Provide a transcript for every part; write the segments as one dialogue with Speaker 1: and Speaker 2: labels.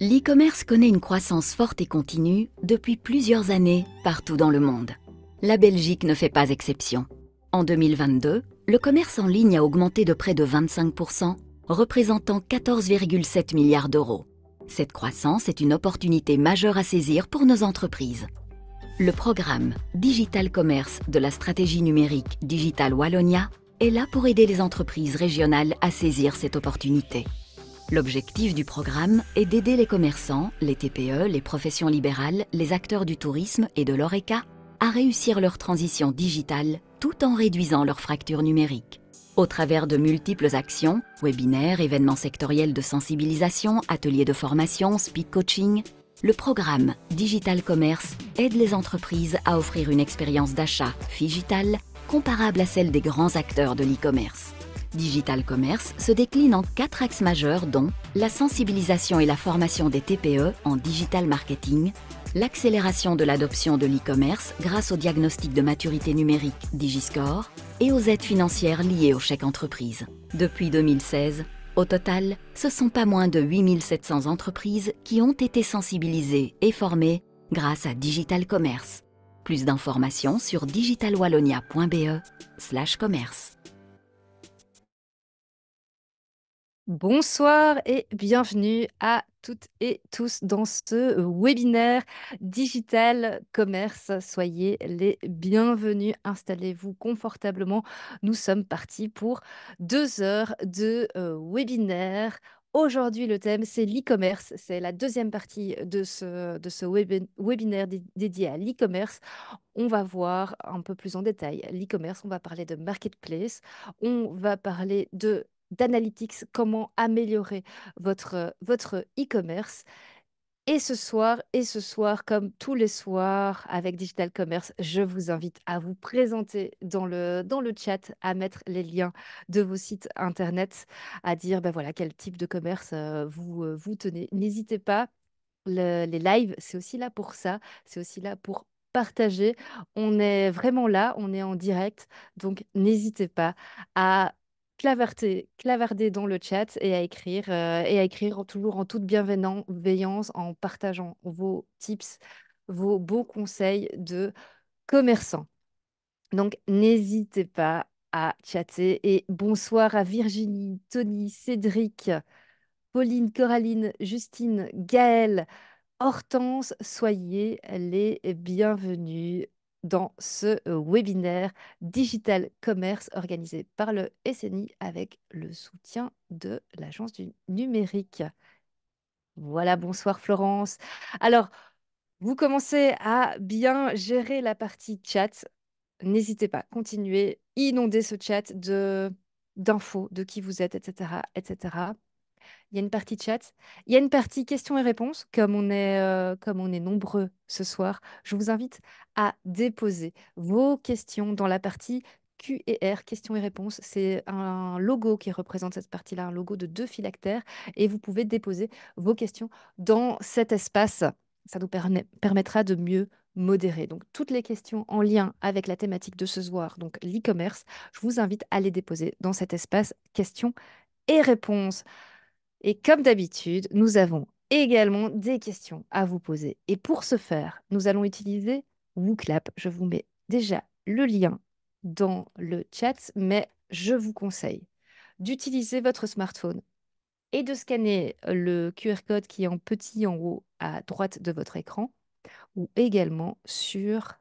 Speaker 1: L'e-commerce connaît une croissance forte et continue depuis plusieurs années partout dans le monde. La Belgique ne fait pas exception. En 2022, le commerce en ligne a augmenté de près de 25%, représentant 14,7 milliards d'euros. Cette croissance est une opportunité majeure à saisir pour nos entreprises. Le programme Digital Commerce de la stratégie numérique Digital Wallonia est là pour aider les entreprises régionales à saisir cette opportunité. L'objectif du programme est d'aider les commerçants, les TPE, les professions libérales, les acteurs du tourisme et de l'ORECA à réussir leur transition digitale tout en réduisant leur fracture numérique. Au travers de multiples actions, webinaires, événements sectoriels de sensibilisation, ateliers de formation, speed coaching, le programme Digital Commerce aide les entreprises à offrir une expérience d'achat digitale comparable à celle des grands acteurs de l'e-commerce. Digital Commerce se décline en quatre axes majeurs dont la sensibilisation et la formation des TPE en digital marketing, l'accélération de l'adoption de l'e-commerce grâce au diagnostic de maturité numérique Digiscore et aux aides financières liées au chèque entreprise. Depuis 2016, au total, ce sont pas moins de 8700 entreprises qui ont été sensibilisées et formées grâce à Digital Commerce. Plus d'informations sur digitalwallonia.be commerce. Bonsoir et
Speaker 2: bienvenue à toutes et tous dans ce webinaire digital commerce. Soyez les bienvenus, installez-vous confortablement. Nous sommes partis pour deux heures de euh, webinaire. Aujourd'hui, le thème, c'est l'e-commerce. C'est la deuxième partie de ce, de ce webinaire dédié à l'e-commerce. On va voir un peu plus en détail l'e-commerce, on va parler de marketplace, on va parler de d'analytics, comment améliorer votre, euh, votre e-commerce. Et ce soir, et ce soir, comme tous les soirs avec Digital Commerce, je vous invite à vous présenter dans le, dans le chat, à mettre les liens de vos sites internet, à dire ben voilà, quel type de commerce euh, vous, euh, vous tenez. N'hésitez pas, les lives, c'est aussi là pour ça, c'est aussi là pour partager. On est vraiment là, on est en direct, donc n'hésitez pas à clavarder, dans le chat et à écrire, euh, et à écrire toujours en toute bienveillance, en partageant vos tips, vos beaux conseils de commerçants. Donc, n'hésitez pas à chatter. Et bonsoir à Virginie, Tony, Cédric, Pauline, Coraline, Justine, Gaëlle, Hortense. Soyez les bienvenus dans ce webinaire Digital Commerce organisé par le SNI avec le soutien de l'Agence du numérique. Voilà, bonsoir Florence. Alors, vous commencez à bien gérer la partie chat. N'hésitez pas, continuez, inondez ce chat de d'infos, de qui vous êtes, etc., etc. Il y a une partie chat. Il y a une partie questions et réponses, comme on est, euh, comme on est nombreux ce soir. Je vous invite à déposer vos questions dans la partie Q et R, questions et réponses. C'est un logo qui représente cette partie-là, un logo de deux phylactères. Et vous pouvez déposer vos questions dans cet espace. Ça nous permettra de mieux modérer. Donc, toutes les questions en lien avec la thématique de ce soir, donc l'e-commerce, je vous invite à les déposer dans cet espace questions et réponses. Et comme d'habitude, nous avons également des questions à vous poser. Et pour ce faire, nous allons utiliser WooClap. Je vous mets déjà le lien dans le chat, mais je vous conseille d'utiliser votre smartphone et de scanner le QR code qui est en petit en haut à droite de votre écran ou également sur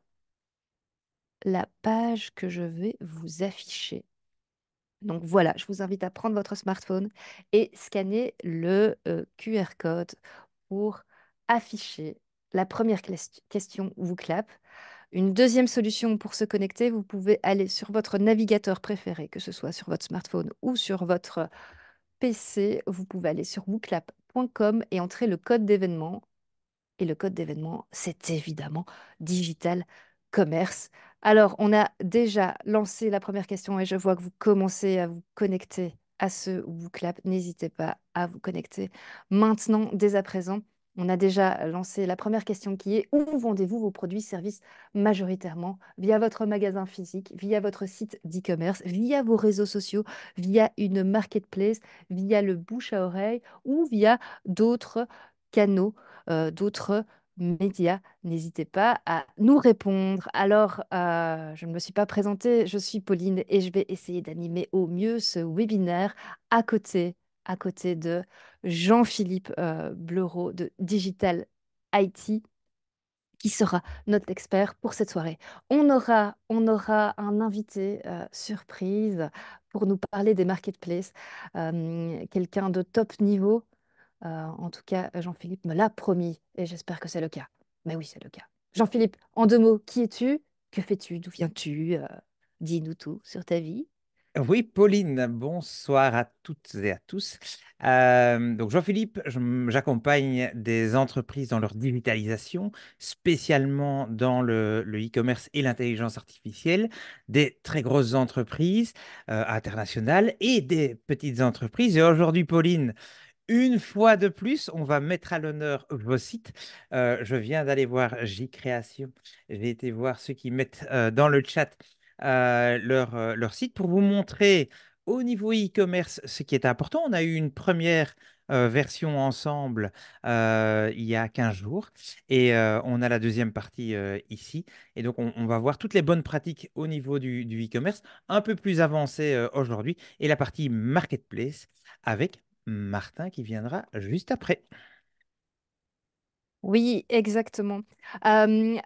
Speaker 2: la page que je vais vous afficher donc voilà, je vous invite à prendre votre smartphone et scanner le QR code pour afficher la première question clap. Une deuxième solution pour se connecter, vous pouvez aller sur votre navigateur préféré, que ce soit sur votre smartphone ou sur votre PC. Vous pouvez aller sur wooclap.com et entrer le code d'événement. Et le code d'événement, c'est évidemment Digital Commerce. Alors, on a déjà lancé la première question et je vois que vous commencez à vous connecter à ce WooClap. N'hésitez pas à vous connecter maintenant, dès à présent. On a déjà lancé la première question qui est où vendez-vous vos produits, services majoritairement Via votre magasin physique, via votre site d'e-commerce, via vos réseaux sociaux, via une marketplace, via le bouche à oreille ou via d'autres canaux, euh, d'autres médias. N'hésitez pas à nous répondre. Alors, euh, je ne me suis pas présentée, je suis Pauline et je vais essayer d'animer au mieux ce webinaire à côté, à côté de Jean-Philippe euh, Bleureau de Digital IT qui sera notre expert pour cette soirée. On aura, on aura un invité euh, surprise pour nous parler des marketplaces, quelqu'un de top niveau euh, en tout cas, Jean-Philippe me l'a promis et j'espère que c'est le cas. Mais oui, c'est le cas. Jean-Philippe, en deux mots, qui es-tu Que fais-tu D'où viens-tu euh, Dis-nous tout sur ta vie.
Speaker 3: Oui, Pauline, bonsoir à toutes et à tous. Euh, donc Jean-Philippe, j'accompagne des entreprises dans leur digitalisation, spécialement dans le e-commerce et l'intelligence artificielle, des très grosses entreprises internationales et des petites entreprises. Et aujourd'hui, Pauline, une fois de plus, on va mettre à l'honneur vos sites. Euh, je viens d'aller voir J-Création. J'ai été voir ceux qui mettent euh, dans le chat euh, leur, leur, site pour vous montrer au niveau e-commerce ce qui est important. On a eu une première version ensemble il y a 15 jours et on a la deuxième partie ici. Et donc, on, va voir toutes les bonnes pratiques au niveau du, du e-commerce, un peu plus avancé aujourd'hui, et la partie marketplace avec Martin qui viendra juste après.
Speaker 2: Oui, exactement. Euh,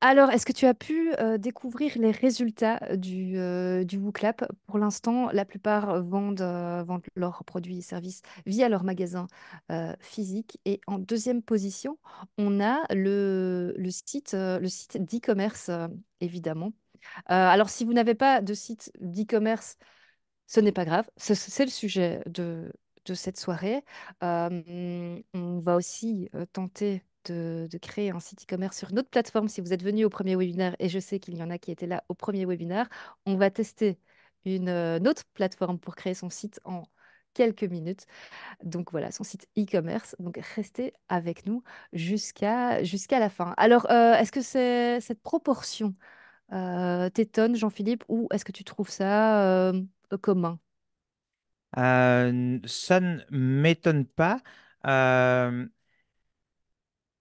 Speaker 2: alors, est-ce que tu as pu euh, découvrir les résultats euh, du, euh, WooClap Pour l'instant, la plupart vendent, vendent, leurs produits et services via leur magasin physique. Et en deuxième position, on a le, site, le site d'e-commerce, évidemment. alors, si vous n'avez pas de site d'e-commerce, ce n'est pas grave, c'est le sujet de, de cette soirée. on va aussi tenter de, créer un site e-commerce sur une autre plateforme. Si vous êtes venu au premier webinaire, et je sais qu'il y en a qui étaient là au premier webinaire, on va tester une, autre plateforme pour créer son site en quelques minutes. Donc voilà, son site e-commerce. Donc restez avec nous jusqu'à jusqu'à la fin. Alors, est-ce que c'est cette proportion t'étonne, Jean-Philippe, ou est-ce que tu trouves ça commun
Speaker 3: euh, ça ne m'étonne pas. Euh,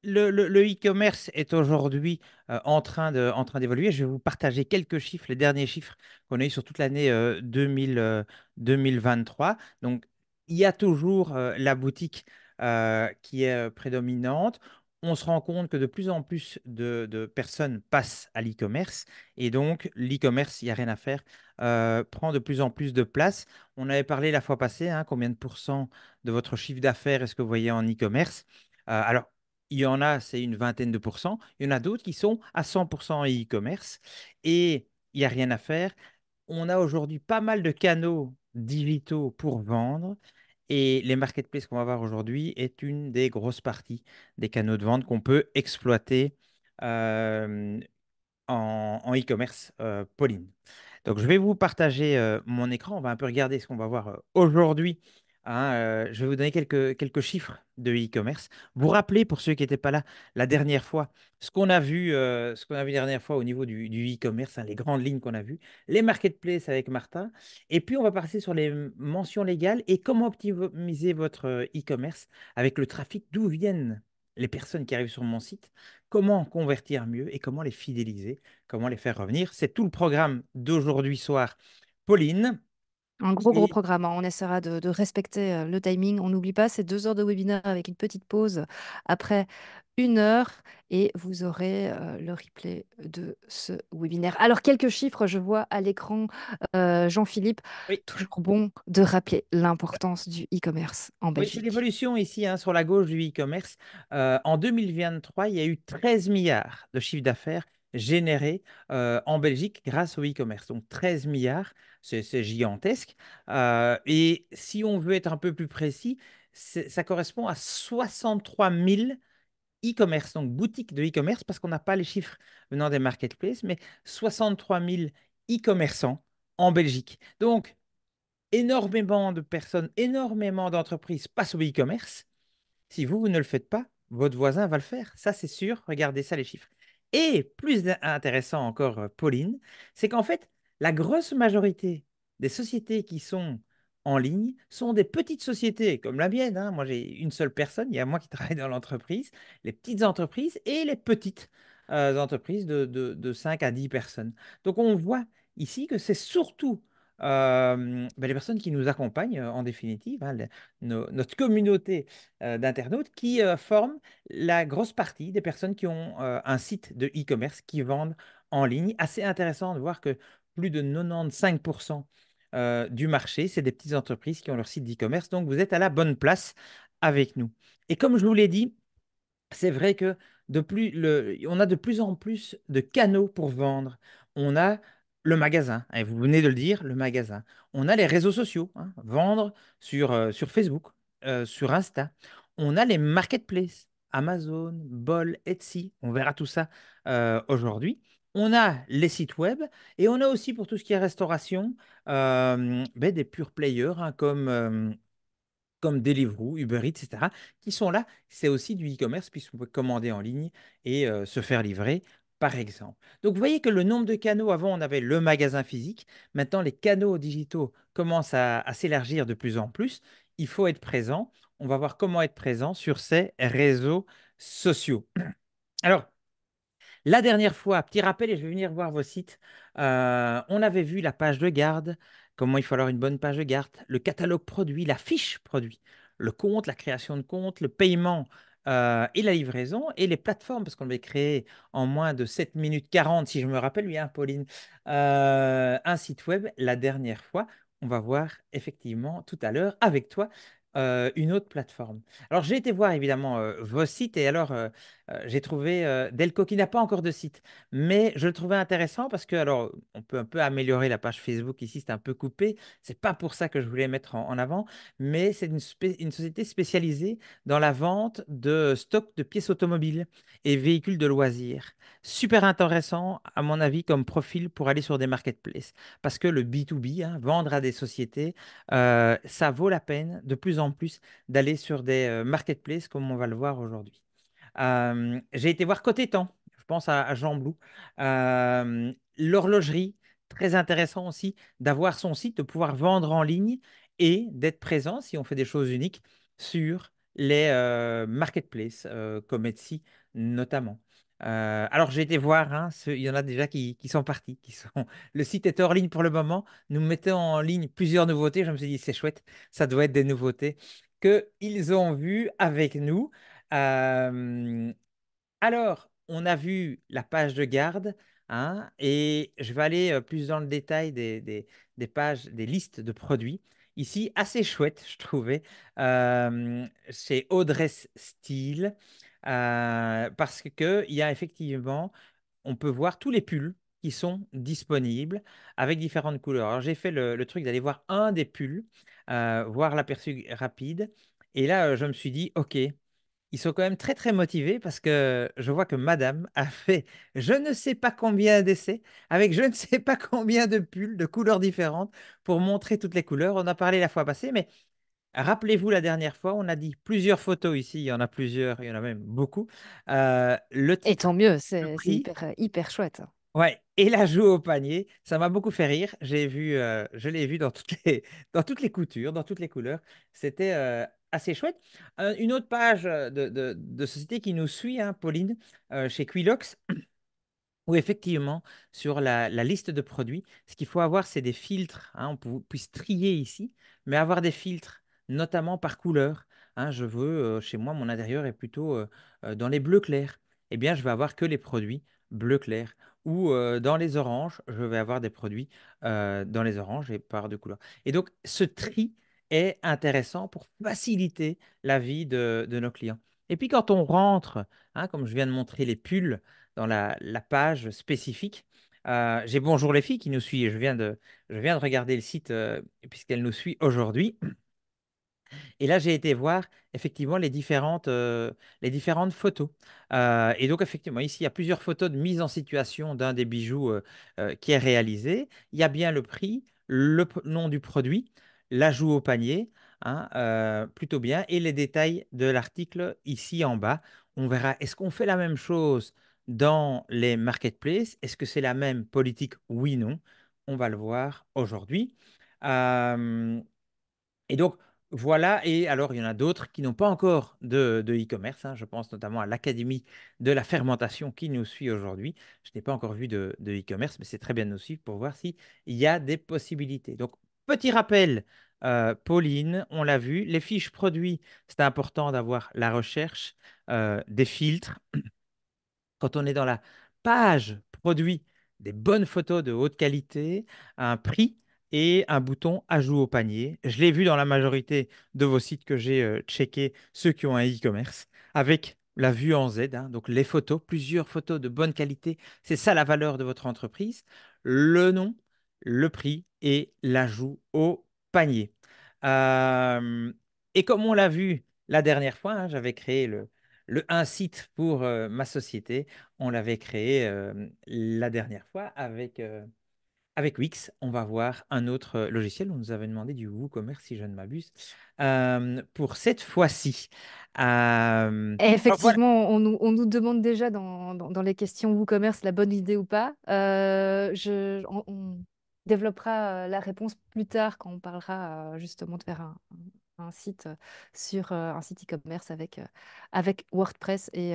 Speaker 3: le e-commerce est aujourd'hui euh, en train d'évoluer. Je vais vous partager quelques chiffres, les derniers chiffres qu'on a eu sur toute l'année 2023. Donc, il y a toujours la boutique qui est prédominante on se rend compte que de plus en plus de, personnes passent à l'e-commerce et donc l'e-commerce, il n'y a rien à faire, euh, prend de plus en plus de place. On avait parlé la fois passée, hein, combien de pourcents de votre chiffre d'affaires est-ce que vous voyez en e-commerce euh, Alors, il y en a, c'est une vingtaine de pourcents. Il y en a d'autres qui sont à 100% e-commerce et il n'y a rien à faire. On a aujourd'hui pas mal de canaux digitaux pour vendre. Et les marketplaces qu'on va voir aujourd'hui est une des grosses parties des canaux de vente qu'on peut exploiter en e-commerce Pauline. Donc je vais vous partager mon écran, on va un peu regarder ce qu'on va voir aujourd'hui Hein, euh, je vais vous donner quelques, chiffres de e-commerce. Vous rappelez, pour ceux qui n'étaient pas là la dernière fois, ce qu'on a vu, euh, ce qu'on a vu la dernière fois au niveau du, e-commerce, hein, les grandes lignes qu'on a vues, les marketplaces avec Martin, et puis on va passer sur les mentions légales et comment optimiser votre euh, e-commerce avec le trafic, d'où viennent les personnes qui arrivent sur mon site, comment convertir mieux et comment les fidéliser, comment les faire revenir. C'est tout le programme d'aujourd'hui soir. Pauline,
Speaker 2: un gros, gros programme. Hein. On essaiera de, respecter le timing. On n'oublie pas, ces deux heures de webinaire avec une petite pause après une heure et vous aurez le replay de ce webinaire. Alors, quelques chiffres, je vois à l'écran Jean-Philippe, toujours bon de rappeler l'importance du e-commerce en Belgique. c'est
Speaker 3: l'évolution ici hein, sur la gauche du e-commerce. en 2023, il y a eu 13 milliards de chiffre d'affaires générés en Belgique grâce au e-commerce. Donc 13 milliards, c'est gigantesque. et si on veut être un peu plus précis, ça correspond à 63 000 e-commerce, donc boutiques de e-commerce, parce qu'on n'a pas les chiffres venant des marketplaces, mais 63 000 e-commerçants en Belgique. Donc, énormément de personnes, énormément d'entreprises passent au e-commerce. Si vous, vous ne le faites pas, votre voisin va le faire. Ça, c'est sûr. Regardez ça, les chiffres. Et plus intéressant encore, euh, Pauline, c'est qu'en fait, la grosse majorité des sociétés qui sont en ligne sont des petites sociétés comme la mienne. Hein. Moi, j'ai une seule personne. Il y a moi qui travaille dans l'entreprise, les petites entreprises et les petites euh, entreprises de, de, de, 5 à 10 personnes. Donc, on voit ici que c'est surtout ben, les personnes qui nous accompagnent en définitive, hein, notre communauté d'internautes qui forment la grosse partie des personnes qui ont un site de e-commerce qui vendent en ligne. Assez intéressant de voir que plus de 95% du marché, c'est des petites entreprises qui ont leur site d'e-commerce. Donc vous êtes à la bonne place avec nous. Et comme je vous l'ai dit, c'est vrai que de plus, le, on a de plus en plus de canaux pour vendre. On a le magasin. Hein, et vous venez de le dire, le magasin. On a les réseaux sociaux, hein, vendre sur, euh, sur Facebook, euh, sur Insta. On a les marketplaces, Amazon, Bol, Etsy. On verra tout ça euh, aujourd'hui. On a les sites web et on a aussi pour tout ce qui est restauration ben, des pure players hein, comme comme Deliveroo, Uber Eats, etc., qui sont là. C'est aussi du e-commerce puisqu'on peut commander en ligne et se faire livrer par exemple. Donc vous voyez que le nombre de canaux, avant on avait le magasin physique, maintenant les canaux digitaux commencent à, s'élargir de plus en plus. Il faut être présent. On va voir comment être présent sur ces réseaux sociaux. Alors, la dernière fois, petit rappel, et je vais venir voir vos sites, euh, on avait vu la page de garde, comment il faut avoir une bonne page de garde, le catalogue produit, la fiche produit, le compte, la création de compte, le paiement, euh, et la livraison et les plateformes, parce qu'on avait créé en moins de 7 minutes 40, si je me rappelle bien, Pauline, euh, un site web la dernière fois. On va voir effectivement tout à l'heure avec toi euh, une autre plateforme. Alors, j'ai été voir évidemment euh, vos sites et alors euh, j'ai trouvé Delco qui n'a pas encore de site, mais je le trouvais intéressant parce que, alors, on peut un peu améliorer la page Facebook ici, c'est un peu coupé. C'est pas pour ça que je voulais mettre en, avant, mais c'est une, société spécialisée dans la vente de stocks de pièces automobiles et véhicules de loisirs. Super intéressant, à mon avis, comme profil pour aller sur des marketplaces parce que le B2B, hein, vendre à des sociétés, ça vaut la peine de plus en en plus d'aller sur des euh, marketplaces comme on va le voir aujourd'hui. Euh, j'ai été voir côté temps, je pense à, Jean Blou, euh, l'horlogerie, très intéressant aussi d'avoir son site, de pouvoir vendre en ligne et d'être présent, si on fait des choses uniques, sur les marketplaces comme Etsy notamment. Euh, alors j'ai été voir, hein, il y en a déjà qui, sont partis, qui sont... Le site est hors ligne pour le moment. Nous mettons en ligne plusieurs nouveautés. Je me suis dit c'est chouette, ça doit être des nouveautés que ils ont vues avec nous. Euh, alors on a vu la page de garde. Hein, et je vais aller euh, plus dans le détail des, pages, des listes de produits. Ici, assez chouette, je trouvais. c'est Audress Style. Euh, parce qu'il y a effectivement, on peut voir tous les pulls qui sont disponibles avec différentes couleurs. Alors, j'ai fait le, truc d'aller voir un des pulls, euh, voir l'aperçu rapide. Et là, euh, je me suis dit, OK, ils sont quand même très très motivés parce que je vois que madame a fait je ne sais pas combien d'essais avec je ne sais pas combien de pulls de couleurs différentes pour montrer toutes les couleurs. On a parlé la fois passée, mais Rappelez-vous la dernière fois, on a dit plusieurs photos ici, il y en a plusieurs, il y en a même beaucoup. Euh, le et tant mieux, c'est euh,
Speaker 2: hyper, chouette.
Speaker 3: Ouais, et la joue au panier, ça m'a beaucoup fait rire. J'ai vu, euh, je l'ai vu dans toutes les, dans toutes les coutures, dans toutes les couleurs. C'était assez chouette. une autre page de, société qui nous suit, hein, Pauline, chez Quilox, où effectivement, sur la, liste de produits, ce qu'il faut avoir, c'est des filtres. Hein, on peut, puisse trier ici, mais avoir des filtres notamment par couleur. Hein, je veux, euh, chez moi, mon intérieur est plutôt euh, euh, dans les bleus clairs. Eh bien, je vais avoir que les produits bleu clair. Ou dans les oranges, je vais avoir des produits dans les oranges et par de couleur. Et donc, ce tri est intéressant pour faciliter la vie de, nos clients. Et puis, quand on rentre, hein, comme je viens de montrer les pulls dans la, page spécifique, j'ai Bonjour les filles qui nous suivent. Je viens de, je viens de regarder le site puisqu'elles puisqu'elle nous suit aujourd'hui. Et là, j'ai été voir effectivement les différentes, euh, les différentes photos. Euh, et donc, effectivement, ici, il y a plusieurs photos de mise en situation d'un des bijoux euh, qui est réalisé. Il y a bien le prix, le nom du produit, l'ajout au panier, hein, plutôt bien, et les détails de l'article ici en bas. On verra, est-ce qu'on fait la même chose dans les marketplaces Est-ce que c'est la même politique Oui, non. On va le voir aujourd'hui. et donc, voilà, et alors il y en a d'autres qui n'ont pas encore de e-commerce. Hein. Je pense notamment à l'Académie de la fermentation qui nous suit aujourd'hui. Je n'ai pas encore vu de e-commerce, mais c'est très bien de nous suivre pour voir s'il y a des possibilités. Donc, petit rappel, euh, Pauline, on l'a vu, les fiches produits, c'est important d'avoir la recherche, euh, des filtres. Quand on est dans la page produit, des bonnes photos de haute qualité, un prix et un bouton ajout au panier. Je l'ai vu dans la majorité de vos sites que j'ai euh, checkés, ceux qui ont un e-commerce, avec la vue en Z, hein, donc les photos, plusieurs photos de bonne qualité. C'est ça la valeur de votre entreprise. Le nom, le prix et l'ajout au panier. et comme on l'a vu la dernière fois, hein, j'avais créé le, le, un site pour euh, ma société. On l'avait créé la dernière fois avec... Euh, avec Wix, on va voir un autre euh, logiciel. On nous avait demandé du WooCommerce, si je ne m'abuse, pour cette fois-ci. Ah, effectivement,
Speaker 2: on nous, demande déjà dans, les questions WooCommerce la bonne idée ou pas. Euh, développera euh, la réponse plus tard quand on parlera euh, justement de faire un, site euh, sur un site e-commerce avec, avec WordPress et,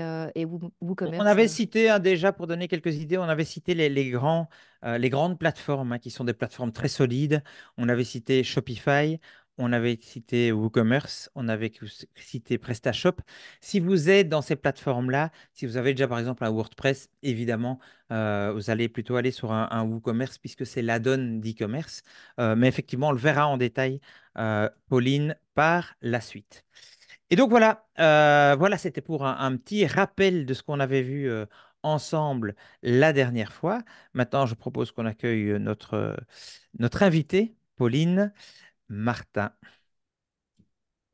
Speaker 2: WooCommerce. On avait
Speaker 3: cité hein, déjà, pour donner quelques idées, on avait cité les, grands, les grandes plateformes hein, qui sont des plateformes très solides. On avait cité Shopify, on avait cité WooCommerce, on avait cité PrestaShop. Si vous êtes dans ces plateformes-là, si vous avez déjà par exemple un WordPress, évidemment, euh, vous allez plutôt aller sur un, WooCommerce puisque c'est l'add-on d'e-commerce. Euh, mais effectivement, on le verra en détail, euh, Pauline, par la suite. Et donc voilà, voilà c'était pour un, petit rappel de ce qu'on avait vu ensemble la dernière fois. Maintenant, je propose qu'on accueille notre, notre invitée, Pauline. Martin.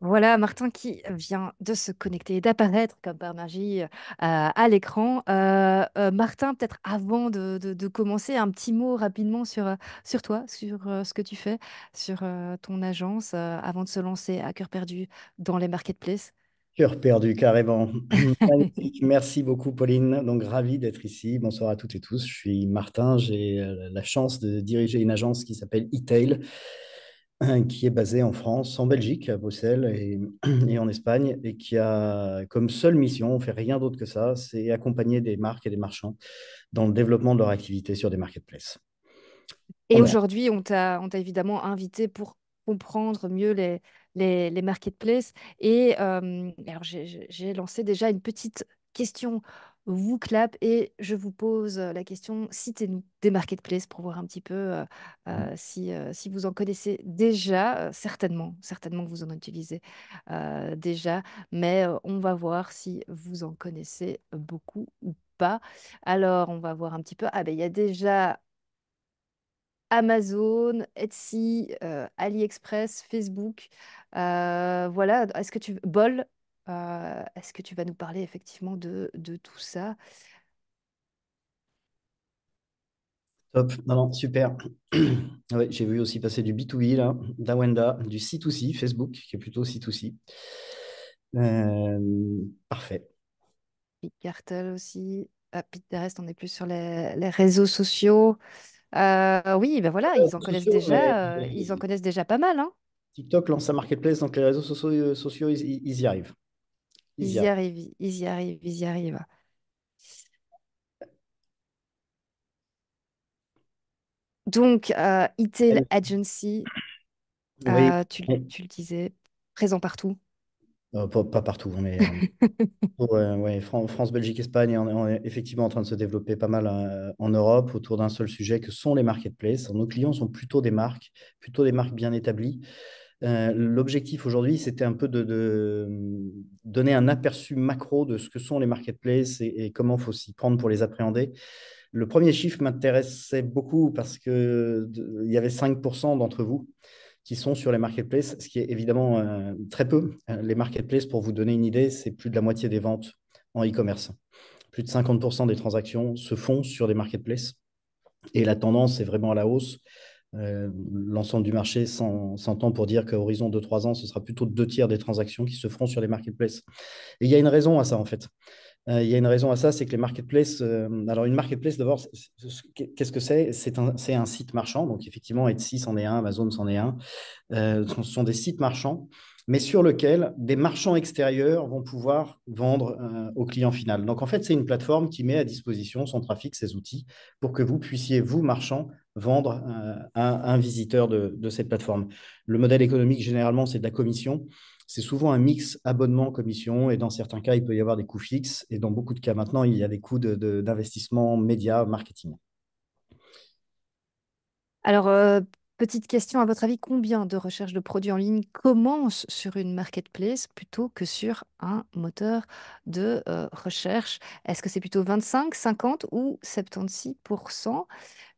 Speaker 2: Voilà, Martin qui vient de se connecter, d'apparaître comme par magie euh, à l'écran. Euh, euh, Martin, peut-être avant de, commencer, un petit mot rapidement sur, sur toi, sur ce que tu fais, sur ton agence, avant de se lancer à cœur perdu dans les marketplaces.
Speaker 4: Cœur perdu, carrément. Merci beaucoup, Pauline. Donc, ravi d'être ici. Bonsoir à toutes et tous. Je suis Martin. J'ai la chance de diriger une agence qui s'appelle e-tail qui est basé en France, en Belgique, à Bruxelles et, en Espagne, et qui a comme seule mission, on fait rien d'autre que ça, c'est accompagner des marques et des marchands dans le développement de leur activité sur des marketplaces. Et aujourd'hui,
Speaker 2: on t'a évidemment invité pour comprendre mieux les, les, marketplaces. Et euh, alors j'ai lancé déjà une petite question vous clap et je vous pose la question, citez-nous des marketplaces pour voir un petit peu mmh. si, si, vous en connaissez déjà, certainement, certainement que vous en utilisez déjà, mais on va voir si vous en connaissez beaucoup ou pas. Alors, on va voir un petit peu, ah ben il y a déjà Amazon, Etsy, AliExpress, Facebook, voilà, est-ce que tu... Bol, euh, est-ce que tu vas nous parler effectivement de, tout ça
Speaker 4: Top, non, non, super. J'ai vu aussi passer du B2B, là, d'Awenda, du C2C, Facebook, qui est plutôt C2C. Euh, parfait.
Speaker 2: Big Cartel aussi. à ah, Peter on est plus sur les, réseaux sociaux. Euh, oui, ben voilà, ils en connaissent déjà, ils en connaissent déjà pas mal. Hein.
Speaker 4: TikTok lance sa marketplace, donc les réseaux sociaux, sociaux ils y arrivent. Ils y
Speaker 2: arrivent, ils y arrivent, ils y arrivent. Donc, euh, e Agency,
Speaker 4: euh, tu, le
Speaker 2: disais, présent partout.
Speaker 4: Euh, pas, partout, mais France, Belgique, Espagne, on est, effectivement en train de se développer pas mal euh, en Europe autour d'un seul sujet que sont les marketplaces. Nos clients sont plutôt des marques, plutôt des marques bien établies. Euh, l'objectif aujourd'hui, c'était un peu de, euh, donner un aperçu macro de ce que sont les marketplaces et, comment il faut s'y prendre pour les appréhender. Le premier chiffre m'intéressait beaucoup parce qu'il y avait 5% d'entre vous qui sont sur les marketplaces, ce qui est évidemment euh, très peu. Les marketplaces, pour vous donner une idée, c'est plus de la moitié des ventes en e-commerce. Plus de 50% des transactions se font sur des marketplaces. Et la tendance est vraiment à la hausse. Euh, l'ensemble du marché s'entend pour dire qu'à horizon de trois ans, ce sera plutôt deux tiers des transactions qui se feront sur les marketplaces. Et il y a une raison à ça, en fait. Euh, il y a une raison à ça, c'est que les marketplaces. Euh, alors, une marketplace, d'abord, qu'est-ce que c'est C'est un, un, site marchand. Donc, effectivement, Etsy, c'en est un, Amazon, c'en est un. ce sont des sites marchands mais sur lequel des marchands extérieurs vont pouvoir vendre euh, au client final. Donc en fait, c'est une plateforme qui met à disposition son trafic, ses outils, pour que vous puissiez, vous, marchands, vendre à euh, un visiteur de, cette plateforme. Le modèle économique, généralement, c'est de la commission. C'est souvent un mix abonnement-commission, et dans certains cas, il peut y avoir des coûts fixes, et dans beaucoup de cas maintenant, il y a des coûts d'investissement de, média, marketing.
Speaker 2: Alors, euh, Petite question, à votre avis, combien de recherches de produits en ligne commencent sur une marketplace plutôt que sur un moteur de euh, recherche Est-ce que c'est plutôt 25, 50 ou 76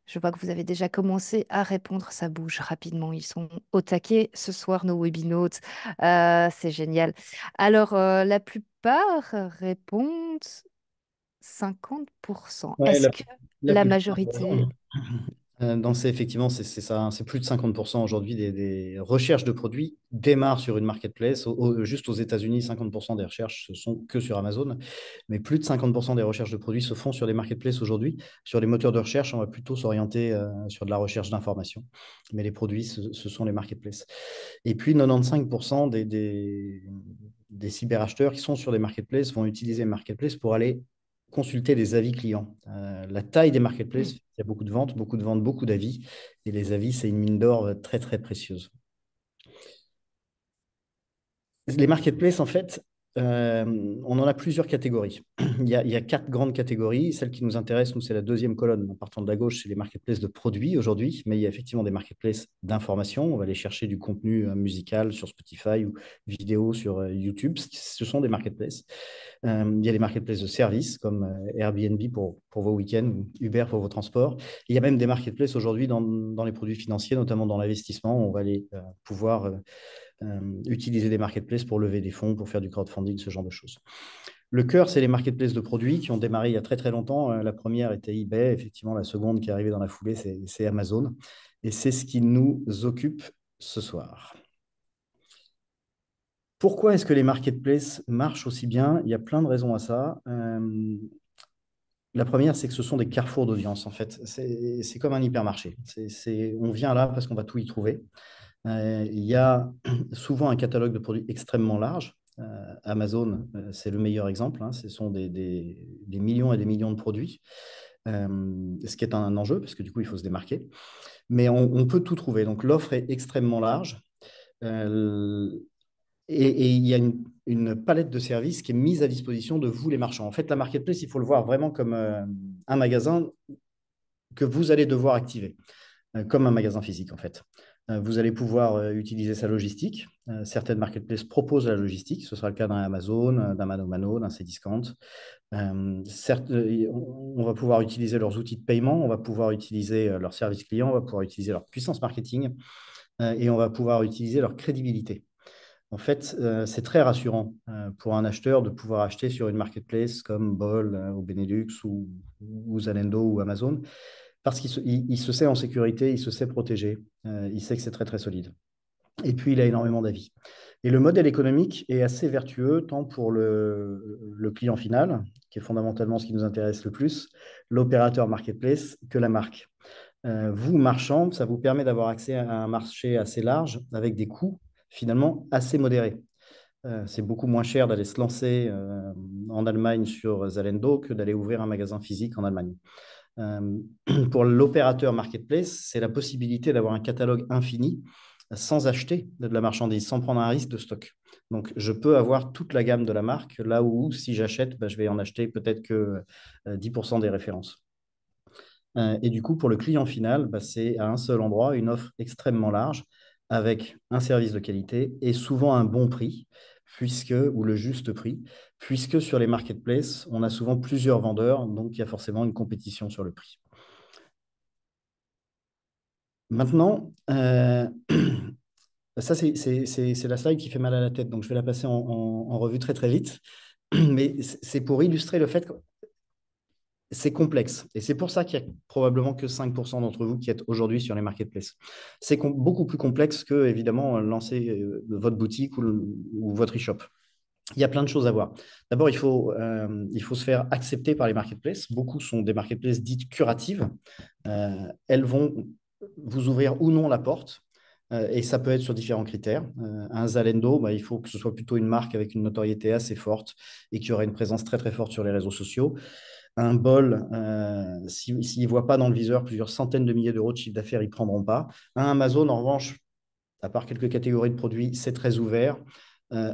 Speaker 2: Je vois que vous avez déjà commencé à répondre, ça bouge rapidement, ils sont au taquet ce soir, nos webinotes. Euh, c'est génial. Alors, euh, la plupart répondent 50 Est-ce que
Speaker 4: la, majorité... Euh, donc, effectivement, c'est ça, hein. c'est plus de 50% aujourd'hui des, recherches de produits démarrent sur une marketplace. juste aux États-Unis, 50% des recherches ne sont que sur Amazon, mais plus de 50% des recherches de produits se font sur des marketplaces aujourd'hui. Sur les moteurs de recherche, on va plutôt s'orienter euh, sur de la recherche d'informations, mais les produits, ce, sont les marketplaces. Et puis 95% des, des, des cyberacheteurs qui sont sur les marketplaces vont utiliser les marketplaces pour aller consulter les avis clients. Euh, la taille des marketplaces, mm. il y a beaucoup de ventes, beaucoup de ventes, beaucoup d'avis. Et les avis, c'est une mine d'or euh, très, très précieuse. Les marketplaces, en fait, euh, on en a plusieurs catégories. il, y a, quatre grandes catégories. Celle qui nous intéresse, c'est la deuxième colonne. En partant de la gauche, c'est les marketplaces de produits aujourd'hui, mais il y a effectivement des marketplaces d'information. On va aller chercher du contenu euh, musical sur Spotify ou vidéo sur euh, YouTube. Ce sont des marketplaces. il y a les marketplaces de services comme Airbnb pour, pour vos week-ends Uber pour vos transports. Il y a même des marketplaces aujourd'hui dans, les produits financiers, notamment dans l'investissement. On va aller pouvoir euh, utiliser des marketplaces pour lever des fonds, pour faire du crowdfunding, ce genre de choses. Le cœur, c'est les marketplaces de produits qui ont démarré il y a très très longtemps. Euh, la première était eBay, effectivement, la seconde qui est arrivée dans la foulée, c'est Amazon. Et c'est ce qui nous occupe ce soir. Pourquoi est-ce que les marketplaces marchent aussi bien Il y a plein de raisons à ça. Euh, la première, c'est que ce sont des carrefours d'audience, en fait. C'est comme un hypermarché. c'est on vient là parce qu'on va tout y trouver. Euh, il y a souvent un catalogue de produits extrêmement large. Euh, Amazon, euh, c'est le meilleur exemple. Hein. Ce sont des, millions et des millions de produits, ce qui est un, enjeu parce que du coup, il faut se démarquer. Mais on, peut tout trouver. Donc, l'offre est extrêmement large. et, il y a une, palette de services qui est mise à disposition de vous, les marchands. En fait, la marketplace, il faut le voir vraiment comme un magasin que vous allez devoir activer, comme un magasin physique, en fait. Euh, vous allez pouvoir euh, utiliser sa logistique. Euh, certaines marketplaces proposent la logistique. Ce sera le cas d'un Amazon, d'un Manomano, d'un Cdiscount. Euh, on va pouvoir utiliser leurs outils de paiement, on va pouvoir utiliser leurs services clients, on va pouvoir utiliser leur puissance marketing et on va pouvoir utiliser leur crédibilité. En fait, c'est très rassurant pour un acheteur de pouvoir acheter sur une marketplace comme Bol ou Benelux ou, ou Zalendo ou Amazon parce qu'il se, sait en sécurité, il se sait protégé, euh, il sait que c'est très très solide. Et puis il a énormément d'avis. Et le modèle économique est assez vertueux, tant pour le, client final, qui est fondamentalement ce qui nous intéresse le plus, l'opérateur marketplace, que la marque. Euh, vous, marchand, ça vous permet d'avoir accès à un marché assez large, avec des coûts finalement assez modérés. Euh, c'est beaucoup moins cher d'aller se lancer en Allemagne sur Zalendo que d'aller ouvrir un magasin physique en Allemagne. Euh, pour l'opérateur marketplace, c'est la possibilité d'avoir un catalogue infini sans acheter de la marchandise, sans prendre un risque de stock. Donc, je peux avoir toute la gamme de la marque, là où, si j'achète, bah, je vais en acheter peut-être que 10% euh, des références. Euh, et du coup, pour le client final, bah, c'est à un seul endroit une offre extrêmement large avec un service de qualité et souvent un bon prix puisque, ou le juste prix, puisque sur les marketplaces, on a souvent plusieurs vendeurs, donc il y a forcément une compétition sur le prix. Maintenant, euh, ça c'est la slide qui fait mal à la tête, donc je vais la passer en, en revue très très vite, mais c'est pour illustrer le fait que, c'est complexe. Et c'est pour ça qu'il y a probablement que 5% d'entre vous qui êtes aujourd'hui sur les marketplaces. C'est beaucoup plus complexe que, évidemment, lancer euh, votre boutique ou, votre e-shop. Il y a plein de choses à voir. D'abord, il, faut, euh, il faut se faire accepter par les marketplaces. Beaucoup sont des marketplaces dites curatives. Euh, elles vont vous ouvrir ou non la porte. et ça peut être sur différents critères. un Zalendo, bah, il faut que ce soit plutôt une marque avec une notoriété assez forte et qui aurait une présence très très forte sur les réseaux sociaux un bol, euh, s'il s'ils ne voient pas dans le viseur plusieurs centaines de milliers d'euros de chiffre d'affaires, ils ne prendront pas. Un Amazon, en revanche, à part quelques catégories de produits, c'est très ouvert. Euh,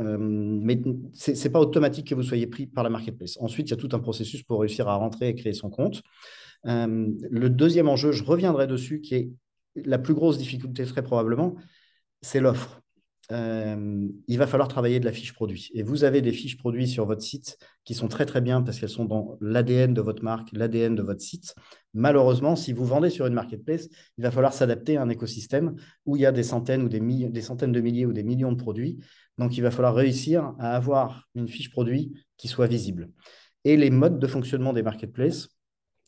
Speaker 4: euh, mais ce n'est pas automatique que vous soyez pris par la marketplace. Ensuite, il y a tout un processus pour réussir à rentrer et créer son compte. le deuxième enjeu, je reviendrai dessus, qui est la plus grosse difficulté très probablement, c'est l'offre. Euh, il va falloir travailler de la fiche produit. Et vous avez des fiches produits sur votre site qui sont très très bien parce qu'elles sont dans l'ADN de votre marque, l'ADN de votre site. Malheureusement, si vous vendez sur une marketplace, il va falloir s'adapter à un écosystème où il y a des centaines ou des, des centaines de milliers ou des millions de produits. Donc, il va falloir réussir à avoir une fiche produit qui soit visible. Et les modes de fonctionnement des marketplaces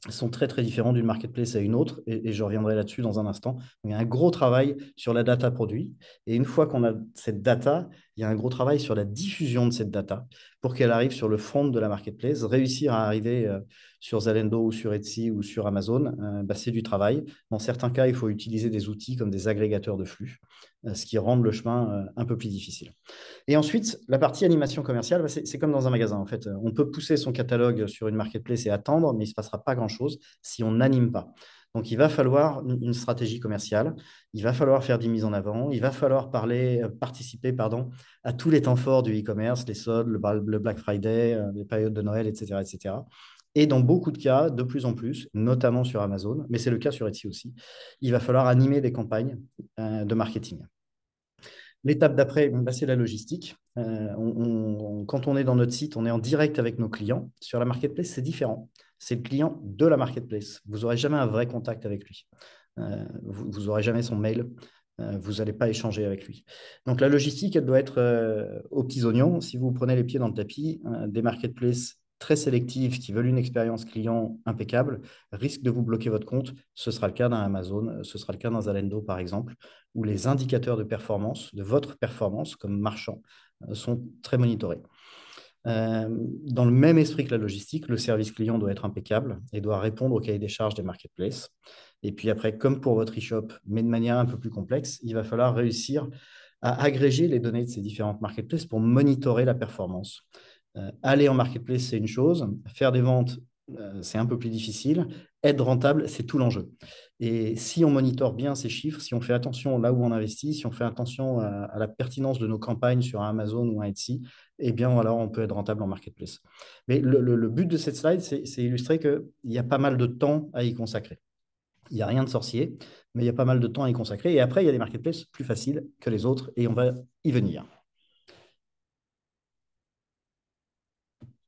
Speaker 4: sont très très différents d'une marketplace à une autre, et, je reviendrai là-dessus dans un instant. Il y a un gros travail sur la data produit, et une fois qu'on a cette data, il y a un gros travail sur la diffusion de cette data pour qu'elle arrive sur le front de la marketplace. Réussir à arriver euh, sur Zalendo ou sur Etsy ou sur Amazon, euh, bah, c'est du travail. Dans certains cas, il faut utiliser des outils comme des agrégateurs de flux. Euh, ce qui rend le chemin euh, un peu plus difficile. Et ensuite, la partie animation commerciale, bah, c'est comme dans un magasin en fait. Euh, on peut pousser son catalogue sur une marketplace et attendre, mais il ne se passera pas grand-chose si on n'anime pas. Donc, il va falloir une stratégie commerciale, il va falloir faire des mises en avant, il va falloir parler, participer pardon, à tous les temps forts du e-commerce, les soldes, le, Black Friday, les périodes de Noël, etc. etc. Et dans beaucoup de cas, de plus en plus, notamment sur Amazon, mais c'est le cas sur Etsy aussi, il va falloir animer des campagnes euh, de marketing. L'étape d'après, bah, c'est la logistique. Euh, quand on est dans notre site, on est en direct avec nos clients. Sur la marketplace, c'est différent. C'est le client de la marketplace. Vous n'aurez jamais un vrai contact avec lui. Euh, vous n'aurez jamais son mail. vous n'allez pas échanger avec lui. Donc la logistique, elle doit être aux petits oignons. Si vous prenez les pieds dans le tapis, des marketplaces très sélectives qui veulent une expérience client impeccable risquent de vous bloquer votre compte. Ce sera le cas d'un Amazon, ce sera le cas d'un Zalendo, par exemple, où les indicateurs de performance, de votre performance comme marchand, euh, sont très monitorés. Euh, dans le même esprit que la logistique, le service client doit être impeccable et doit répondre au cahier des charges des marketplaces. Et puis après, comme pour votre e-shop, mais de manière un peu plus complexe, il va falloir réussir à agréger les données de ces différentes marketplaces pour monitorer la performance. Euh, aller en marketplace, c'est une chose. Faire des ventes, euh, c'est un peu plus difficile. Être rentable, c'est tout l'enjeu. Et si on monitore bien ces chiffres, si on fait attention là où on investit, si on fait attention à, la pertinence de nos campagnes sur Amazon ou Etsy, eh bien, alors on peut être rentable en marketplace. Mais le, but de cette slide, c'est illustrer qu'il y a pas mal de temps à y consacrer. Il n'y a rien de sorcier, mais il y a pas mal de temps à y consacrer. Et après, il y a des marketplaces plus faciles que les autres et on va y venir.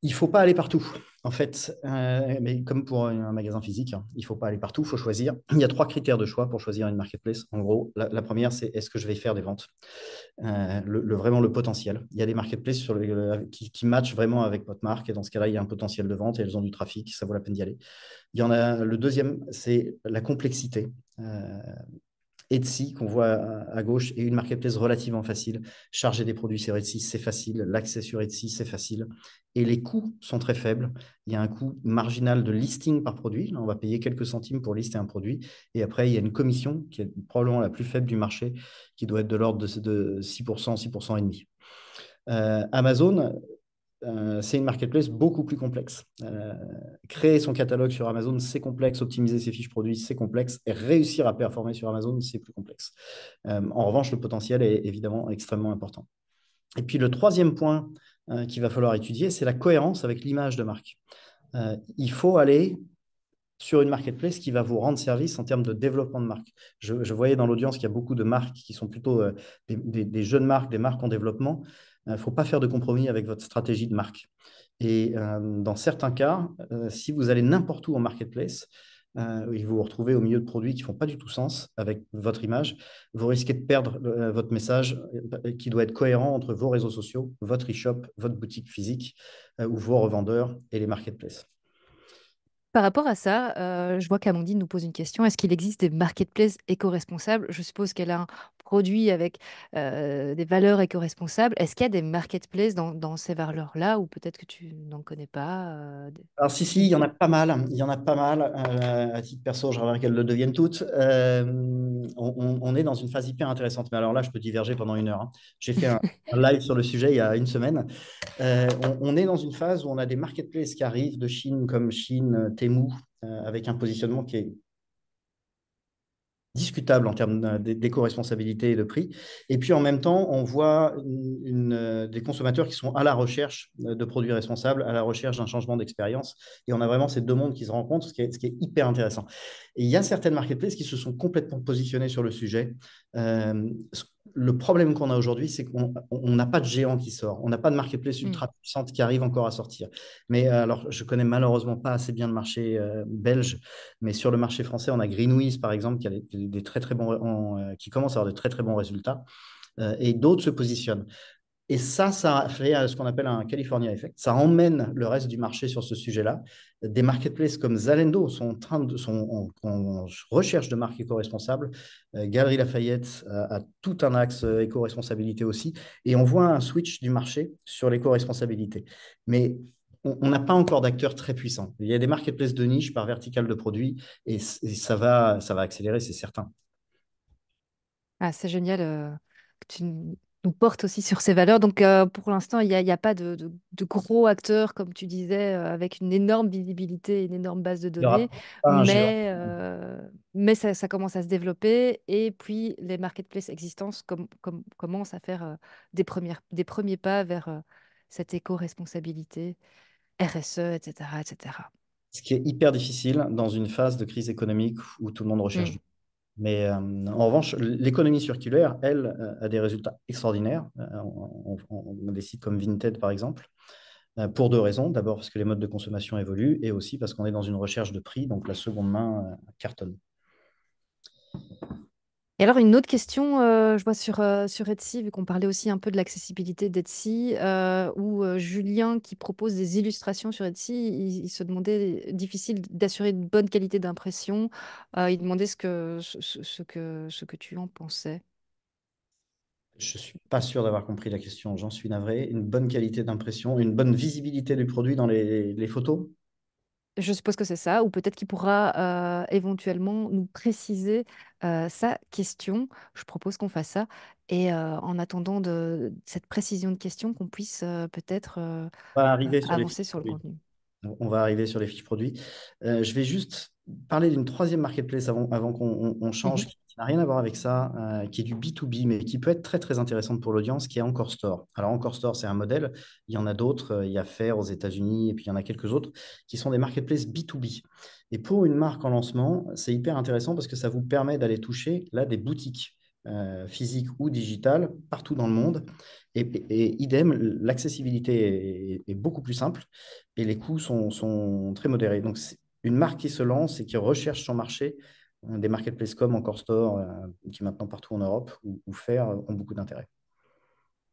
Speaker 4: il faut pas aller partout, en fait. Euh, mais comme pour un magasin physique, il hein, il faut pas aller partout, il faut choisir. Il y a trois critères de choix pour choisir une marketplace. En gros, la, première, c'est est-ce que je vais faire des ventes euh, le, Vraiment le potentiel. Il y a des marketplaces sur euh, qui, matchent vraiment avec votre marque. Et dans ce cas-là, il y a un potentiel de vente et elles ont du trafic, ça vaut la peine d'y aller. Il y en a le deuxième, c'est la complexité. Etsy qu'on voit à gauche est une marketplace relativement facile. Charger des produits sur Etsy, c'est facile. L'accès sur Etsy, c'est facile. Et les coûts sont très faibles. Il y a un coût marginal de listing par produit. on va payer quelques centimes pour lister un produit. Et après, il y a une commission qui est probablement la plus faible du marché, qui doit être de l'ordre de, 6%, 6% et demi. Euh, Amazon, euh, c'est une marketplace beaucoup plus complexe. Euh, créer son catalogue sur Amazon, c'est complexe. Optimiser ses fiches produits, c'est complexe. Et réussir à performer sur Amazon, c'est plus complexe. Euh, en revanche, le potentiel est évidemment extrêmement important. Et puis le troisième point qu'il va falloir étudier, c'est la cohérence avec l'image de marque. il faut aller sur une marketplace qui va vous rendre service en termes de développement de marque. Je, voyais dans l'audience qu'il y a beaucoup de marques qui sont plutôt des, jeunes marques, des marques en développement. Il euh, ne faut pas faire de compromis avec votre stratégie de marque. Et euh, dans certains cas, euh, si vous allez n'importe où en marketplace, vous vous retrouvez au milieu de produits qui font pas du tout sens avec votre image, vous risquez de perdre votre message qui doit être cohérent entre vos réseaux sociaux, votre e-shop, votre boutique physique ou vos revendeurs et les marketplaces.
Speaker 2: Par rapport à ça, je vois qu'Amandine nous pose une question. Est-ce qu'il existe des marketplaces éco-responsables Je suppose qu'elle a un produits avec des valeurs éco-responsables. Est-ce qu'il y a des marketplaces dans, ces valeurs-là ou peut-être que tu n'en connais pas
Speaker 4: Alors si, si, il y en a pas mal. Il y en a pas mal. à titre perso, j'aimerais qu'elles le deviennent toutes. On, est dans une phase hyper intéressante. Mais alors là, je peux diverger pendant une heure. Hein. J'ai fait un, live sur le sujet il y a une semaine. On, on, est dans une phase où on a des marketplaces qui arrivent de Chine comme Chine, Temu, avec un positionnement qui est discutable en termes d'éco-responsabilité et de prix. Et puis en même temps, on voit des consommateurs qui sont à la recherche euh, de produits responsables, à la recherche d'un changement d'expérience. Et on a vraiment ces deux mondes qui se rencontrent, ce qui est, hyper intéressant. Et il y a certaines marketplaces qui se sont complètement positionnées sur le sujet. Euh, le problème qu'on a aujourd'hui, c'est qu'on n'a pas de géant qui sort. On n'a pas de marketplace mm. ultra puissante qui arrive encore à sortir. Mais euh, alors, je connais malheureusement pas assez bien le marché euh, belge, mais sur le marché français, on a Greenwiz, par exemple, qui, a des, très, très bons, euh, qui commence à avoir de très, très bons résultats. et d'autres se positionnent. Et ça, ça fait euh, ce qu'on appelle un California effect. Ça emmène le reste du marché sur ce sujet-là. Des marketplaces comme Zalendo sont en, train de, sont en, recherche de marques éco-responsables. Euh, Galerie Lafayette euh, a, tout un axe éco-responsabilité aussi. Et on voit un switch du marché sur l'éco-responsabilité. Mais on n'a pas encore d'acteurs très puissants. Il y a des marketplaces de niche par vertical de produits et, ça, va, ça va accélérer, c'est certain.
Speaker 2: Ah, c'est génial. que tu nous porte aussi sur ces valeurs. Donc, euh, pour l'instant, il n'y a, pas de, gros acteurs, comme tu disais, euh, avec une énorme visibilité, et une énorme base de données. Mais, euh, mais ça, commence à se développer. Et puis, les marketplaces existantes commencent à faire des, premières, des premiers pas vers cette éco-responsabilité, RSE, etc., etc.
Speaker 4: Ce qui est hyper difficile dans une phase de crise économique où tout le monde recherche mm. Mais euh, en revanche, l'économie circulaire, elle, euh, a des résultats extraordinaires. Euh, on, on, des sites comme Vinted, par exemple, pour deux raisons. D'abord, parce que les modes de consommation évoluent et aussi parce qu'on est dans une recherche de prix, donc la seconde main cartonne.
Speaker 2: Et alors, une autre question, euh, je vois euh, sur, Etsy, vu qu'on parlait aussi un peu de l'accessibilité d'Etsy, euh, où Julien, qui propose des illustrations sur Etsy, il, se demandait difficile d'assurer une bonne qualité d'impression. il demandait ce que, ce, que, ce que tu en pensais.
Speaker 4: Je ne suis pas sûr d'avoir compris la question, j'en suis navré. Une bonne qualité d'impression, une bonne visibilité du produit dans les photos?
Speaker 2: Je suppose que c'est ça, ou peut-être qu'il pourra éventuellement nous préciser sa question. Je propose qu'on fasse ça. Et en attendant de, cette précision de question, qu'on puisse peut-être
Speaker 4: arriver euh, avancer sur le contenu. On va arriver sur les fiches produits. je vais juste parler d'une troisième marketplace avant, qu'on change, mhm. qui n'a rien à voir avec ça, euh, qui est du B2B, mais qui peut être très très intéressante pour l'audience, qui est Encore Store. Alors Encore Store, c'est un modèle, il y en a d'autres, euh, il y a Fair aux États-Unis, et puis il y en a quelques autres, qui sont des marketplaces B2B. Et pour une marque en lancement, c'est hyper intéressant parce que ça vous permet d'aller toucher là des boutiques. Euh, physiques ou digitales partout dans le monde. Et, idem, l'accessibilité est, beaucoup plus simple et les coûts sont, très modérés. Donc une marque qui se lance et qui recherche son marché, euh, des marketplaces comme Encore Store, euh, qui maintenant partout en Europe, ou, faire, euh, ont beaucoup d'intérêt.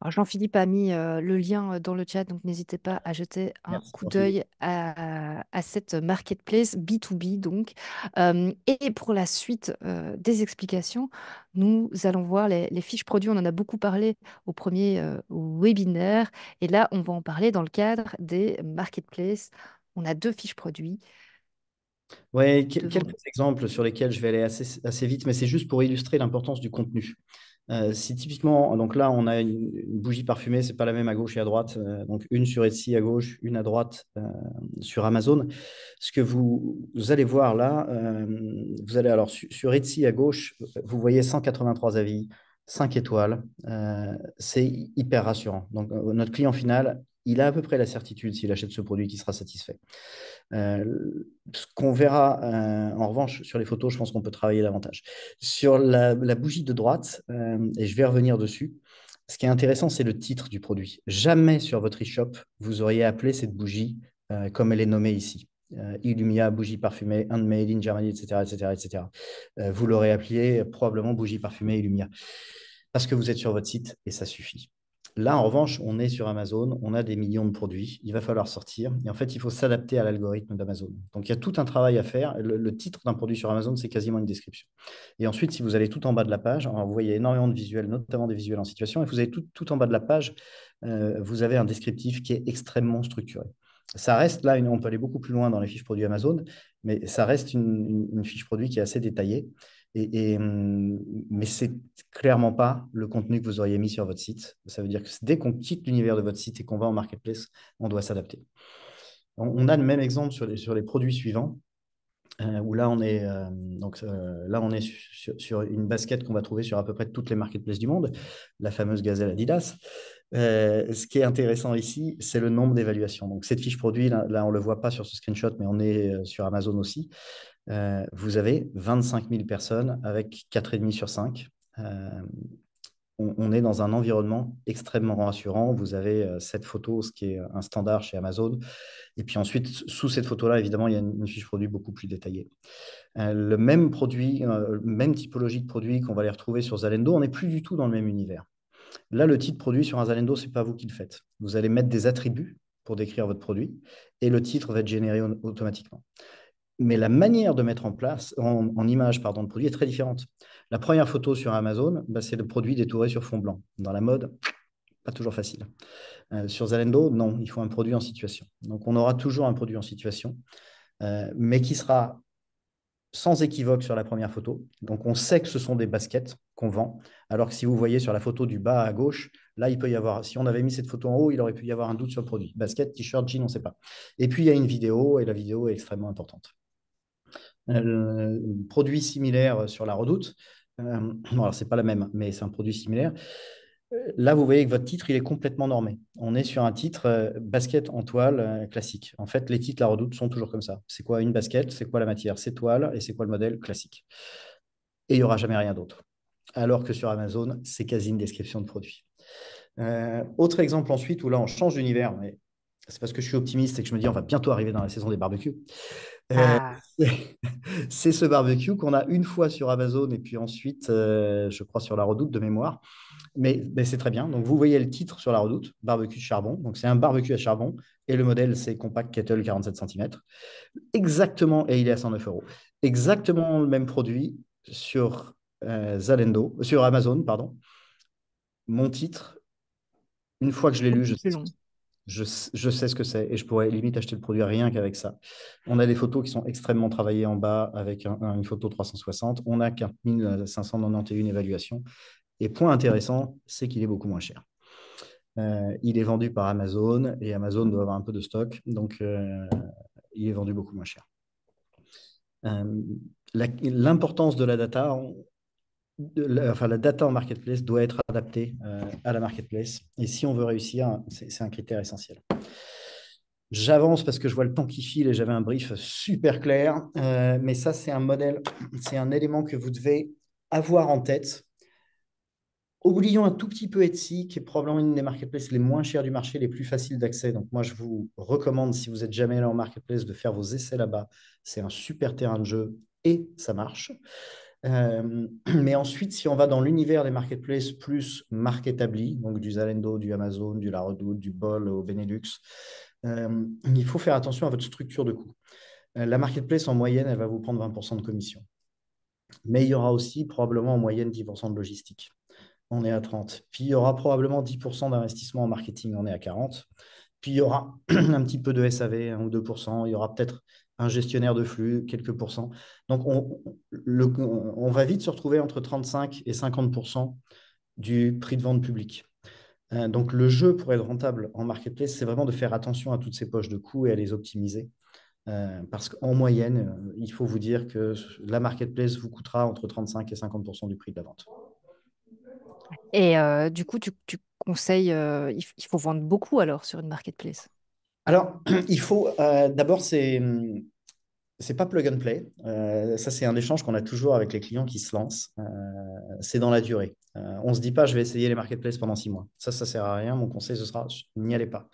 Speaker 2: Jean-Philippe a mis le lien dans le chat, donc n'hésitez pas à jeter un coup d'œil à, à, cette marketplace B2B. Donc. et pour la suite des explications, nous allons voir les, les, fiches produits. On en a beaucoup parlé au premier webinaire. Et là, on va en parler dans le cadre des marketplaces. On a deux fiches produits.
Speaker 4: Oui, mmh, quelques exemples sur lesquels je vais aller assez, vite, mais c'est juste pour illustrer l'importance du contenu. Euh, si typiquement, donc là, on a une, bougie parfumée, c'est pas la même à gauche et à droite. Euh, donc une sur Etsy à gauche, une à droite euh, sur Amazon. Ce que vous, allez voir là, vous allez alors sur Etsy à gauche, vous voyez 183 avis, 5 étoiles. c'est hyper rassurant. Donc notre client final, il a à peu près la certitude s'il achète ce produit qu'il sera satisfait. Euh, ce qu'on verra, euh, en revanche, sur les photos, je pense qu'on peut travailler davantage. Sur la, bougie de droite, euh, et je vais revenir dessus, ce qui est intéressant, c'est le titre du produit. Jamais sur votre e-shop, vous auriez appelé cette bougie comme elle est nommée ici. Illumia, bougie parfumée, handmade in Germany, etc. etc., etc. vous l'aurez appelée probablement bougie parfumée Illumia. Parce que vous êtes sur votre site et ça suffit. Là, en revanche, on est sur Amazon, on a des millions de produits, il va falloir sortir. Et en fait, il faut s'adapter à l'algorithme d'Amazon. Donc, il y a tout un travail à faire. Le, titre d'un produit sur Amazon, c'est quasiment une description. Et ensuite, si vous allez tout en bas de la page, vous voyez énormément de visuels, notamment des visuels en situation, et vous avez tout, en bas de la page, euh, vous avez un descriptif qui est extrêmement structuré. Ça reste là, on peut aller beaucoup plus loin dans les fiches produits Amazon, mais ça reste une fiche produit qui est assez détaillée. Et, mm, mais c'est clairement pas le contenu que vous auriez mis sur votre site. Ça veut dire que dès qu'on quitte l'univers de votre site et qu'on va en marketplace, on doit s'adapter. On, a le même exemple sur les, produits suivants. Euh, où là on est euh, euh, là on est sur une basket qu'on va trouver sur à peu près toutes les marketplaces du monde, la fameuse gazelle Adidas. Euh, ce qui est intéressant ici, c'est le nombre d'évaluations. Donc, cette fiche produit, là, on ne le voit pas sur ce screenshot, mais on est euh, sur Amazon aussi. Euh, vous avez 25 000 personnes avec 4,5 sur 5. on, on, est dans un environnement extrêmement rassurant. Vous avez cette photo, ce qui est un standard chez Amazon. Et puis ensuite, sous cette photo-là, évidemment, il y a une, fiche produit beaucoup plus détaillée. le même produit, même typologie de produit qu'on va les retrouver sur Zalendo, on n'est plus du tout dans le même univers. Là, le titre produit sur un Zalendo, ce n'est pas vous qui le faites. Vous allez mettre des attributs pour décrire votre produit et le titre va être généré automatiquement. Mais la manière de mettre en place, en, image, pardon, de produit est très différente. La première photo sur Amazon, bah, c'est le produit détouré sur fond blanc. Dans la mode, pas toujours facile. Euh, sur Zalendo, non, il faut un produit en situation. Donc, on aura toujours un produit en situation, euh, mais qui sera sans équivoque sur la première photo. Donc on sait que ce sont des baskets qu'on vend. Alors que si vous voyez sur la photo du bas à gauche, là, il peut y avoir, si on avait mis cette photo en haut, il aurait pu y avoir un doute sur le produit. Basket, t-shirt, jean, on ne sait pas. Et puis il y a une vidéo, et la vidéo est extrêmement importante. Euh, produit similaire sur la redoute. Euh, alors, pas la même, mais c'est un produit similaire. Là, vous voyez que votre titre, il est complètement normé. On est sur un titre euh, basket en toile euh, classique. En fait, les titres La Redoute sont toujours comme ça. C'est quoi une basket C'est quoi la matière C'est toile et c'est quoi le modèle classique Et il n'y aura jamais rien d'autre. Alors que sur Amazon, c'est quasi une description de produit. Euh, autre exemple ensuite où là, on change d'univers, mais c'est parce que je suis optimiste et que je me dis on va bientôt arriver dans la saison des barbecues. Ah. Euh, c'est ce barbecue qu'on a une fois sur Amazon et puis ensuite, euh, je crois, sur la redoute de mémoire. Mais, c'est très bien. Donc, vous voyez le titre sur la redoute, barbecue charbon. Donc, c'est un barbecue à charbon et le modèle, c'est Compact Kettle 47 cm. Exactement, et il est à 109 euros. Exactement le même produit sur euh, sur Amazon, pardon. Mon titre, une fois que je l'ai lu, je sais je, sais ce que c'est et je pourrais limite acheter le produit rien qu'avec ça. On a des photos qui sont extrêmement travaillées en bas avec une photo 360. On a 4591 euh, évaluations. Et point intéressant, c'est qu'il est beaucoup moins cher. Euh, il est vendu par Amazon et Amazon doit avoir un peu de stock, donc euh, il est vendu beaucoup moins cher. L'importance de la data, la, enfin, la data en marketplace doit être adaptée euh, à la marketplace. Et si on veut réussir, c'est un critère essentiel. J'avance parce que je vois le temps qui file et j'avais un brief super clair. Euh, mais ça, c'est un modèle, c'est un élément que vous devez avoir en tête. Oublions un tout petit peu Etsy, qui est probablement une des marketplaces les moins chères du marché, les plus faciles d'accès. Donc moi, je vous recommande, si vous n'êtes jamais allé en marketplace, de faire vos essais là-bas. C'est un super terrain de jeu et ça marche. Euh, mais ensuite, si on va dans l'univers des marketplaces plus marque donc du Zalendo, du Amazon, du La Redoute, du Bol au Benelux, euh, il faut faire attention à votre structure de coût. Euh, la marketplace, en moyenne, elle va vous prendre 20% de commission. Mais il y aura aussi probablement en moyenne 10% de logistique. On est à 30. Puis il y aura probablement 10% d'investissement en marketing. On est à 40. Puis il y aura un petit peu de SAV, 1 ou 2%. Il y aura peut-être un gestionnaire de flux, quelques pourcents. Donc, on, va vite se retrouver entre 35 et 50 du prix de vente public. Euh, donc, le jeu pour être rentable en marketplace, c'est vraiment de faire attention à toutes ces poches de coûts et à les optimiser. Euh, parce qu'en moyenne, euh, il faut vous dire que la marketplace vous coûtera entre 35 et 50 du prix de la vente.
Speaker 2: Et du coup, tu, tu conseilles, il faut vendre beaucoup alors sur une marketplace
Speaker 4: alors, il faut euh, d'abord, c'est c'est pas plug and play. Euh, ça, c'est un échange qu'on a toujours avec les clients qui se lancent. Euh, c'est dans la durée. on se dit pas, je vais essayer les marketplaces pendant six mois. Ça, ça sert à rien. Mon conseil, ce sera, n'y allez pas.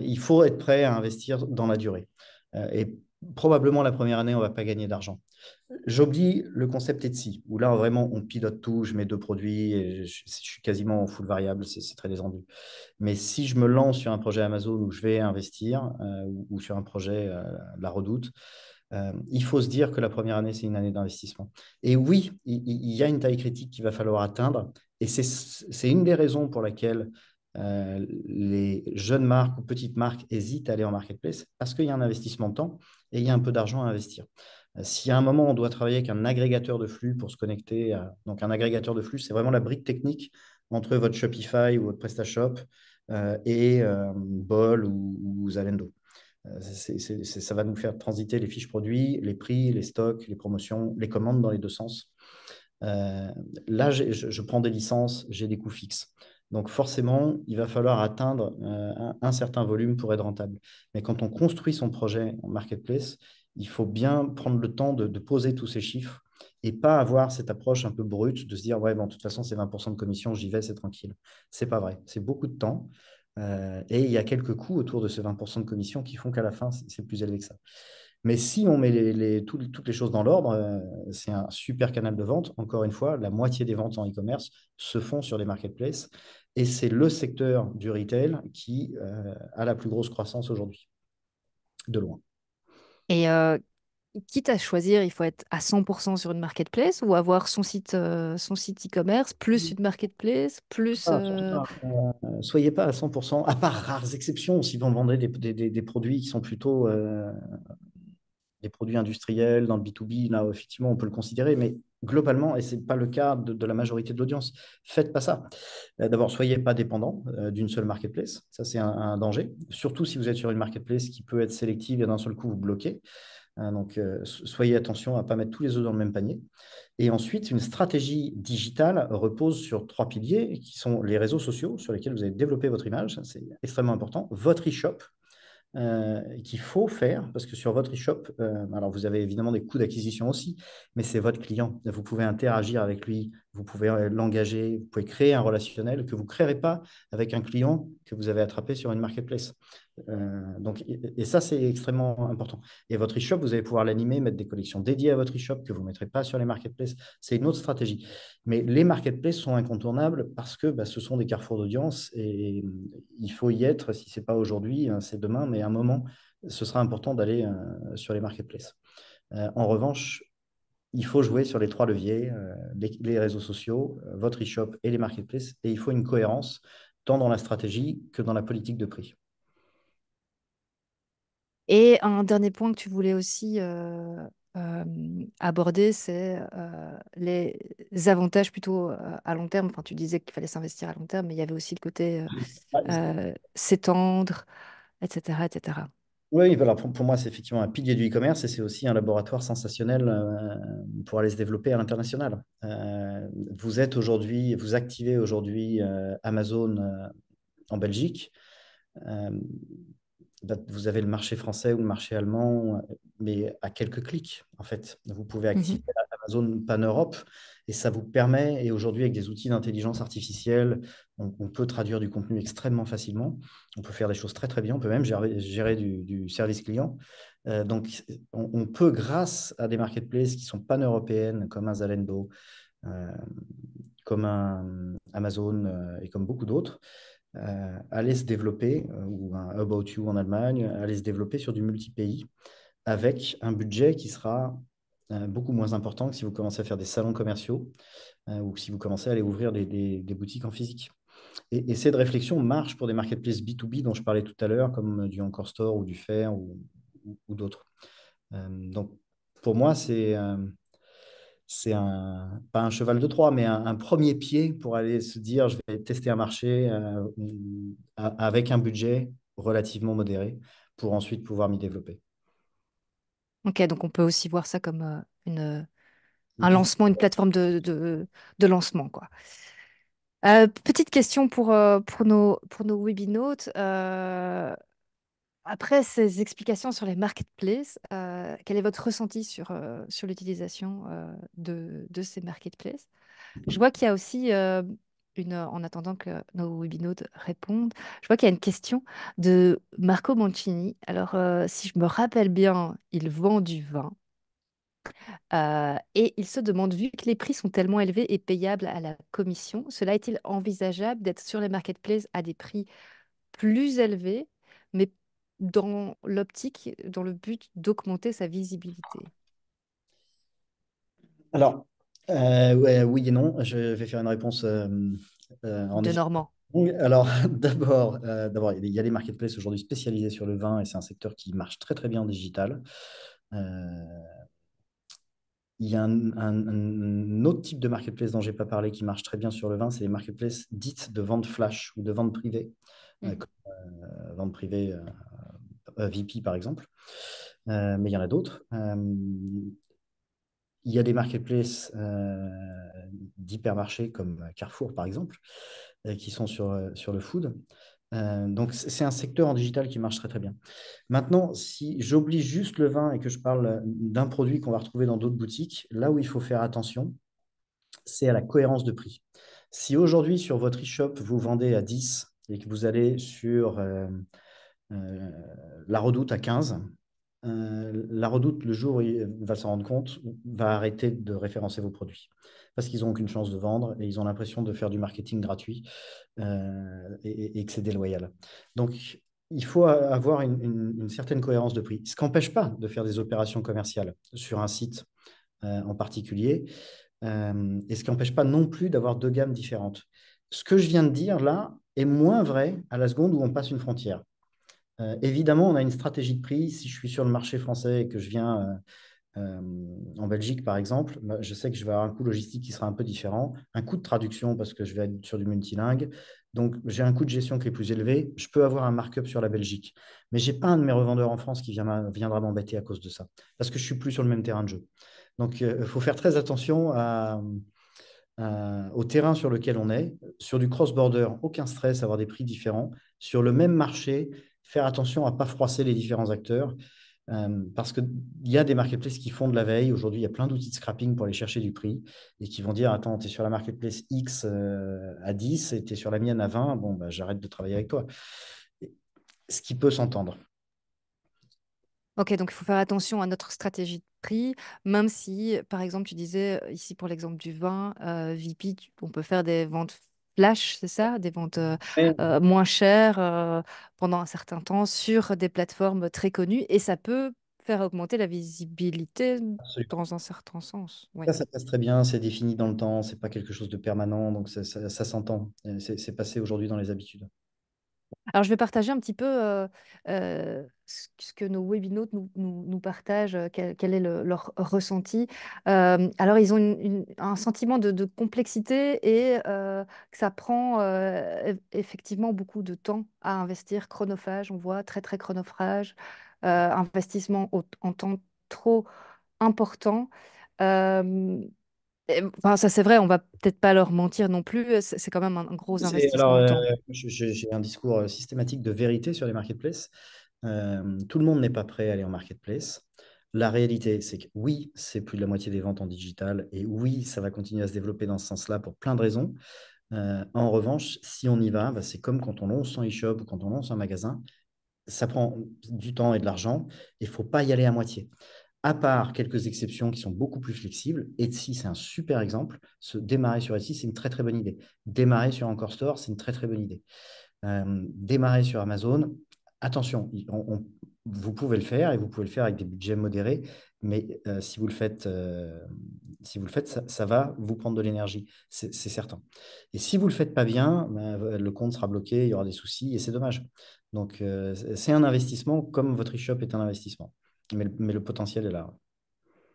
Speaker 4: il faut être prêt à investir dans la durée. et probablement la première année, on va pas gagner d'argent. J'oublie le concept Etsy, où là, vraiment, on pilote tout, je mets deux produits, et je, suis quasiment en full variable, c'est très détendu. Mais si je me lance sur un projet Amazon où je vais investir, euh, ou, sur un projet euh, La Redoute, euh, il faut se dire que la première année, c'est une année d'investissement. Et oui, il, y a une taille critique qu'il va falloir atteindre, et c'est une des raisons pour laquelle les jeunes marques ou petites marques hésitent à aller en marketplace parce qu'il y a un investissement de temps et il y a un peu d'argent à investir. Euh, si à un moment, on doit travailler avec un agrégateur de flux pour se connecter, à... donc un agrégateur de flux, c'est vraiment la brique technique entre votre Shopify ou votre PrestaShop euh, et euh, Bol ou, Zalendo. ça va nous faire transiter les fiches produits, les prix, les stocks, les promotions, les commandes dans les deux sens. là, je, prends des licences, j'ai des coûts fixes. Donc forcément, il va falloir atteindre un certain volume pour être rentable. Mais quand on construit son projet en marketplace, il faut bien prendre le temps de, poser tous ces chiffres et pas avoir cette approche un peu brute de se dire ouais, bon, de toute façon, c'est 20% de commission, j'y vais, c'est tranquille. C'est pas vrai. C'est beaucoup de temps. Euh, et il y a quelques coûts autour de ces 20% de commission qui font qu'à la fin, c'est plus élevé que ça. Mais si on met toutes les choses dans l'ordre, euh, c'est un super canal de vente. Encore une fois, la moitié des ventes en e-commerce se font sur les marketplaces. Et c'est le secteur du retail qui euh, a la plus grosse croissance aujourd'hui, de loin.
Speaker 2: Et euh, quitte à choisir, il faut être à 100% sur une marketplace ou avoir son site euh, son site e-commerce plus mmh. une marketplace plus ah,
Speaker 4: euh, soyez pas à 100% à part rares exceptions si vous vendez des, produits qui sont plutôt des produits industriels dans le B2B là effectivement on peut le considérer mais globalement, et ce n'est pas le cas de, la majorité de l'audience, faites pas ça. Euh, d'abord, soyez pas dépendant euh, d'une seule marketplace, ça c'est un, danger, surtout si vous êtes sur une marketplace qui peut être sélective et d'un seul coup vous bloquez. Hein, donc, euh, soyez attention à ne pas mettre tous les œufs dans le même panier. Et ensuite, une stratégie digitale repose sur trois piliers qui sont les réseaux sociaux sur lesquels vous avez développé votre image, c'est extrêmement important, votre e-shop, euh, qu'il faut faire, parce que sur votre e-shop, euh, alors vous avez évidemment des coûts d'acquisition aussi, mais c'est votre client. Vous pouvez interagir avec lui, vous pouvez euh, l'engager, vous pouvez créer un relationnel que vous ne créerez pas avec un client que vous avez attrapé sur une marketplace. Euh, donc, et, ça, c'est extrêmement important. Et votre e-shop, vous allez pouvoir l'animer, mettre des collections dédiées à votre e-shop que vous ne mettrez pas sur les marketplaces. C'est une autre stratégie. Mais les marketplaces sont incontournables parce que bah, ce sont des carrefours d'audience et euh, il faut y être. Si ce n'est pas aujourd'hui, hein, c'est demain, mais à un moment, ce sera important d'aller euh, sur les marketplaces. en revanche, il faut jouer sur les trois leviers, les, les, réseaux sociaux, votre e-shop et les marketplaces. Et il faut une cohérence tant dans la stratégie que dans la politique de prix.
Speaker 2: Et un dernier point que tu voulais aussi euh, euh, aborder, c'est euh, les avantages plutôt à long terme. Enfin, tu disais qu'il fallait s'investir à long terme, mais il y avait aussi le côté s'étendre, etc., etc.
Speaker 4: Oui, alors pour, moi, c'est effectivement un pilier du e-commerce et c'est aussi un laboratoire sensationnel pour aller se développer à l'international. vous êtes aujourd'hui, vous activez aujourd'hui Amazon en Belgique. Bah, vous avez le marché français ou le marché allemand, euh, mais à quelques clics, en fait. Vous pouvez mhm. activer Amazon Pan-Europe et ça vous permet, et aujourd'hui, avec des outils d'intelligence artificielle, on, peut traduire du contenu extrêmement facilement. On peut faire des choses très, très bien. On peut même gérer, du, service client. Euh, donc, on, peut, grâce à des marketplaces qui sont pan-européennes, comme un Zalendo, euh, comme un Amazon et comme beaucoup d'autres, euh, aller se développer, euh, ou un About You en Allemagne, aller se développer sur du multi-pays avec un budget qui sera euh, beaucoup moins important que si vous commencez à faire des salons commerciaux ou si vous commencez à aller ouvrir des, boutiques en physique. Et, cette réflexion marche pour des marketplaces B2B dont je parlais tout à l'heure, comme du Encore Store ou du Fer ou, d'autres. donc, pour moi, c'est c'est un, pas un cheval de Troie, mais un, premier pied pour aller se dire, je vais tester un marché euh, avec un budget relativement modéré pour ensuite pouvoir m'y développer.
Speaker 2: Ok, donc on peut aussi voir ça comme euh, une, euh, un lancement, une plateforme de, lancement. Quoi. petite question pour, nos, pour nos après ces explications sur les marketplaces, euh, quel est votre ressenti sur, euh, sur l'utilisation euh, de, de, ces marketplaces Je vois qu'il y a aussi, une, en attendant que nos webinars répondent, je vois qu'il y a une question de Marco Mancini. Alors, si je me rappelle bien, il vend du vin. et il se demande, vu que les prix sont tellement élevés et payables à la commission, cela est-il envisageable d'être sur les marketplaces à des prix plus élevés, mais dans l'optique, dans le but d'augmenter sa visibilité
Speaker 4: Alors, euh, oui et non. Je vais faire une réponse euh, euh, en de Normand. Alors, d'abord, d'abord, il y a les marketplaces aujourd'hui spécialisés sur le vin et c'est un secteur qui marche très très bien en digital. Il y a un, autre type de marketplace dont je n'ai pas parlé qui marche très bien sur le vin, c'est les marketplaces dites de vente flash ou de vente privée. Mmh. vente privée, euh, euh, Vip par exemple, euh, mais il y en a d'autres. Euh, il y a des marketplaces d'hypermarchés comme Carrefour par exemple, qui sont sur, sur le food. donc, c'est un secteur en digital qui marche très très bien. Maintenant, si j'oublie juste le vin et que je parle d'un produit qu'on va retrouver dans d'autres boutiques, là où il faut faire attention, c'est à la cohérence de prix. Si aujourd'hui sur votre e-shop vous vendez à 10 et que vous allez sur euh, la redoute à 15. Euh, la redoute, le jour où il va s'en rendre compte, va arrêter de référencer vos produits parce qu'ils n'ont aucune chance de vendre et ils ont l'impression de faire du marketing gratuit euh, et, que c'est déloyal. Donc, il faut avoir une, certaine cohérence de prix, ce qui n'empêche pas de faire des opérations commerciales sur un site en particulier, et ce qui n'empêche pas non plus d'avoir deux gammes différentes. Ce que je viens de dire là est moins vrai à la seconde où on passe une frontière. Euh, évidemment, on a une stratégie de prix. Si je suis sur le marché français et que je viens euh, euh, en Belgique, par exemple, bah, je sais que je vais avoir un coût logistique qui sera un peu différent, un coût de traduction parce que je vais être sur du multilingue. Donc, j'ai un coût de gestion qui est plus élevé. Je peux avoir un markup sur la Belgique. Mais je n'ai pas un de mes revendeurs en France qui viendra m'embêter à cause de ça parce que je ne suis plus sur le même terrain de jeu. Donc, il faut faire très attention au terrain sur lequel on est. Sur du cross-border, aucun stress, avoir des prix différents. Sur le même marché, faire attention à ne pas froisser les différents acteurs. Euh, parce qu'il y a des marketplaces qui font de la veille. Aujourd'hui, il y a plein d'outils de scrapping pour aller chercher du prix et qui vont dire Attends, tu es sur la marketplace X euh, à 10 et tu es sur la mienne à 20. Bon, bah, j'arrête de travailler avec toi. Ce qui peut s'entendre.
Speaker 2: Ok, donc il faut faire attention à notre stratégie de prix, même si, par exemple, tu disais ici pour l'exemple du vin, euh, VP, on peut faire des ventes flash, c'est ça, des ventes euh, euh, moins chères euh, pendant un certain temps sur des plateformes très connues et ça peut faire augmenter la visibilité dans un certain sens. Ça, ça passe très
Speaker 4: bien, c'est défini dans le temps, c'est pas quelque chose de permanent, donc ça s'entend. C'est passé aujourd'hui dans les habitudes.
Speaker 2: Alors, je vais partager un petit peu euh, euh, ce que nos webinautes nous, partagent, euh, quel, est leur ressenti. alors, ils ont un sentiment de, complexité et que ça prend effectivement beaucoup de temps à investir, chronophage, on voit, très, très chronophage, investissement en temps trop important ça c'est vrai, on va peut-être pas leur mentir non plus. Euh, c'est quand même un gros investissement. Euh,
Speaker 4: j'ai un discours euh, systématique de vérité sur les marketplaces. tout le monde n'est pas prêt à aller en marketplace. La réalité, c'est que oui, c'est plus de la moitié des ventes en digital, et oui, ça va continuer à se développer dans ce sens-là pour plein de raisons. en revanche, si on y va, bah, c'est comme quand on lance un e-shop ou quand on lance un magasin, ça prend du temps et de l'argent. Il ne faut pas y aller à moitié à part quelques exceptions qui sont beaucoup plus flexibles. Etsy, c'est un super exemple. Se démarrer sur Etsy, c'est une très très bonne idée. Démarrer sur Encore Store, c'est une très très bonne idée. Euh, démarrer sur Amazon, attention, vous pouvez le faire et vous pouvez le faire avec des budgets modérés, mais euh, si vous le faites, euh, si vous le faites ça, va vous prendre de l'énergie, c'est certain. Et si vous ne le faites pas bien, ben, le compte sera bloqué, il y aura des soucis et c'est dommage. Donc, c'est un investissement comme votre e-shop est un investissement mais, le potentiel est là.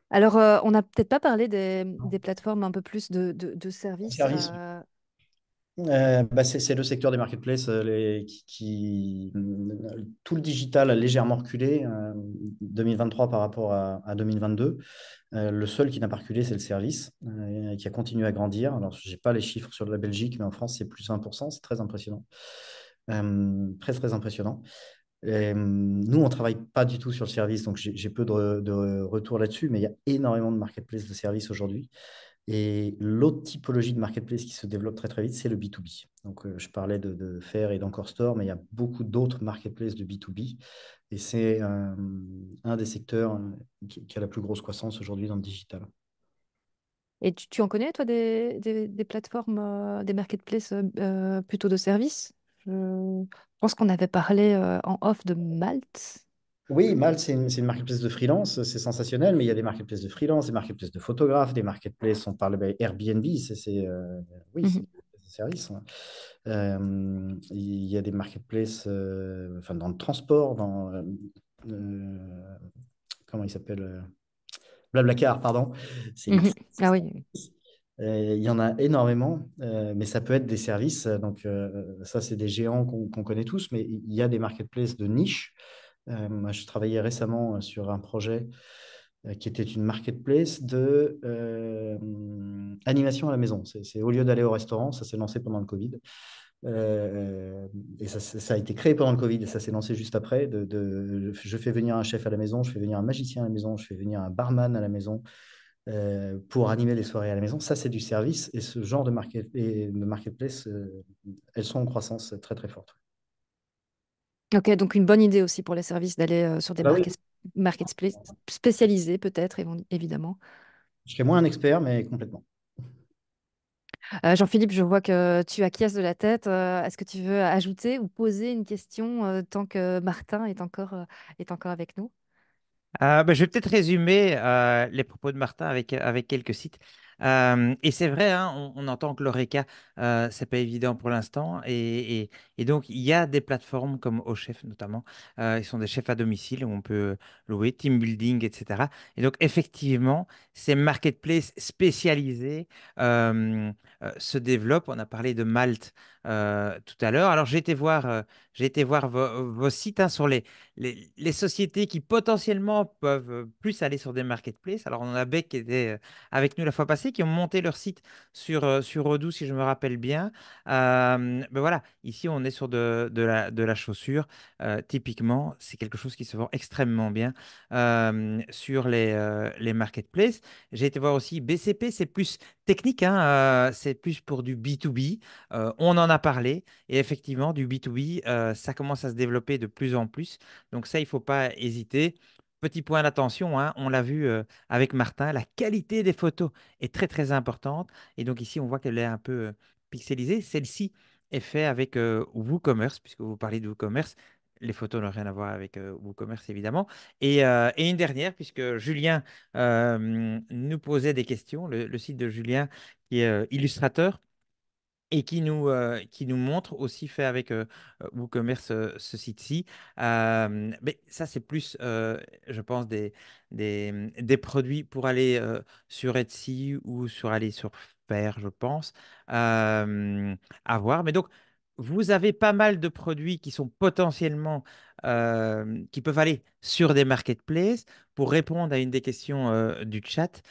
Speaker 2: Alors, euh, on n'a peut-être pas parlé des, plateformes un peu plus de, services. Euh.
Speaker 4: Euh, bah c'est le secteur des marketplaces les, qui, mm, tout le digital a légèrement reculé 2023 par rapport à, 2022. le seul qui n'a pas reculé, c'est le service qui a continué à grandir. Alors, je n'ai pas les chiffres sur la Belgique, mais en France, c'est plus 1%. C'est très impressionnant. très, très impressionnant nous, on ne travaille pas du tout sur le service, donc j'ai peu de, de retours là-dessus, mais il y a énormément de marketplaces de services aujourd'hui. Et l'autre typologie de marketplace qui se développe très très vite, c'est le B2B. Donc euh, je parlais de, de Fair et d'Encore Store, mais il y a beaucoup d'autres marketplaces de B2B. Et c'est un des secteurs euh, qui, a la plus grosse croissance aujourd'hui dans le digital.
Speaker 2: Et tu, en connais, toi, des, plateformes, euh, des marketplaces plutôt de services je pense qu'on avait parlé euh, en off de Malte.
Speaker 4: Oui, Malte, c'est une, marketplace de freelance, c'est sensationnel, mais il y a des marketplaces de freelance, des marketplaces de photographes, des marketplaces, on parlait Airbnb, c'est euh, oui, mhm. service. Hein. Euh, il y a des marketplaces euh, enfin, dans le transport, dans comment il s'appelle Blablacar, pardon. C'est mhm. Ah oui. Euh, il y en a énormément, euh, mais ça peut être des services. Donc, euh, ça, c'est des géants qu'on connaît tous, mais il y a des marketplaces de niche. moi, je travaillais récemment sur un projet qui était une marketplace de animation à la maison. C'est au lieu d'aller au restaurant, ça s'est lancé pendant le Covid. et ça, a été créé pendant le Covid et ça s'est lancé juste après. je fais venir un chef à la maison, je fais venir un magicien à la maison, je fais venir un barman à la maison, euh, pour animer les soirées à la maison. Ça, c'est du service et ce genre de, de marketplace, euh, elles sont en croissance très très forte.
Speaker 2: Ok, donc une bonne idée aussi pour les services d'aller euh, sur des bah marketplaces spécialisés peut-être, évidemment. Je serais moins un expert,
Speaker 4: mais complètement.
Speaker 2: Jean-Philippe, je vois que tu acquiesces de la tête. Est-ce que tu veux ajouter ou poser une question tant que Martin est encore, est encore avec nous
Speaker 3: euh, ben, je vais peut-être résumer euh, les propos de Martin avec quelques sites et c'est vrai, hein, on, entend que l'ORECA, euh, c'est pas évident pour l'instant. Et, donc, il y a des plateformes comme chef notamment, ils sont des chefs à domicile où on peut louer, team building, etc. Et donc, effectivement, ces marketplaces spécialisés se développent. On a parlé de Malte tout à l'heure. Alors, j'ai été voir, j'ai été voir vos, sites hein, sur les, les, sociétés qui potentiellement peuvent plus aller sur des marketplaces. Alors, on a Beck qui était avec nous la fois passée qui ont monté leur site sur, euh, sur Odoo, si je me rappelle bien. Ben voilà, ici, on est sur de, la, chaussure. Euh, typiquement, c'est quelque chose qui se vend extrêmement bien sur les, euh, les marketplaces. J'ai été voir aussi BCP, c'est plus technique, hein, c'est plus pour du B2B. on en a parlé. Et effectivement, du B2B, ça commence à se développer de plus en plus. Donc ça, il ne faut pas hésiter. Petit point d'attention, hein, on l'a vu euh, avec Martin, la qualité des photos est très très importante. Et donc ici, on voit qu'elle est un peu euh, pixelisée. Celle-ci est faite avec euh, WooCommerce, puisque vous parlez de WooCommerce. Les photos n'ont rien à voir avec WooCommerce, évidemment. Et, une dernière, puisque Julien nous posait des questions, le, le site de Julien qui est illustrateur et qui nous, euh, qui nous montre aussi fait avec euh, euh, WooCommerce ce site-ci. mais ça, c'est plus, je pense, des, des, mmh, des, produits pour aller sur Etsy ou sur aller sur Fair, je pense, à voir. Mais donc, vous avez pas mal de produits qui sont potentiellement, qui peuvent aller sur des marketplaces pour répondre à une des questions du chat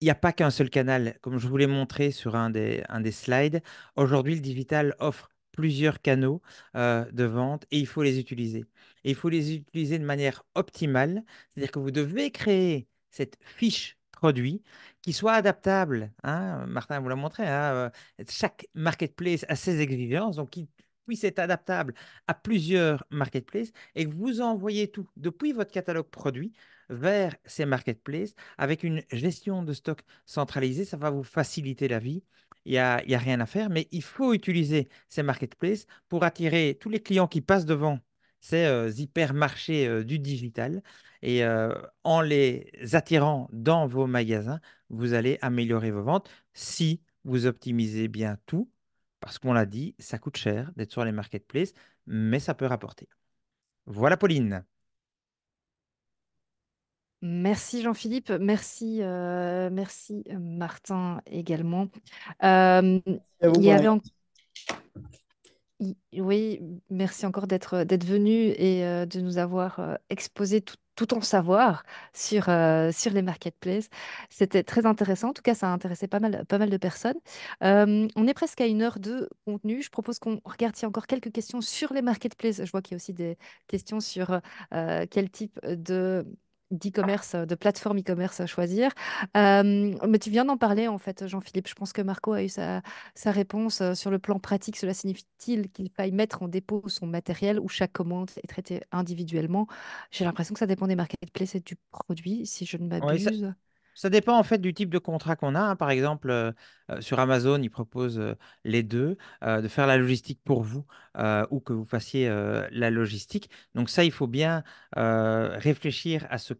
Speaker 3: il n'y a pas qu'un seul canal. Comme je vous l'ai montré sur un des, slides, aujourd'hui, le digital offre plusieurs canaux euh, de vente et il faut les utiliser. il faut les utiliser de manière optimale, c'est-à-dire que vous devez créer cette fiche produit qui soit adaptable. Hein, Martin vous l'a montré, hein, euh, chaque marketplace a ses exigences, donc qui puisse être adaptable à plusieurs marketplaces et que vous envoyez tout depuis votre catalogue produit vers ces marketplaces avec une gestion de stock centralisée. Ça va vous faciliter la vie. Il n'y a, y a rien à faire, mais il faut utiliser ces marketplaces pour attirer tous les clients qui passent devant ces euh, hypermarchés euh, du digital. Et euh, en les attirant dans vos magasins, vous allez améliorer vos ventes si vous optimisez bien tout. Parce qu'on l'a dit, ça coûte cher d'être sur les marketplaces, mais ça peut rapporter. Voilà Pauline.
Speaker 2: Merci Jean-Philippe, merci, euh, merci Martin également. Oui, merci encore d'être venu et euh, de nous avoir euh, exposé tout, tout savoir sur, sur les marketplaces. C'était très intéressant. En tout cas, ça a intéressé pas mal, pas mal de personnes. on est presque à une heure de contenu. Je propose qu'on regarde s'il encore quelques questions sur les marketplaces. Je vois qu'il y a aussi des questions sur quel type de d'e-commerce, de plateforme e-commerce à choisir. mais tu viens d'en parler, en fait, Jean-Philippe. Je pense que Marco a eu sa, réponse euh, sur le plan pratique. Cela signifie-t-il qu'il faille mettre en dépôt son matériel ou chaque commande est traitée individuellement J'ai l'impression que ça dépend des marketplaces et du produit, si je ne m'abuse.
Speaker 3: Ça dépend en fait du type de contrat qu'on a. Hein. Par exemple, euh, euh, sur Amazon, ils proposent euh, les deux, de faire la logistique pour vous ou que vous fassiez la logistique. Donc ça, il faut bien réfléchir à ce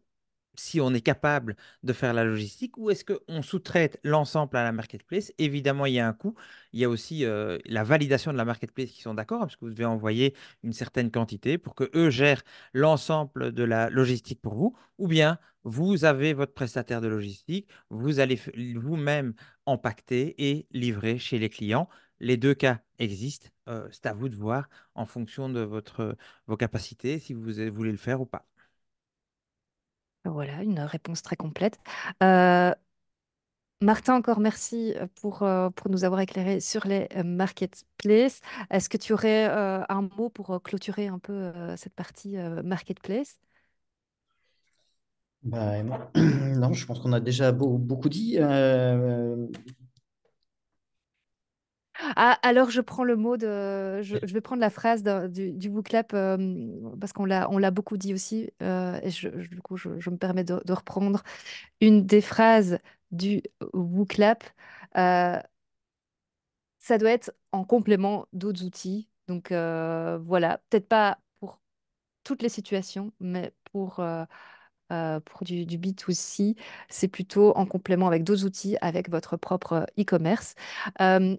Speaker 3: si on est capable de faire la logistique ou est-ce qu'on sous-traite l'ensemble à la marketplace Évidemment, il y a un coût. Il y a aussi euh, la validation de la marketplace qui sont d'accord, parce que vous devez envoyer une certaine quantité pour que eux gèrent l'ensemble de la logistique pour vous. Ou bien vous avez votre prestataire de logistique, vous allez vous-même empacter et livrer chez les clients. Les deux cas existent. Euh, c'est à vous de voir en fonction de votre, vos capacités si vous voulez le faire ou pas.
Speaker 2: Voilà, une réponse très complète. Euh, Martin, encore merci euh, pour, euh, pour nous avoir éclairé sur les marketplaces. Est-ce que tu aurais un mot pour clôturer un peu cette partie marketplace
Speaker 4: bah, non, je pense qu'on a déjà beaucoup dit.
Speaker 2: Ah, alors je prends le mot de, je, vais prendre la phrase du, du parce qu'on l'a, on l'a beaucoup dit aussi et je, du coup je, me permets de, reprendre une des phrases du book Euh, ça doit être en complément d'autres outils. Donc voilà, peut-être pas pour toutes les situations, mais pour pour du, B2C, c'est plutôt en complément avec d'autres outils, avec votre propre e-commerce. Euh,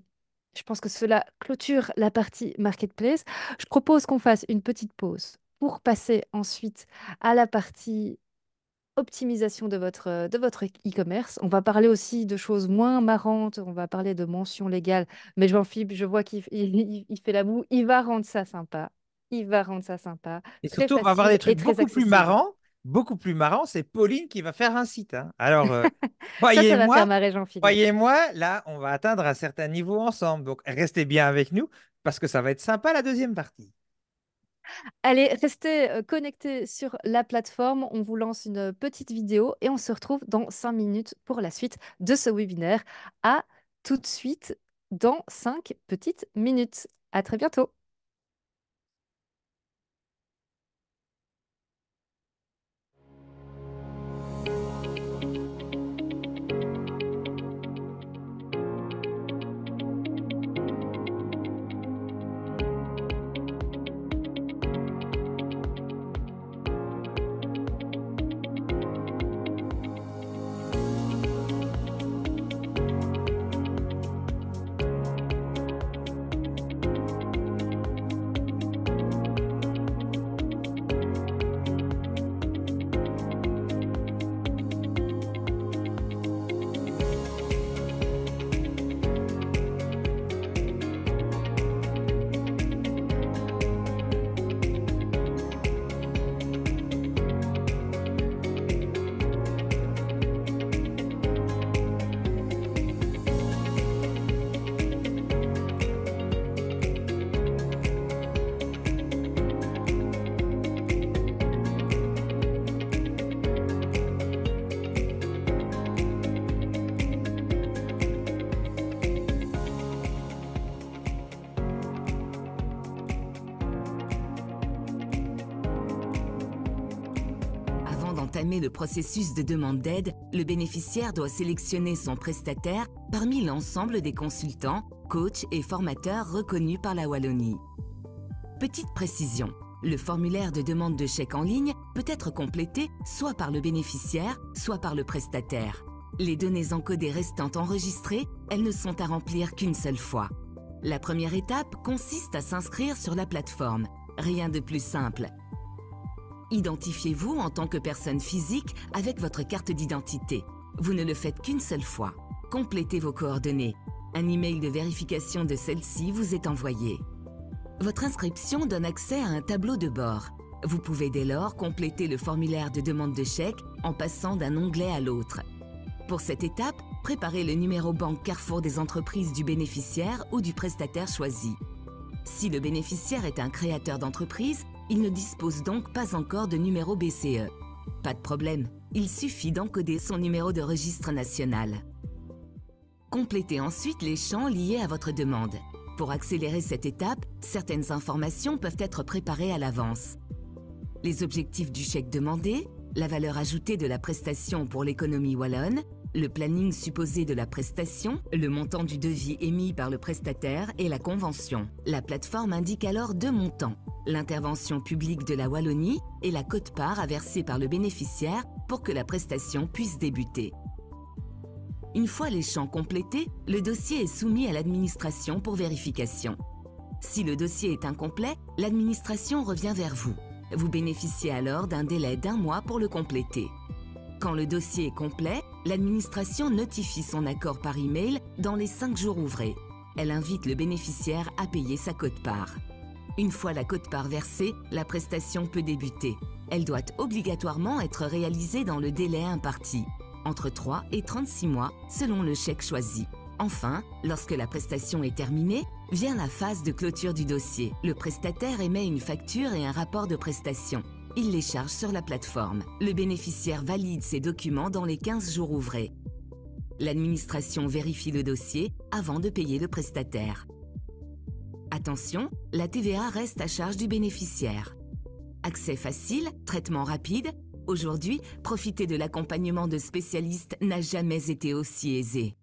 Speaker 2: je pense que cela clôture la partie marketplace. Je propose qu'on fasse une petite pause pour passer ensuite à la partie optimisation de votre de votre e-commerce. On va parler aussi de choses moins marrantes. On va parler de mentions légales. Mais Jean-Philippe, je vois qu'il fait la boue. Il va rendre ça sympa. Il va rendre ça sympa. Et surtout, on va avoir des trucs beaucoup plus
Speaker 3: marrants beaucoup plus marrant, c'est Pauline qui va faire un site. Hein. Alors, euh, voyez-moi, là, on va atteindre un certain niveau ensemble. Donc, restez bien avec nous parce que ça va être sympa la deuxième partie.
Speaker 2: Allez, restez euh, connectés sur la plateforme. On vous lance une petite vidéo et on se retrouve dans 5 minutes pour la suite de ce webinaire. À tout de suite dans cinq petites minutes. À très bientôt.
Speaker 5: processus de demande d'aide, le bénéficiaire doit sélectionner son prestataire parmi l'ensemble des consultants, coachs et formateurs reconnus par la Wallonie. Petite précision, le formulaire de demande de chèque en ligne peut être complété soit par le bénéficiaire, soit par le prestataire. Les données encodées restant enregistrées, elles ne sont à remplir qu'une seule fois. La première étape consiste à s'inscrire sur la plateforme. Rien de plus simple. Identifiez-vous en tant que personne physique avec votre carte d'identité. Vous ne le faites qu'une seule fois. Complétez vos coordonnées. Un email de vérification de celle-ci vous est envoyé. Votre inscription donne accès à un tableau de bord. Vous pouvez dès lors compléter le formulaire de demande de chèque en passant d'un onglet à l'autre. Pour cette étape, préparez le numéro banque Carrefour des entreprises du bénéficiaire ou du prestataire choisi. Si le bénéficiaire est un créateur d'entreprise, il ne dispose donc pas encore de numéro BCE. Pas de problème, il suffit d'encoder son numéro de registre national. Complétez ensuite les champs liés à votre demande. Pour accélérer cette étape, certaines informations peuvent être préparées à l'avance. Les objectifs du chèque demandé, la valeur ajoutée de la prestation pour l'économie wallonne, le planning supposé de la prestation, le montant du devis émis par le prestataire et la convention. La plateforme indique alors deux montants, l'intervention publique de la Wallonie et la cote-part à verser par le bénéficiaire pour que la prestation puisse débuter. Une fois les champs complétés, le dossier est soumis à l'administration pour vérification. Si le dossier est incomplet, l'administration revient vers vous. Vous bénéficiez alors d'un délai d'un mois pour le compléter. Quand le dossier est complet, l'administration notifie son accord par email dans les 5 jours ouvrés. Elle invite le bénéficiaire à payer sa cote-part. Une fois la cote-part versée, la prestation peut débuter. Elle doit obligatoirement être réalisée dans le délai imparti, entre 3 et 36 mois selon le chèque choisi. Enfin, lorsque la prestation est terminée, vient la phase de clôture du dossier. Le prestataire émet une facture et un rapport de prestation. Il les charge sur la plateforme. Le bénéficiaire valide ses documents dans les 15 jours ouvrés. L'administration vérifie le dossier avant de payer le prestataire. Attention, la TVA reste à charge du bénéficiaire. Accès facile, traitement rapide, aujourd'hui, profiter de l'accompagnement de spécialistes n'a jamais été aussi aisé.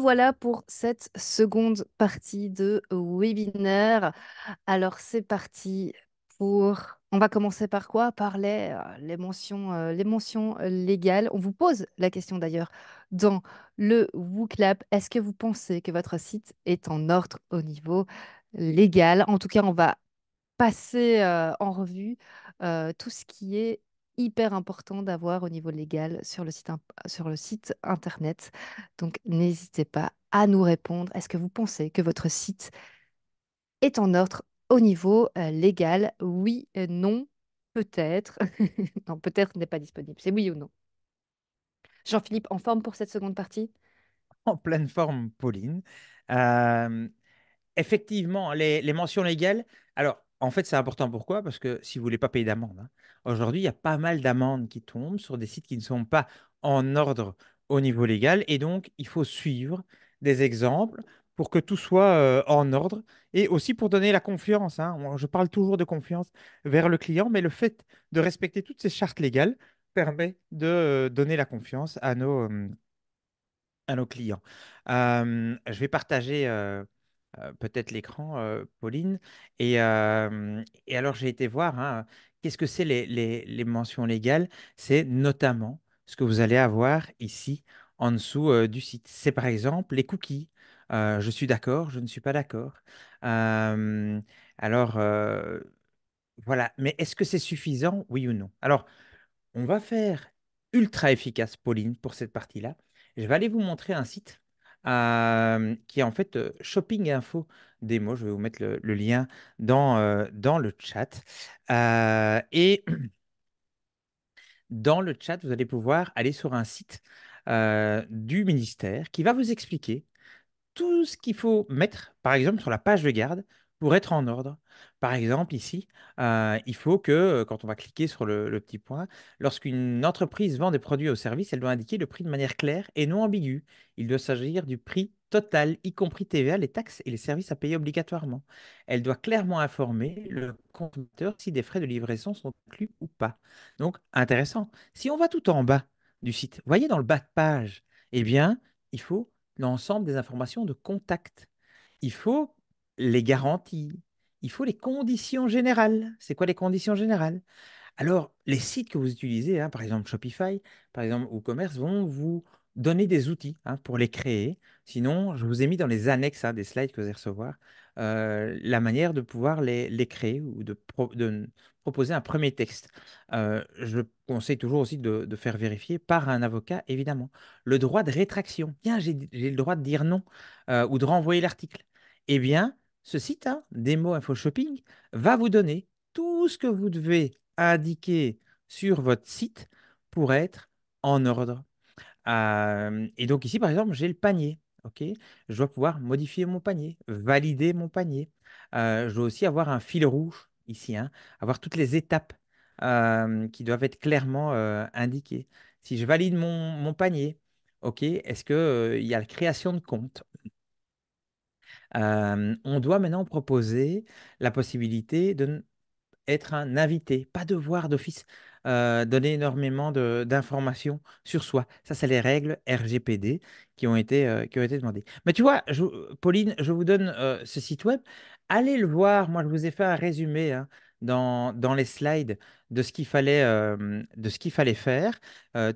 Speaker 2: voilà pour cette seconde partie de webinaire. Alors c'est parti pour... On va commencer par quoi Par les, mentions, euh, les mentions euh, euh, légales. On vous pose la question d'ailleurs dans le WooClap. Est-ce que vous pensez que votre site est en ordre au niveau légal En tout cas, on va passer en revue tout ce qui est hyper important d'avoir au niveau légal sur le site, sur le site internet. Donc n'hésitez pas à nous répondre. Est-ce que vous pensez que votre site est en ordre au niveau euh, légal Oui, euh, non, peut-être. non, peut-être n'est pas disponible. C'est oui ou non. Jean-Philippe, en forme pour cette seconde partie
Speaker 3: En pleine forme, Pauline. Euh, effectivement, les, les mentions légales. Alors, en fait, c'est important pourquoi Parce que si vous ne voulez pas payer d'amende, hein, aujourd'hui, il y a pas mal d'amendes qui tombent sur des sites qui ne sont pas en ordre au niveau légal. Et donc, il faut suivre des exemples pour que tout soit en ordre et aussi pour donner la confiance. Hein. Je parle toujours de confiance vers le client, mais le fait de respecter toutes ces chartes légales permet de donner la confiance à nos, à nos clients. je vais partager euh, peut-être l'écran, euh, Pauline. Euh, et, alors, j'ai été voir, hein, qu'est-ce que c'est les, mentions légales C'est notamment ce que vous allez avoir ici en dessous du site. C'est par exemple les cookies. je suis d'accord, je ne suis pas d'accord. alors, voilà. Mais est-ce que c'est suffisant, oui ou non Alors, on va faire ultra efficace, Pauline, pour cette partie-là. Je vais aller vous montrer un site qui est en fait Shopping Info Démo. Je vais vous mettre le, lien dans, dans le chat. et dans le chat, vous allez pouvoir aller sur un site du ministère qui va vous expliquer tout ce qu'il faut mettre, par exemple, sur la page de garde pour être en ordre, par exemple, ici, euh, il faut que, quand on va cliquer sur le, petit point, lorsqu'une entreprise vend des produits ou services, elle doit indiquer le prix de manière claire et non ambiguë. Il doit s'agir du prix total, y compris TVA, les taxes et les services à payer obligatoirement. Elle doit clairement informer le consommateur si des frais de livraison sont inclus ou pas. Donc, intéressant. Si on va tout en bas du site, voyez dans le bas de page, eh bien, il faut l'ensemble des informations de contact. Il faut les garanties, il faut les conditions générales. C'est quoi les conditions générales Alors, les sites que vous utilisez, hein, par exemple Shopify, par exemple WooCommerce, vont vous donner des outils hein, pour les créer. Sinon, je vous ai mis dans les annexes hein, des slides que vous allez recevoir euh, la manière de pouvoir les, créer ou de, proposer un premier texte. Euh, je conseille toujours aussi de, faire vérifier par un avocat, évidemment. Le droit de rétraction. Tiens, j'ai le droit de dire non euh, ou de renvoyer l'article. Eh bien, ce site, hein, Demo Info Shopping, va vous donner tout ce que vous devez indiquer sur votre site pour être en ordre. et donc ici, par exemple, j'ai le panier. ok je dois pouvoir modifier mon panier, valider mon panier. je dois aussi avoir un fil rouge ici, hein, avoir toutes les étapes qui doivent être clairement indiquées. Si je valide mon, panier, ok, est-ce qu'il il y a la création de compte on doit maintenant proposer la possibilité d'être un invité, pas devoir d'office. donner énormément d'informations sur soi. Ça, c'est les règles RGPD qui ont été, qui ont été demandées. Mais tu vois, Pauline, je vous donne ce site web. Allez le voir. Moi, je vous ai fait un résumé hein, dans, dans, les slides de ce qu'il fallait, de ce qu'il fallait faire,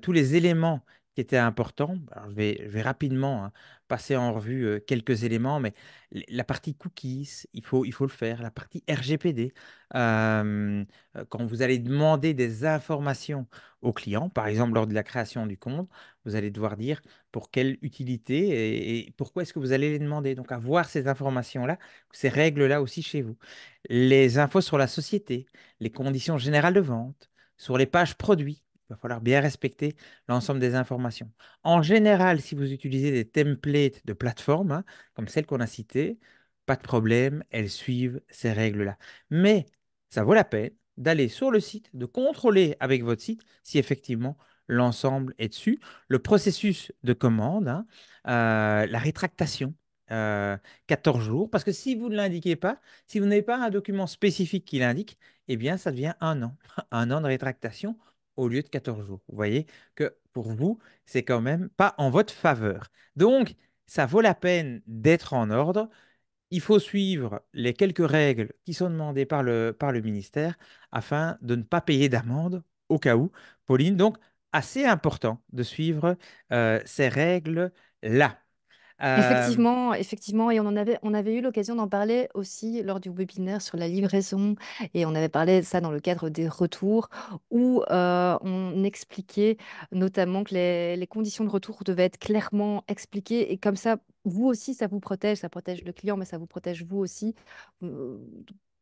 Speaker 3: tous les éléments qui était important. je, vais, rapidement hein, passer en revue quelques éléments, mais la partie cookies, il faut, il faut le faire. La partie RGPD, quand vous allez demander des informations aux clients, par exemple lors de la création du compte, vous allez devoir dire pour quelle utilité et pourquoi est-ce que vous allez les demander. Donc avoir ces informations-là, ces règles-là aussi chez vous. Les infos sur la société, les conditions générales de vente, sur les pages produits il va falloir bien respecter l'ensemble des informations. En général, si vous utilisez des templates de plateformes, hein, comme celles qu'on a citées, pas de problème, elles suivent ces règles-là. Mais ça vaut la peine d'aller sur le site, de contrôler avec votre site si effectivement l'ensemble est dessus. Le processus de commande, hein, euh, la rétractation, 14 euh, jours, parce que si vous ne l'indiquez pas, si vous n'avez pas un document spécifique qui l'indique, eh bien ça devient un an. Un an de rétractation au lieu de 14 jours. Vous voyez que pour vous, c'est quand même pas en votre faveur. Donc, ça vaut la peine d'être en ordre. Il faut suivre les quelques règles qui sont demandées par le, ministère afin de ne pas payer d'amende au cas où, Pauline. Donc, assez important de suivre euh, ces règles-là. Effectivement,
Speaker 2: effectivement, et on en avait, on avait eu l'occasion d'en parler aussi lors du webinaire sur la livraison, et on avait parlé de ça dans le cadre des retours, où on expliquait notamment que les, conditions de retour devaient être clairement expliquées, et comme ça, vous aussi, ça vous protège, ça protège le client, mais ça vous protège vous aussi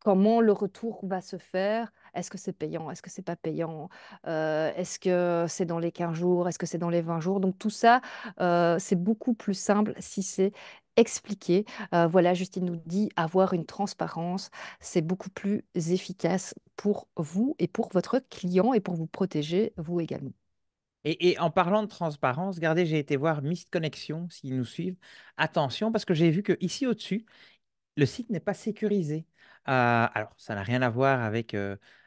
Speaker 2: comment le retour va se faire. Est-ce que c'est payant Est-ce que c'est pas payant euh, Est-ce que c'est dans les 15 jours Est-ce que c'est dans les 20 jours Donc tout ça, euh, c'est beaucoup plus simple si c'est expliqué. Euh, voilà, Justine nous dit avoir une transparence, c'est beaucoup plus efficace pour vous et pour votre client et pour vous protéger vous également.
Speaker 3: Et, en parlant de transparence, regardez, j'ai été voir Mist Connection, s'ils nous suivent. Attention, parce que j'ai vu que ici au-dessus, le site n'est pas sécurisé. Ah, alors, ça n'a rien à voir avec,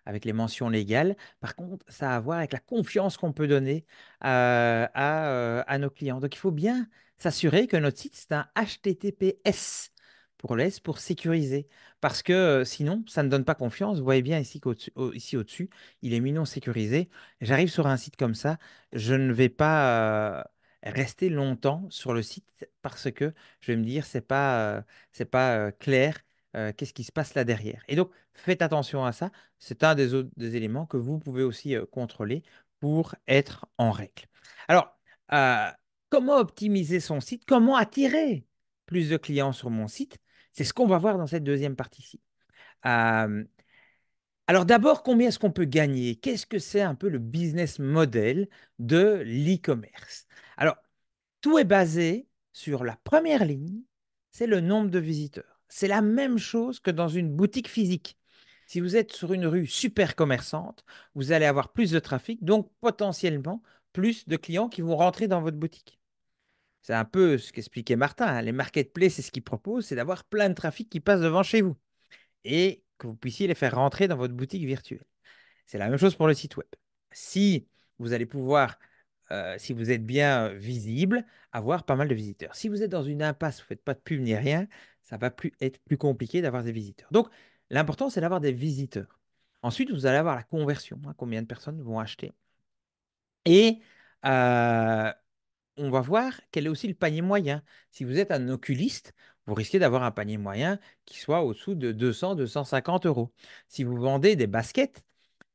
Speaker 3: avec les mentions légales. Par contre, ça a à voir avec la confiance qu'on peut donner à, nos clients. Donc, il faut bien s'assurer que notre site, c'est un HTTPS pour S, pour sécuriser. Parce que sinon, ça ne donne pas confiance. Vous voyez bien ici au-dessus, il est mis non sécurisé. J'arrive sur un site comme ça, je ne vais pas rester longtemps sur le site parce que je vais me dire, c'est pas, c'est pas clair, euh, qu'est-ce qui se passe là derrière. Et donc, faites attention à ça. C'est un des, éléments que vous pouvez aussi euh, contrôler pour être en règle. Alors, euh, comment optimiser son site Comment attirer plus de clients sur mon site C'est ce qu'on va voir dans cette deuxième partie-ci. alors d'abord, combien est-ce qu'on peut gagner Qu'est-ce que c'est un peu le business model de l'e-commerce Alors, tout est basé sur la première ligne, c'est le nombre de visiteurs c'est la même chose que dans une boutique physique. Si vous êtes sur une rue super commerçante, vous allez avoir plus de trafic, donc potentiellement plus de clients qui vont rentrer dans votre boutique. C'est un peu ce qu'expliquait Martin. Hein. Les marketplaces, c'est ce qu'ils proposent, c'est d'avoir plein de trafic qui passe devant chez vous et que vous puissiez les faire rentrer dans votre boutique virtuelle. C'est la même chose pour le site web. Si vous allez pouvoir euh, si vous êtes bien visible, avoir pas mal de visiteurs. Si vous êtes dans une impasse, vous ne faites pas de pub ni rien, ça va plus être plus compliqué d'avoir des visiteurs. Donc, l'important, c'est d'avoir des visiteurs. Ensuite, vous allez avoir la conversion, hein, combien de personnes vont acheter. Et euh, on va voir quel est aussi le panier moyen. Si vous êtes un oculiste, vous risquez d'avoir un panier moyen qui soit au-dessous de 200-250 euros. Si vous vendez des baskets,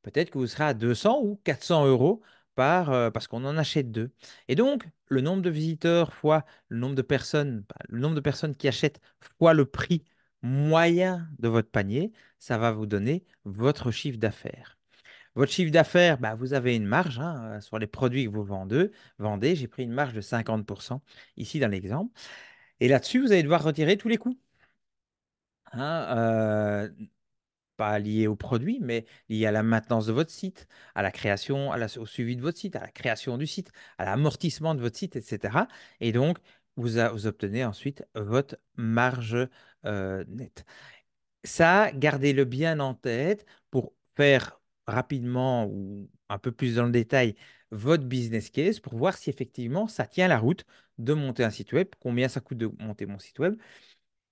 Speaker 3: peut-être que vous serez à 200 ou 400 euros parce qu'on en achète deux. Et donc, le nombre de visiteurs fois le nombre de personnes, bah, le nombre de personnes qui achètent fois le prix moyen de votre panier, ça va vous donner votre chiffre d'affaires. Votre chiffre d'affaires, bah, vous avez une marge hein, sur les produits que vous vendez. vendez J'ai pris une marge de 50% ici dans l'exemple. Et là-dessus, vous allez devoir retirer tous les coûts. Hein, pas lié au produit, mais lié à la maintenance de votre site, à la création, au suivi de votre site, à la création du site, à l'amortissement de votre site, etc. Et donc, vous, obtenez ensuite votre marge euh, nette. Ça, gardez-le bien en tête pour faire rapidement ou un peu plus dans le détail votre business case pour voir si effectivement ça tient la route de monter un site web, combien ça coûte de monter mon site web,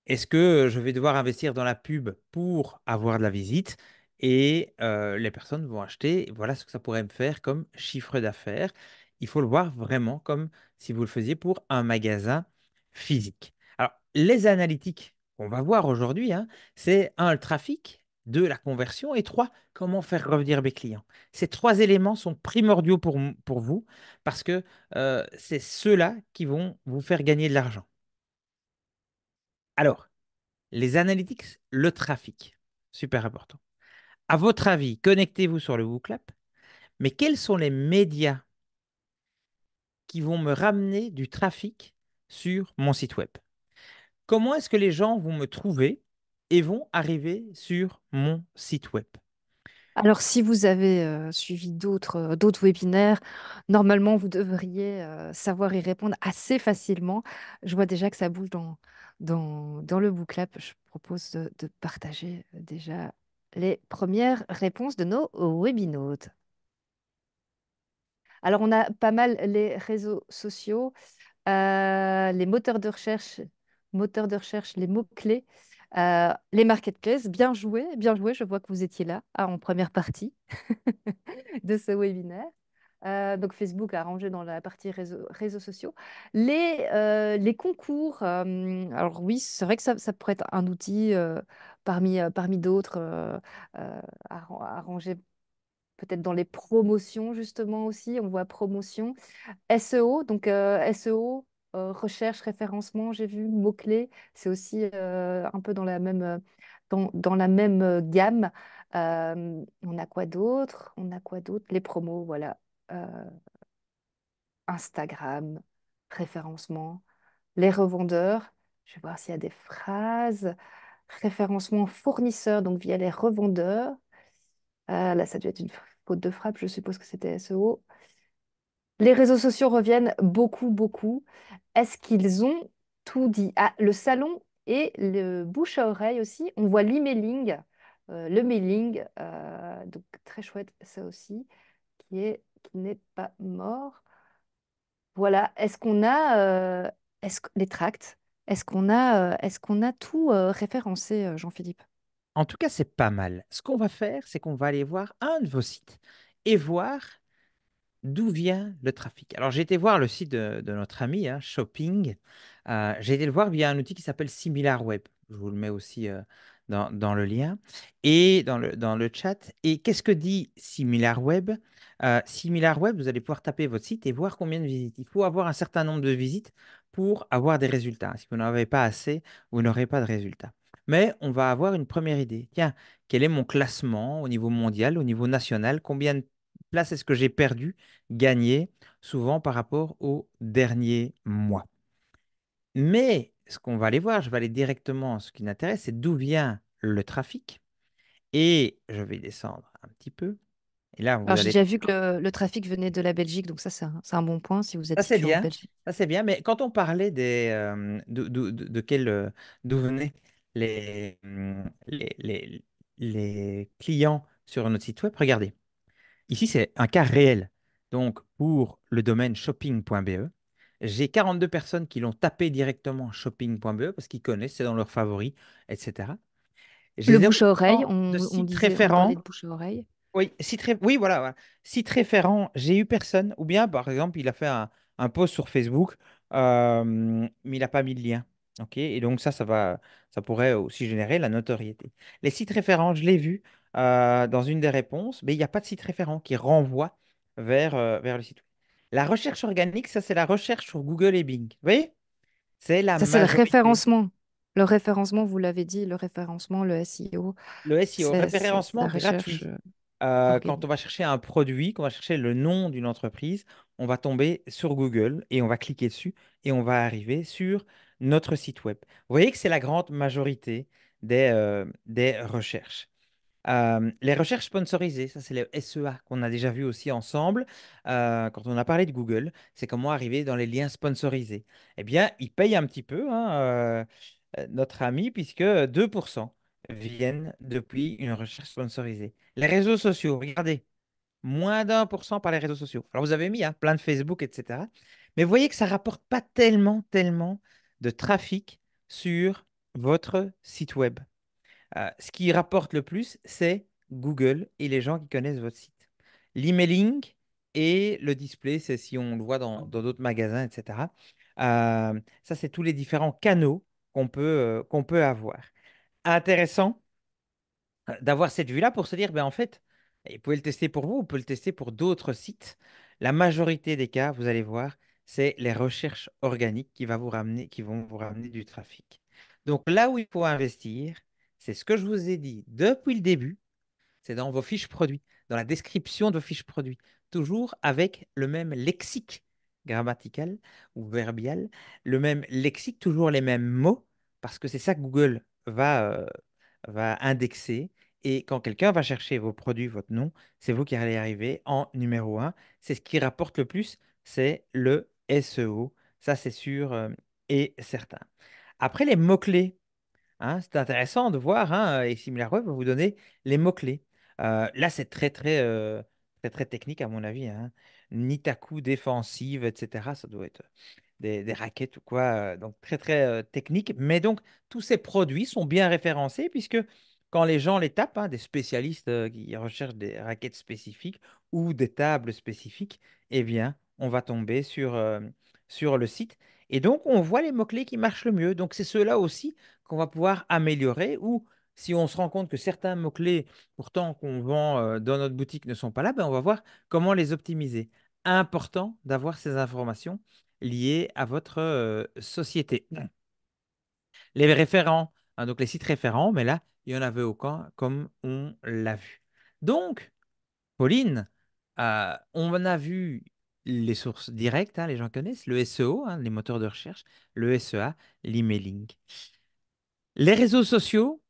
Speaker 3: est-ce que je vais devoir investir dans la pub pour avoir de la visite et euh, les personnes vont acheter. Voilà ce que ça pourrait me faire comme chiffre d'affaires. Il faut le voir vraiment comme si vous le faisiez pour un magasin physique. Alors, les analytiques qu'on va voir aujourd'hui, hein, c'est un, le trafic, deux, la conversion, et trois, comment faire revenir mes clients. Ces trois éléments sont primordiaux pour, vous parce que euh, c'est ceux-là qui vont vous faire gagner de l'argent. Alors, les analytics, le trafic, super important. À votre avis, connectez-vous sur le WooClap, mais quels sont les médias qui vont me ramener du trafic sur mon site web Comment est-ce que les gens vont me trouver et vont arriver sur mon site web
Speaker 2: alors, si vous avez euh, suivi euh, d'autres webinaires, normalement, vous devriez euh, savoir y répondre assez facilement. Je vois déjà que ça bouge dans, dans, dans le booklap, je propose de, partager euh, déjà les premières réponses de nos webinautes. Alors, on a pas mal les réseaux sociaux, euh, les moteurs de recherche, moteurs de recherche, les mots-clés, euh, les marketplaces. Bien joué, bien joué. Je vois que vous étiez là en première partie de ce webinaire. Euh, donc Facebook a rangé dans la partie réseaux sociaux. Les, euh, les concours, euh, alors oui, c'est vrai que ça, pourrait être un outil parmi, parmi d'autres à, ranger peut-être dans les promotions justement aussi, on voit promotion. SEO, donc SEO, recherche, référencement, j'ai vu, mots-clés, c'est aussi un peu dans la même, dans, dans la même gamme. on a quoi d'autre On a quoi d'autre Les promos, voilà. Euh, Instagram, référencement, les revendeurs. Je vais voir s'il y a des phrases. Référencement fournisseur, donc via les revendeurs. Ah, là, ça devait être une faute de frappe, je suppose que c'était SEO. Les réseaux sociaux reviennent beaucoup, beaucoup. Est-ce qu'ils ont tout dit Ah, le salon et le bouche à oreille aussi. On voit l'emailing, euh, le mailing, euh, donc très chouette ça aussi, qui est n'est pas mort. Voilà. Est-ce qu'on a euh, est-ce les tracts? Est-ce qu'on a, euh, est-ce qu'on a tout euh, référencé,
Speaker 3: Jean-Philippe? En tout cas, c'est pas mal. Ce qu'on va faire, c'est qu'on va aller voir un de vos sites et voir d'où vient le trafic. Alors, j'ai été voir le site de, notre ami, hein, Shopping. j'ai été le voir via un outil qui s'appelle SimilarWeb. Je vous le mets aussi dans, le lien et dans le, dans le chat. Et qu'est-ce que dit SimilarWeb euh, SimilarWeb, vous allez pouvoir taper votre site et voir combien de visites. Il faut avoir un certain nombre de visites pour avoir des résultats. Si vous n'en avez pas assez, vous n'aurez pas de résultats. Mais on va avoir une première idée. Tiens, quel est mon classement au niveau mondial, au niveau national Combien de places est-ce que j'ai perdu, gagné, souvent par rapport au dernier mois Mais ce qu'on va aller voir, je vais aller directement à ce qui m'intéresse, c'est d'où vient le trafic. Et je vais descendre un petit peu. Et là, vous j'ai déjà vu
Speaker 2: que le, trafic venait de la Belgique, donc ça, c'est un, bon point si vous êtes ça, bien. Belgique.
Speaker 3: Ça, c'est bien. Mais quand on parlait des, euh, de, euh, d'où venaient hum, les, les, clients sur notre site web, regardez. Ici, c'est un cas réel. Donc, pour le domaine shopping.be, j'ai 42 personnes qui l'ont tapé directement shopping.be parce qu'ils connaissent, c'est dans leurs favoris, etc. le bouche à oreille, on, Oui, site oui voilà, Site référent, j'ai eu personne. Ou bien, par exemple, il a fait un, post sur Facebook, mais il n'a pas mis de lien. ok et donc, ça, ça, va, ça pourrait aussi générer la notoriété. Les sites référents, je l'ai vu euh, dans une des réponses, mais il n'y a pas de site référent qui renvoie vers, euh, vers le site la recherche organique, ça, c'est la recherche sur Google et Bing. Vous voyez C'est la Ça, c'est le
Speaker 2: référencement. Le référencement, vous l'avez dit, le référencement, le SEO. Le SEO, le référencement gratuit. Euh,
Speaker 3: euh, quand on va chercher un produit, qu'on va chercher le nom d'une entreprise, on va tomber sur Google et on va cliquer dessus et on va arriver sur notre site web. Vous voyez que c'est la grande majorité des, euh, des recherches les recherches sponsorisées, ça c'est le SEA qu'on a déjà vu aussi ensemble quand on a parlé de Google, c'est comment arriver dans les liens sponsorisés. Eh bien, ils payent un petit peu, hein, notre ami, puisque 2% viennent depuis une recherche sponsorisée. Les réseaux sociaux, regardez, moins d'un pour cent par les réseaux sociaux. Alors vous avez mis hein, plein de Facebook, etc. Mais vous voyez que ça ne rapporte pas tellement, tellement de trafic sur votre site web. Euh, ce qui rapporte le plus, c'est Google et les gens qui connaissent votre site. L'emailing et le display, c'est si on le voit dans d'autres magasins, etc. Euh, ça, c'est tous les différents canaux qu'on peut, euh, qu'on peut avoir. Intéressant d'avoir cette vue-là pour se dire, ben, en fait, vous pouvez le tester pour vous, vous pouvez le tester pour d'autres sites. La majorité des cas, vous allez voir, c'est les recherches organiques qui, va vous ramener, qui vont vous ramener du trafic. Donc là où il faut investir, c'est ce que je vous ai dit depuis le début. C'est dans vos fiches produits, dans la description de vos fiches produits, toujours avec le même lexique grammatical ou verbial, le même lexique, toujours les mêmes mots, parce que c'est ça que Google va, euh, va indexer. Et quand quelqu'un va chercher vos produits, votre nom, c'est vous qui allez arriver en numéro un C'est ce qui rapporte le plus, c'est le SEO. Ça, c'est sûr euh, et certain. Après, les mots-clés Hein, c'est intéressant de voir, hein, euh, et SimilarWeb va vous donner les mots-clés. Euh, là, c'est très, très, euh, très, très technique, à mon avis. Hein. Nitaku défensive, etc. Ça doit être des, des raquettes ou quoi. Donc, très, très technique. Mais donc, tous ces produits sont bien référencés, puisque quand les gens les tapent, hein, des spécialistes qui recherchent des raquettes spécifiques ou des tables spécifiques, eh bien, on va tomber sur, sur le site. Et donc, on voit les mots-clés qui marchent le mieux. Donc, c'est ceux-là aussi qu'on va pouvoir améliorer ou si on se rend compte que certains mots-clés, pourtant qu'on vend euh, dans notre boutique, ne sont pas là, ben, on va voir comment les optimiser. Important d'avoir ces informations liées à votre euh, société. Les référents, hein, donc les sites référents, mais là, il n'y en avait aucun comme on l'a vu. Donc, Pauline, euh, on a vu les sources directes, hein, les gens connaissent, le SEO, hein, les moteurs de recherche, le SEA, l'emailing. Les réseaux sociaux,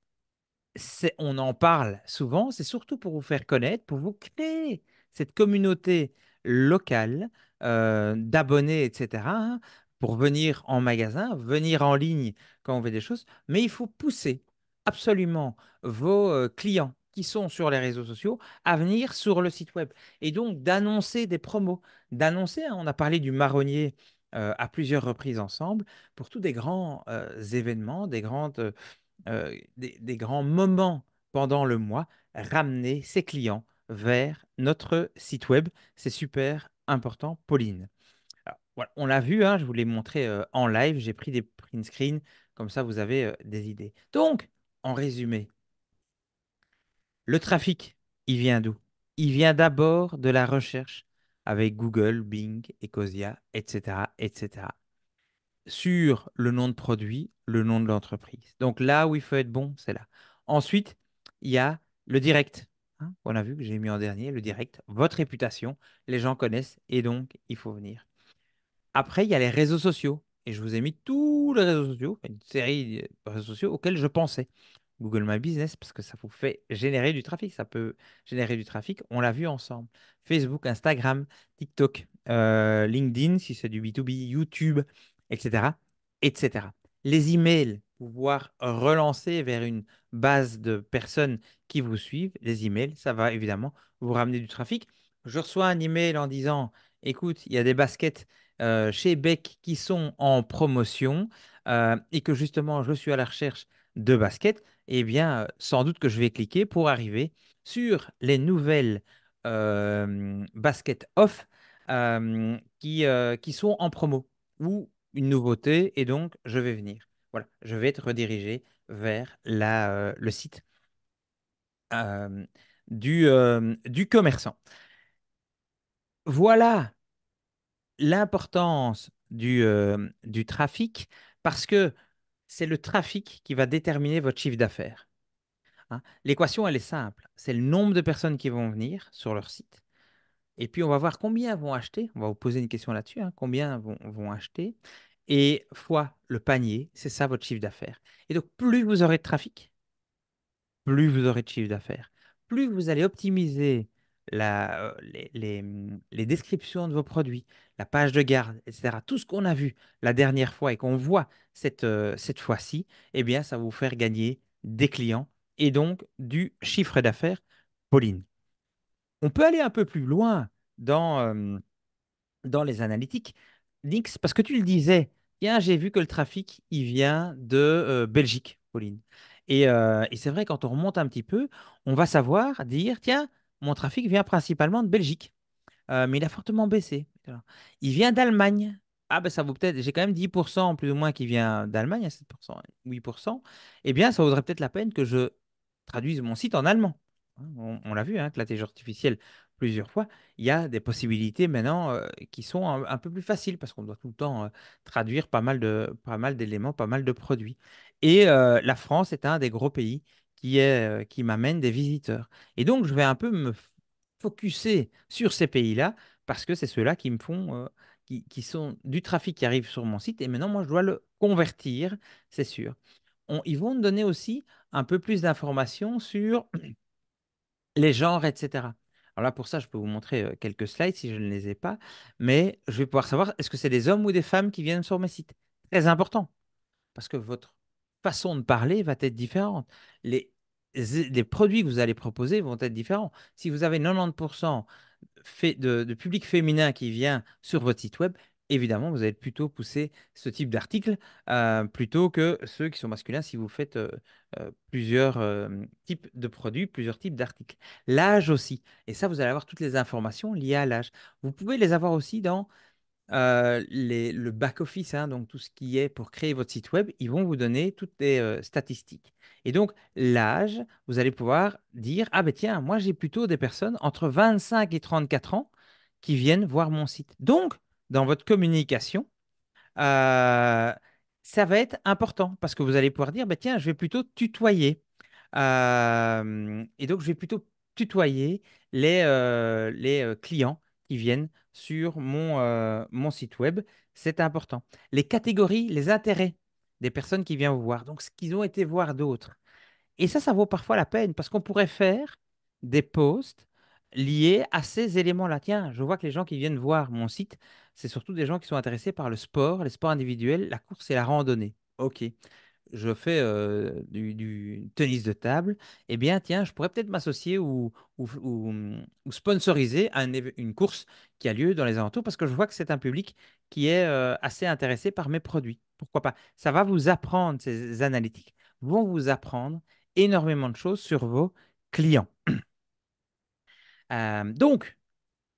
Speaker 3: on en parle souvent, c'est surtout pour vous faire connaître, pour vous créer cette communauté locale euh, d'abonnés, etc., hein, pour venir en magasin, venir en ligne quand on veut des choses. Mais il faut pousser absolument vos euh, clients qui sont sur les réseaux sociaux à venir sur le site web. Et donc d'annoncer des promos, d'annoncer, hein, on a parlé du marronnier euh, à plusieurs reprises ensemble pour tous des grands euh, événements, euh, des, grands moments pendant le mois, ramener ses clients vers notre site web. C'est super important, Pauline. on l'a vu, hein, je vous l'ai montré en live, j'ai pris des print screens, comme ça vous avez des idées. Donc, en résumé, le trafic, il vient d'où Il vient d'abord de la recherche avec Google, Bing, Ecosia, etc., etc. Sur le nom de produit, le nom de l'entreprise. Donc là où il faut être bon, c'est là. Ensuite, il y a le direct. Hein, on a vu que j'ai mis en dernier le direct, votre réputation, les gens connaissent et donc il faut venir. Après, il y a les réseaux sociaux. Et je vous ai mis tous les réseaux sociaux, une série de réseaux sociaux auxquels je pensais. Google My Business parce que ça vous fait générer du trafic. Ça peut générer du trafic. On l'a vu ensemble. Facebook, Instagram, TikTok, euh, LinkedIn, si c'est du B2B, YouTube, etc., etc. Les emails, pouvoir relancer vers une base de personnes qui vous suivent. Les emails, ça va évidemment vous ramener du trafic. Je reçois un email en disant, écoute, il y a des baskets euh, chez Beck qui sont en promotion euh, et que justement, je suis à la recherche de basket, eh bien, euh, sans doute que je vais cliquer pour arriver sur les nouvelles baskets off qui, euh, qui sont en promo ou une nouveauté, et donc je vais venir. Voilà, je vais être redirigé vers la, euh, le site du, du commerçant. Voilà l'importance du, du trafic parce que c'est le trafic qui va déterminer votre chiffre d'affaires. Hein. L'équation, elle est simple. C'est le nombre de personnes qui vont venir sur leur site. Et puis, on va voir combien vont acheter. On va vous poser une question là-dessus. Hein. combien vont acheter Et fois le panier, c'est ça votre chiffre d'affaires. Et donc, plus vous aurez de trafic, plus vous aurez de chiffre d'affaires. Plus vous allez optimiser euh, mm, les, descriptions de vos produits, la page de garde, etc., tout ce qu'on a vu la dernière fois et qu'on voit cette, euh, cette fois-ci, eh bien, ça va vous faire gagner des clients et donc du chiffre d'affaires, Pauline. On peut aller un peu plus loin dans, euh, dans les analytiques, Nix, parce que tu le disais, tiens, j'ai vu que le trafic, il vient de Belgique, Pauline. Et, et c'est vrai, quand on remonte un petit peu, on va savoir dire, tiens, mon trafic vient principalement de Belgique. Euh, mais il a fortement baissé. Il vient d'Allemagne. Ah ben ça vaut peut-être, j'ai quand même 10% plus ou moins qui vient d'Allemagne, à 7%, 8%. Eh bien, ça vaudrait peut-être la peine que je traduise mon site en allemand. On, l'a vu, hein, que l'intelligence artificielle, plusieurs fois, il y a des possibilités maintenant euh, qui sont un, peu plus faciles parce qu'on doit tout le temps euh, traduire pas mal de pas mal d'éléments, pas mal de produits. Et la France est un des gros pays qui, est, euh, qui m'amène des visiteurs. Et donc, je vais un peu me focuser sur ces pays-là parce que c'est ceux-là qui me font, euh, qui, qui, sont du trafic qui arrive sur mon site. Et maintenant, moi, je dois le convertir, c'est sûr. ils vont me donner aussi un peu plus d'informations sur les genres, etc. Alors là, pour ça, je peux vous montrer euh, quelques slides si je ne les ai pas, mais je vais pouvoir savoir est-ce que c'est des hommes ou des femmes qui viennent sur mes sites. Très important, parce que votre façon de parler va être différente. Les, les produits que vous allez proposer vont être différents. Si vous avez 90% de, public féminin qui vient sur votre site web, évidemment, vous allez plutôt pousser ce type d'article euh, plutôt que ceux qui sont masculins si vous faites euh, euh, plusieurs types de produits, plusieurs types d'articles. L'âge aussi. Et ça, vous allez avoir toutes les informations liées à l'âge. Vous pouvez les avoir aussi dans euh, le back-office, hein, donc tout ce qui est pour créer votre site web, ils vont vous donner toutes les euh, statistiques. Et donc, l'âge, vous allez pouvoir dire, ah ben tiens, moi j'ai plutôt des personnes entre 25 et 34 ans qui viennent voir mon site. Donc, dans votre communication, euh, ça va être important parce que vous allez pouvoir dire, bah, tiens, je vais plutôt tutoyer. et donc, je vais plutôt tutoyer les, les clients viennent sur mon, euh, mon site web. C'est important. Les catégories, les intérêts des personnes qui viennent vous voir, donc ce qu'ils ont été voir d'autres. Et ça, ça vaut parfois la peine parce qu'on pourrait faire des posts liés à ces éléments-là. Tiens, je vois que les gens qui viennent voir mon site, c'est surtout des gens qui sont intéressés par le sport, les sports individuels, la course et la randonnée. OK je fais du, tennis de table, eh bien, tiens, je pourrais peut-être m'associer ou, mmh, sponsoriser une, course qui a lieu dans les alentours parce que je vois que c'est un public qui est assez intéressé par mes produits. Pourquoi pas Ça va vous apprendre, ces analytiques vont vous apprendre énormément de choses sur vos clients. donc,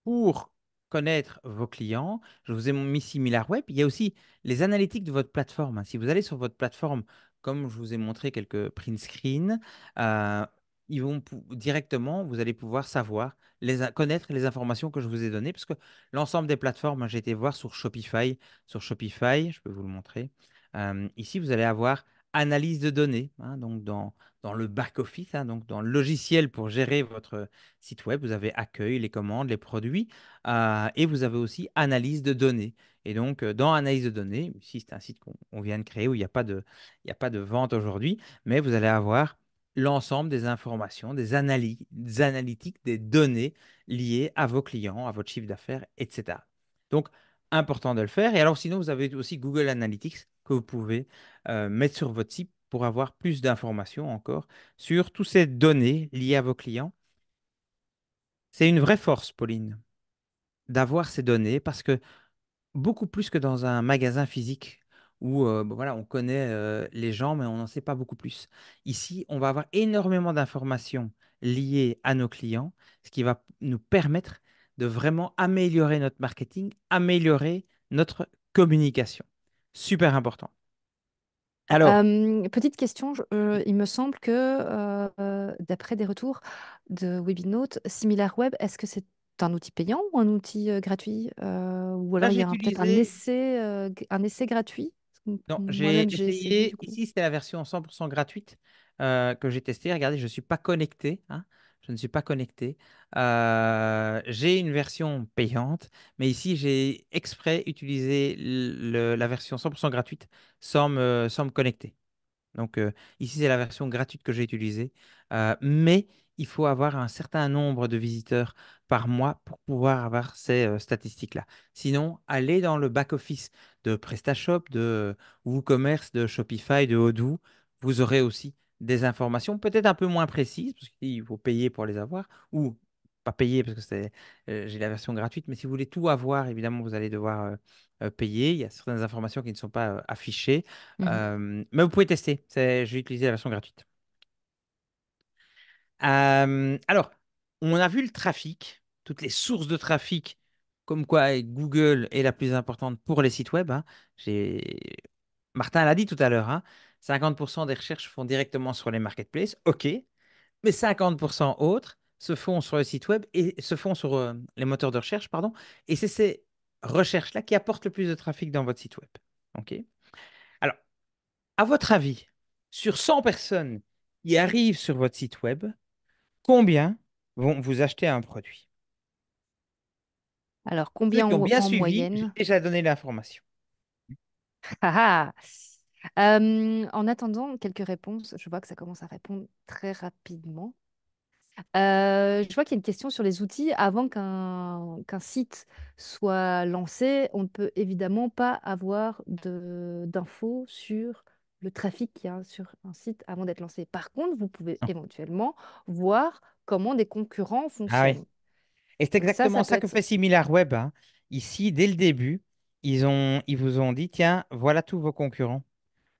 Speaker 3: pour connaître vos clients. Je vous ai mis similar web. Il y a aussi les analytiques de votre plateforme. Hein. Si vous allez sur votre plateforme, comme je vous ai montré quelques print screens, euh, ils vont directement, vous allez pouvoir savoir, les, connaître les informations que je vous ai données, parce que l'ensemble des plateformes, hein, j'ai été voir sur Shopify, sur Shopify, je peux vous le montrer. Euh, ici, vous allez avoir analyse de données, hein, donc dans, dans le back-office, hein, donc dans le logiciel pour gérer votre site web, vous avez accueil, les commandes, les produits, euh, et vous avez aussi analyse de données. Et donc, euh, dans analyse de données, si c'est un site qu'on vient de créer où il n'y a, pas de, a pas de vente aujourd'hui, mais vous allez avoir l'ensemble des informations, des, analyses, analytiques, des données liées à vos clients, à votre chiffre d'affaires, etc. Donc, important de le faire. Et alors, sinon, vous avez aussi Google Analytics que vous pouvez euh, mettre sur votre site pour avoir plus d'informations encore sur toutes ces données liées à vos clients. C'est une vraie force, Pauline, d'avoir ces données parce que beaucoup plus que dans un magasin physique où euh, voilà, on connaît euh, les gens, mais on n'en sait pas beaucoup plus. Ici, on va avoir énormément d'informations liées à nos clients, ce qui va nous permettre de vraiment améliorer notre marketing, améliorer notre communication. Super important. Alors,
Speaker 2: petite question, euh, il me semble que euh, d'après des retours de Webinote, SimilarWeb, est-ce que c'est un outil payant ou un outil euh, gratuit Ou alors il y a peut-être un essai, un essai gratuit? non, j'ai essayé
Speaker 3: ici c'était la version 100% gratuite que j'ai testée. Regardez, je ne suis pas connecté, hein je ne suis pas connecté. Euh, j'ai une version payante, mais ici, j'ai exprès utilisé la version 100% gratuite sans me, connecter. Donc euh, ici, c'est la version gratuite que j'ai utilisée. Euh, mais il faut avoir un certain nombre de visiteurs par mois pour pouvoir avoir ces statistiques-là. Sinon, allez dans le back-office de PrestaShop, de WooCommerce, de Shopify, de Odoo. Vous aurez aussi des informations peut-être un peu moins précises, parce qu'il faut payer pour les avoir, ou pas payer parce que c'est, euh, j'ai la version gratuite, mais si vous voulez tout avoir, évidemment, vous allez devoir euh, euh, payer. Il y a certaines informations qui ne sont pas affichées, mmh mais vous pouvez tester. C'est, j'ai utilisé la version gratuite. alors, on a vu le trafic, toutes les sources de trafic, comme quoi Google est la plus importante pour les sites web. Hein. Martin l'a dit tout à l'heure. Hein, 50% des recherches font directement sur les marketplaces, ok, mais 50% autres se font sur le site web et se font sur euh, les moteurs de recherche, pardon, et c'est ces recherches-là qui apportent le plus de trafic dans votre site web. Ok Alors, à votre avis, sur 100 personnes qui arrivent sur votre site web, combien vont vous acheter un produit Alors, combien ont en moyenne J'ai déjà donné l'information.
Speaker 2: Ah ah! en attendant quelques réponses, je vois que ça commence à répondre très rapidement. je vois qu'il y a une question sur les outils. Avant qu'un site soit lancé, on ne peut évidemment pas avoir de- d'infos sur le trafic qu'il y a sur un site avant d'être lancé. Par contre, vous pouvez ah. éventuellement voir comment des concurrents ah fonctionnent.
Speaker 3: Et c'est exactement ça que fait SimilarWeb. Web hein. Ici, dès le début, ils ont, ils vous ont dit, tiens, voilà tous vos concurrents.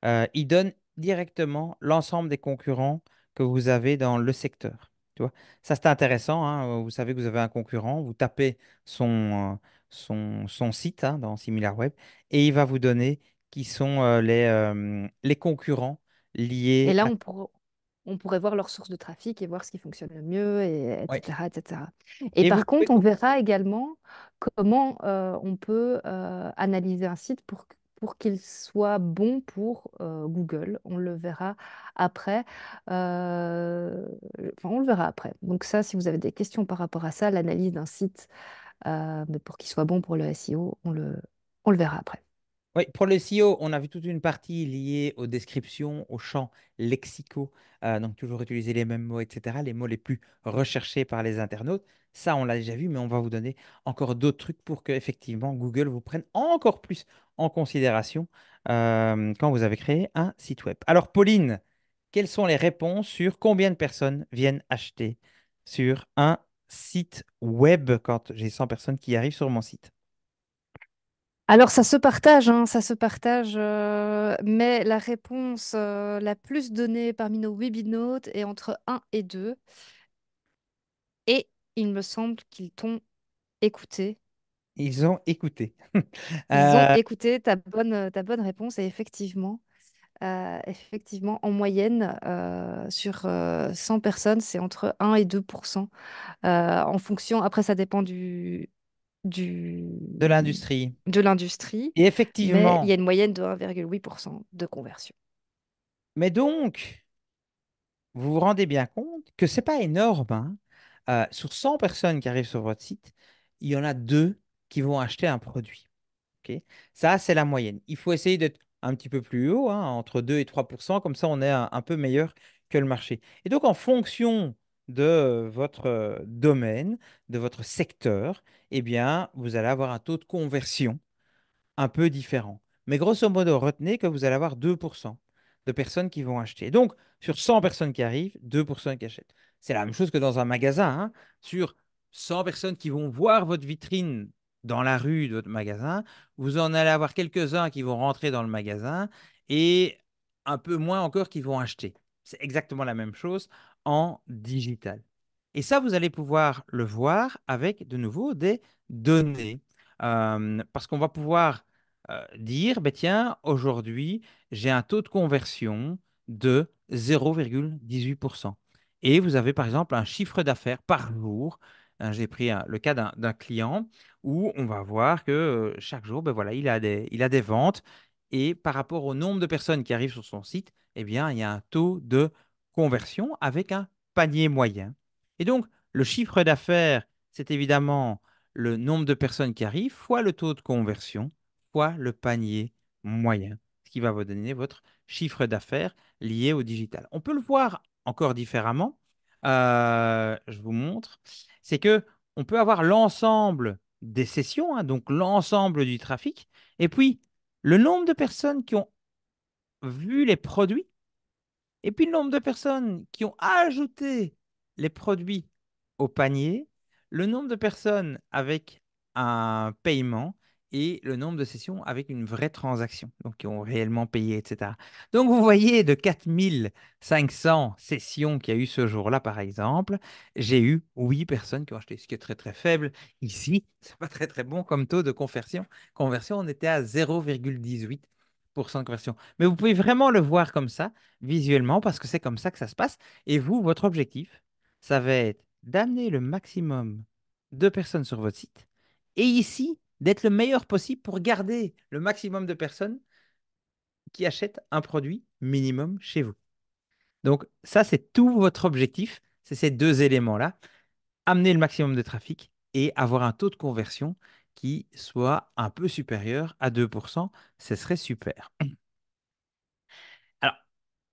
Speaker 3: Euh, il donne directement l'ensemble des concurrents que vous avez dans le secteur. Tu vois Ça, c'est intéressant. Hein. vous savez que vous avez un concurrent, vous tapez son, euh, son, son site hein, dans SimilarWeb et il va vous donner qui sont euh, les, les concurrents liés. Et là,
Speaker 2: on, pourrait voir leurs sources de trafic et voir ce qui fonctionne le mieux, et, etc., Et, par contre, on verra également comment on peut analyser un site pour pour qu'il soit bon pour Google. On le verra après. on le verra après. Donc ça, si vous avez des questions par rapport à ça, l'analyse d'un site, pour qu'il soit bon pour le SEO, on le, on le verra après.
Speaker 3: Oui, pour le SEO, on a vu toute une partie liée aux descriptions, aux champs lexicaux, euh, donc toujours utiliser les mêmes mots, etc., les mots les plus recherchés par les internautes. Ça, on l'a déjà vu, mais on va vous donner encore d'autres trucs pour que, effectivement, Google vous prenne encore plus en considération euh, quand vous avez créé un site web. Alors, Pauline, quelles sont les réponses sur combien de personnes viennent acheter sur un site web quand j'ai 100 personnes qui arrivent sur mon site
Speaker 2: alors ça se partage, hein, ça se partage, euh, mais la réponse euh, la plus donnée parmi nos webinotes est entre 1 et 2. Et il me semble qu'ils t'ont écouté.
Speaker 3: Ils ont écouté. Ils ont euh,
Speaker 2: écouté ta bonne, ta bonne réponse et effectivement, effectivement, en moyenne, sur 100 personnes, c'est entre 1 et 2 en fonction. Après, ça dépend du, du...
Speaker 3: De l'industrie. De l'industrie. Et effectivement. il y
Speaker 2: a une moyenne de 1,8% de conversion.
Speaker 3: Mais donc, vous vous rendez bien compte que c'est pas énorme. Hein. Euh, sur 100 personnes qui arrivent sur votre site, il y en a deux qui vont acheter un produit. ok ça, c'est la moyenne. Il faut essayer d'être un petit peu plus haut, hein, entre 2 et 3 comme ça, on est un, peu meilleur que le marché. Et donc, en fonction de euh, votre euh, domaine, de votre secteur, eh bien, vous allez avoir un taux de conversion un peu différent. Mais grosso modo, retenez que vous allez avoir 2% de personnes qui vont acheter. Donc, sur 100 personnes qui arrivent, 2% qui achètent. C'est la même chose que dans un magasin. Hein. Sur 100 personnes qui vont voir votre vitrine dans la rue de votre magasin, vous en allez avoir quelques-uns qui vont rentrer dans le magasin et un peu moins encore qui vont acheter. C'est exactement la même chose en digital. Et ça, vous allez pouvoir le voir avec de nouveau des données. Euh, parce qu'on va pouvoir euh, dire, ben tiens, aujourd'hui, j'ai un taux de conversion de 0,18%. Et vous avez par exemple un chiffre d'affaires par jour. Hein, j'ai pris le cas d'un client où on va voir que euh, chaque jour, ben voilà, il a, des, il a des ventes et par rapport au nombre de personnes qui arrivent sur son site, eh bien, il y a un taux de conversion avec un panier moyen. Et donc, le chiffre d'affaires, c'est évidemment le nombre de personnes qui arrivent fois le taux de conversion fois le panier moyen, ce qui va vous donner votre chiffre d'affaires lié au digital. On peut le voir encore différemment. Euh, je vous montre. C'est que on peut avoir l'ensemble des sessions, hein, donc l'ensemble du trafic, et puis le nombre de personnes qui ont vu les produits et puis le nombre de personnes qui ont ajouté les produits au panier, le nombre de personnes avec un paiement et le nombre de sessions avec une vraie transaction, donc qui ont réellement payé, etc. Donc vous voyez, de 4500 sessions qu'il y a eu ce jour-là, par exemple, j'ai eu 8 personnes qui ont acheté, ce qui est très très faible ici. Ce n'est pas très très bon comme taux de conversion. Conversion, on était à 0,18 de conversion. Mais vous pouvez vraiment le voir comme ça, visuellement, parce que c'est comme ça que ça se passe. Et vous, votre objectif, ça va être d'amener le maximum de personnes sur votre site. Et ici, d'être le meilleur possible pour garder le maximum de personnes qui achètent un produit minimum chez vous. Donc ça, c'est tout votre objectif. C'est ces deux éléments-là. Amener le maximum de trafic et avoir un taux de conversion qui soit un peu supérieur à 2%, ce serait super. Alors,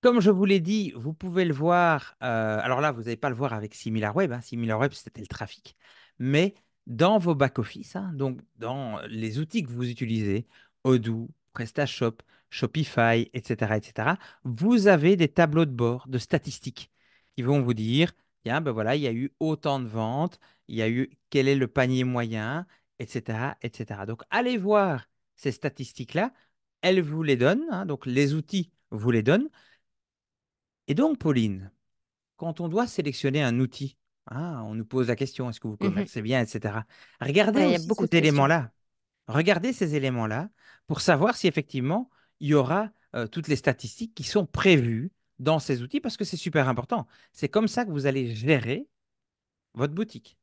Speaker 3: comme je vous l'ai dit, vous pouvez le voir. Euh, alors là, vous n'allez pas le voir avec SimilarWeb. Hein. SimilarWeb, c'était le trafic. Mais dans vos back-office, hein, donc dans les outils que vous utilisez, Odoo, PrestaShop, Shopify, etc., etc., vous avez des tableaux de bord de statistiques qui vont vous dire, tiens, ben voilà, il y a eu autant de ventes, il y a eu quel est le panier moyen, etc., etc. Donc, allez voir ces statistiques-là. Elles vous les donnent. Hein, donc, les outils vous les donnent. Et donc, Pauline, quand on doit sélectionner un outil, hein, on nous pose la question est-ce que vous mmh commercez bien, etc. Regardez a beaucoup déléments là Regardez ces éléments-là pour savoir si effectivement il y aura euh, toutes les statistiques qui sont prévues dans ces outils parce que c'est super important. C'est comme ça que vous allez gérer votre boutique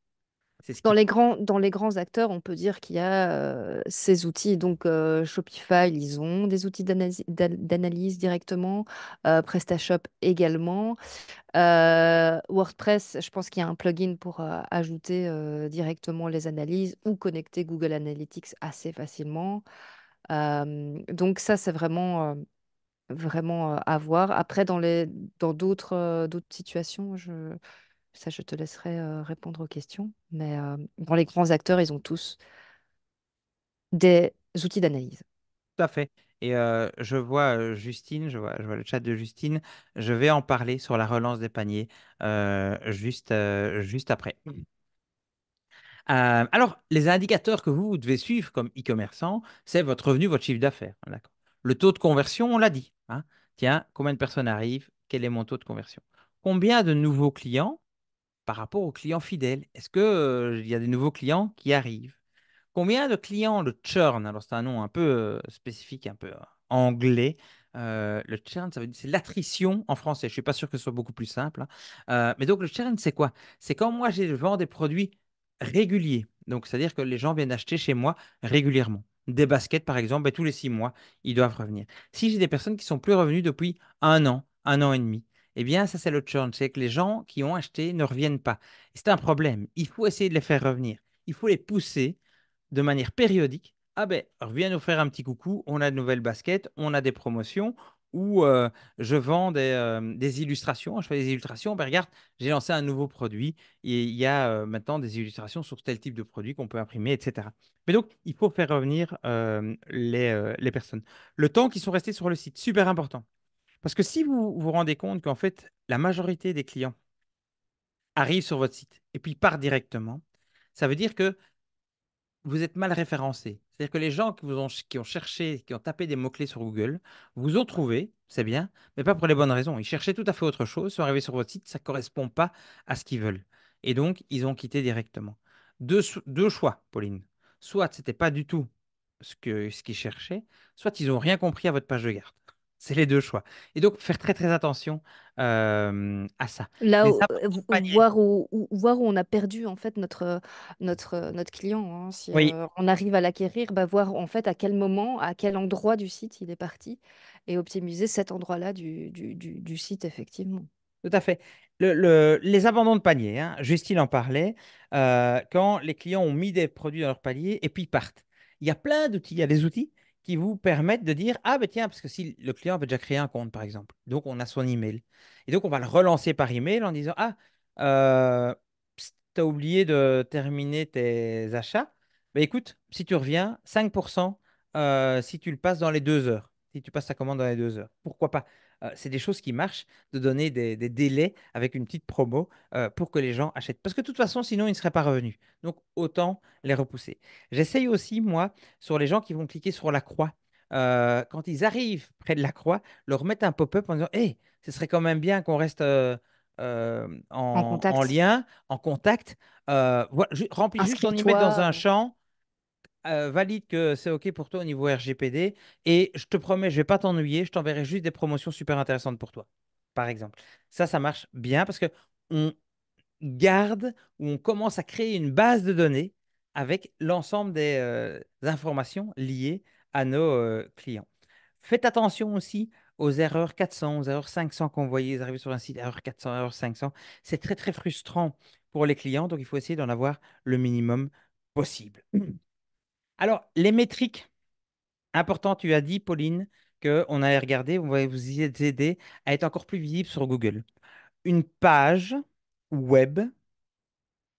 Speaker 3: dans,
Speaker 2: les grands, dans les grands acteurs, on peut dire qu'il y a euh, ces outils. Donc, euh, Shopify, ils ont des outils d'analyse directement. Euh, PrestaShop également. WordPress, je pense qu'il y a un plugin pour ajouter directement les analyses ou connecter Google Analytics assez facilement. donc, ça, c'est vraiment vraiment à voir. Après, dans les dans d'autres d'autres situations, je ça, je te laisserai répondre aux questions. Mais les grands acteurs, ils ont tous des outils d'analyse.
Speaker 3: Tout à fait. Et je vois Justine, je vois, je vois, le chat de Justine. Je vais en parler sur la relance des paniers juste, juste après. alors, les indicateurs que vous devez suivre comme e-commerçant, c'est votre revenu, votre chiffre d'affaires. Hein, le taux de conversion, on l'a dit. Hein. Tiens, combien de personnes arrivent Quel est mon taux de conversion Combien de nouveaux clients par rapport aux clients fidèles Est-ce qu'il il y a des nouveaux clients qui arrivent Combien de clients le churn Alors, c'est un nom un peu spécifique, un peu anglais. le churn, ça veut dire c'est l'attrition en français. Je ne suis pas sûr que ce soit beaucoup plus simple. Hein. mais donc, le churn, c'est quoi C'est quand moi, je vends des produits réguliers. Donc, c'est-à-dire que les gens viennent acheter chez moi régulièrement. Des baskets, par exemple, ben, tous les six mois, ils doivent revenir. Si j'ai des personnes qui sont plus revenues depuis un an, un an et demi, eh bien, ça, c'est le churn. C'est que les gens qui ont acheté ne reviennent pas. C'est un problème. Il faut essayer de les faire revenir. Il faut les pousser de manière périodique. Ah ben, reviens nous faire un petit coucou. On a de nouvelles baskets, on a des promotions, Ou euh, je vends euh, des, illustrations. Je fais des illustrations. Ben regarde, j'ai lancé un nouveau produit et il y a euh, maintenant des illustrations sur tel type de produit qu'on peut imprimer, etc. Mais donc, il faut faire revenir les, les, personnes. Le temps qui sont restés sur le site, super important. Parce que si vous vous rendez compte qu'en fait, la majorité des clients arrivent sur votre site et puis partent directement, ça veut dire que vous êtes mal référencé. C'est-à-dire que les gens qui, ont, cherché, qui ont tapé des mots-clés sur Google, vous ont trouvé, c'est bien, mais pas pour les bonnes raisons. Ils cherchaient tout à fait autre chose, sont arrivés sur votre site, ça ne correspond pas à ce qu'ils veulent. Et donc, ils ont quitté directement. Deux, choix, Pauline. Soit ce n'était pas du tout ce qu'ils cherchaient, soit ils n'ont rien compris à votre page de garde. C'est les deux choix. Et donc, faire très très attention à ça. Là, où,
Speaker 2: euh, voir, où, voir où on a perdu en fait notre, notre, notre client. Hein. Si on arrive à l'acquérir, bah, voir en fait à quel moment, à quel endroit du site il est parti et optimiser cet endroit-là du, site, effectivement.
Speaker 3: Tout à fait. les abandons de panier, hein, Justine en parlait, quand les clients ont mis des produits dans leur panier et puis partent. Il y a plein d'outils, il y a des outils qui vous permettent de dire Ah, ben tiens, parce que si le client avait déjà créé un compte, par exemple, donc on a son email. Et donc, on va le relancer par email en disant Ah, euh, tu as oublié de terminer tes achats. Ben écoute, si tu reviens, 5% euh, si tu le passes dans les deux heures, si tu passes ta commande dans les deux heures. Pourquoi pas c'est des choses qui marchent, de donner des, délais avec une petite promo pour que les gens achètent. Parce que de toute façon, sinon, ils ne seraient pas revenus. Donc, autant les repousser. J'essaye aussi, moi, sur les gens qui vont cliquer sur la croix. quand ils arrivent près de la croix, leur mettre un pop-up en disant Eh, ce serait quand même bien qu'on reste en, lien, en contact. remplis juste ton dans un champ euh, valide que c'est OK pour toi au niveau RGPD. Et je te promets, je ne vais pas t'ennuyer. Je t'enverrai juste des promotions super intéressantes pour toi, par exemple. Ça, ça marche bien parce qu'on garde ou on commence à créer une base de données avec l'ensemble des euh, informations liées à nos euh, clients. Faites attention aussi aux erreurs 400, aux erreurs 500 qu'on voyait, arriver sur un site, erreurs 400, erreurs 500. C'est très, très frustrant pour les clients, donc il faut essayer d'en avoir le minimum possible. Alors, les métriques. importantes, tu as dit, Pauline, qu'on allait regarder, on va vous aider à être encore plus visible sur Google. Une page web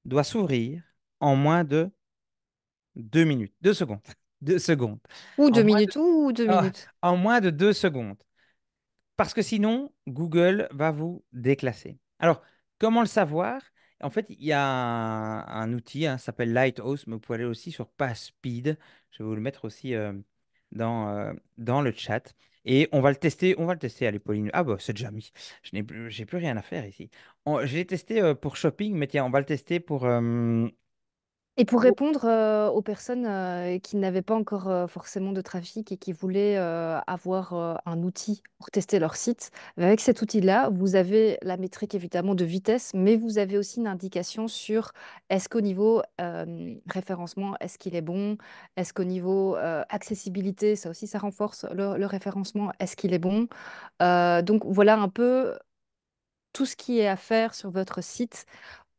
Speaker 3: doit s'ouvrir en moins de deux minutes, deux secondes. Deux secondes.
Speaker 2: Ou deux minutes, ou deux ah, minutes.
Speaker 3: En moins de deux secondes. Parce que sinon, Google va vous déclasser. Alors, comment le savoir en fait, il y a un, outil, hein, ça s'appelle Lighthouse, mais vous pouvez aller aussi sur Speed. Je vais vous le mettre aussi euh, dans, euh, dans le chat. Et on va le tester. On va le tester. Allez, Pauline. Ah, bah, c'est déjà mis. Je n'ai plus, plus rien à faire ici. j'ai l'ai testé euh, pour shopping, mais tiens, on va le tester pour,
Speaker 2: et pour répondre aux personnes qui n'avaient pas encore forcément de trafic et qui voulaient avoir un outil pour tester leur site, bah, avec cet outil-là, vous avez la métrique évidemment de vitesse, mais vous avez aussi une indication sur est-ce qu'au niveau référencement, est-ce qu'il est bon Est-ce qu'au niveau accessibilité, ça aussi, ça renforce le, référencement, est-ce qu'il est bon Donc voilà un peu tout ce qui est à faire sur votre site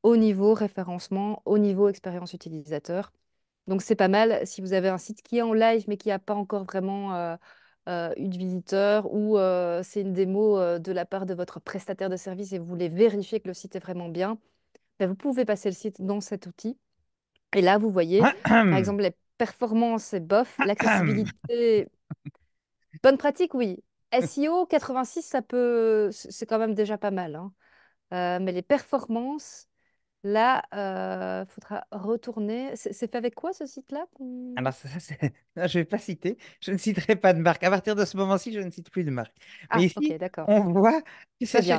Speaker 2: au niveau référencement, au niveau expérience utilisateur. Donc c'est pas mal si vous avez un site qui est en live mais qui n'a pas encore vraiment euh, euh, eu de visiteurs ou euh, c'est une démo euh, de la part de votre prestataire de service et vous voulez vérifier que le site est vraiment bien, ben vous pouvez passer le site dans cet outil. Et là, vous voyez, par exemple, les performances, c'est bof, l'accessibilité. Bonne pratique, oui. SEO 86, ça peut, c'est quand même déjà pas mal. Hein. Euh, mais les performances, Là, il faudra retourner. C'est fait avec quoi ce site-là Alors,
Speaker 3: je ne vais pas citer, je ne citerai pas de marque. À partir de ce moment-ci, je ne cite plus de marque. Ah, ok, d'accord. on voit que s'agit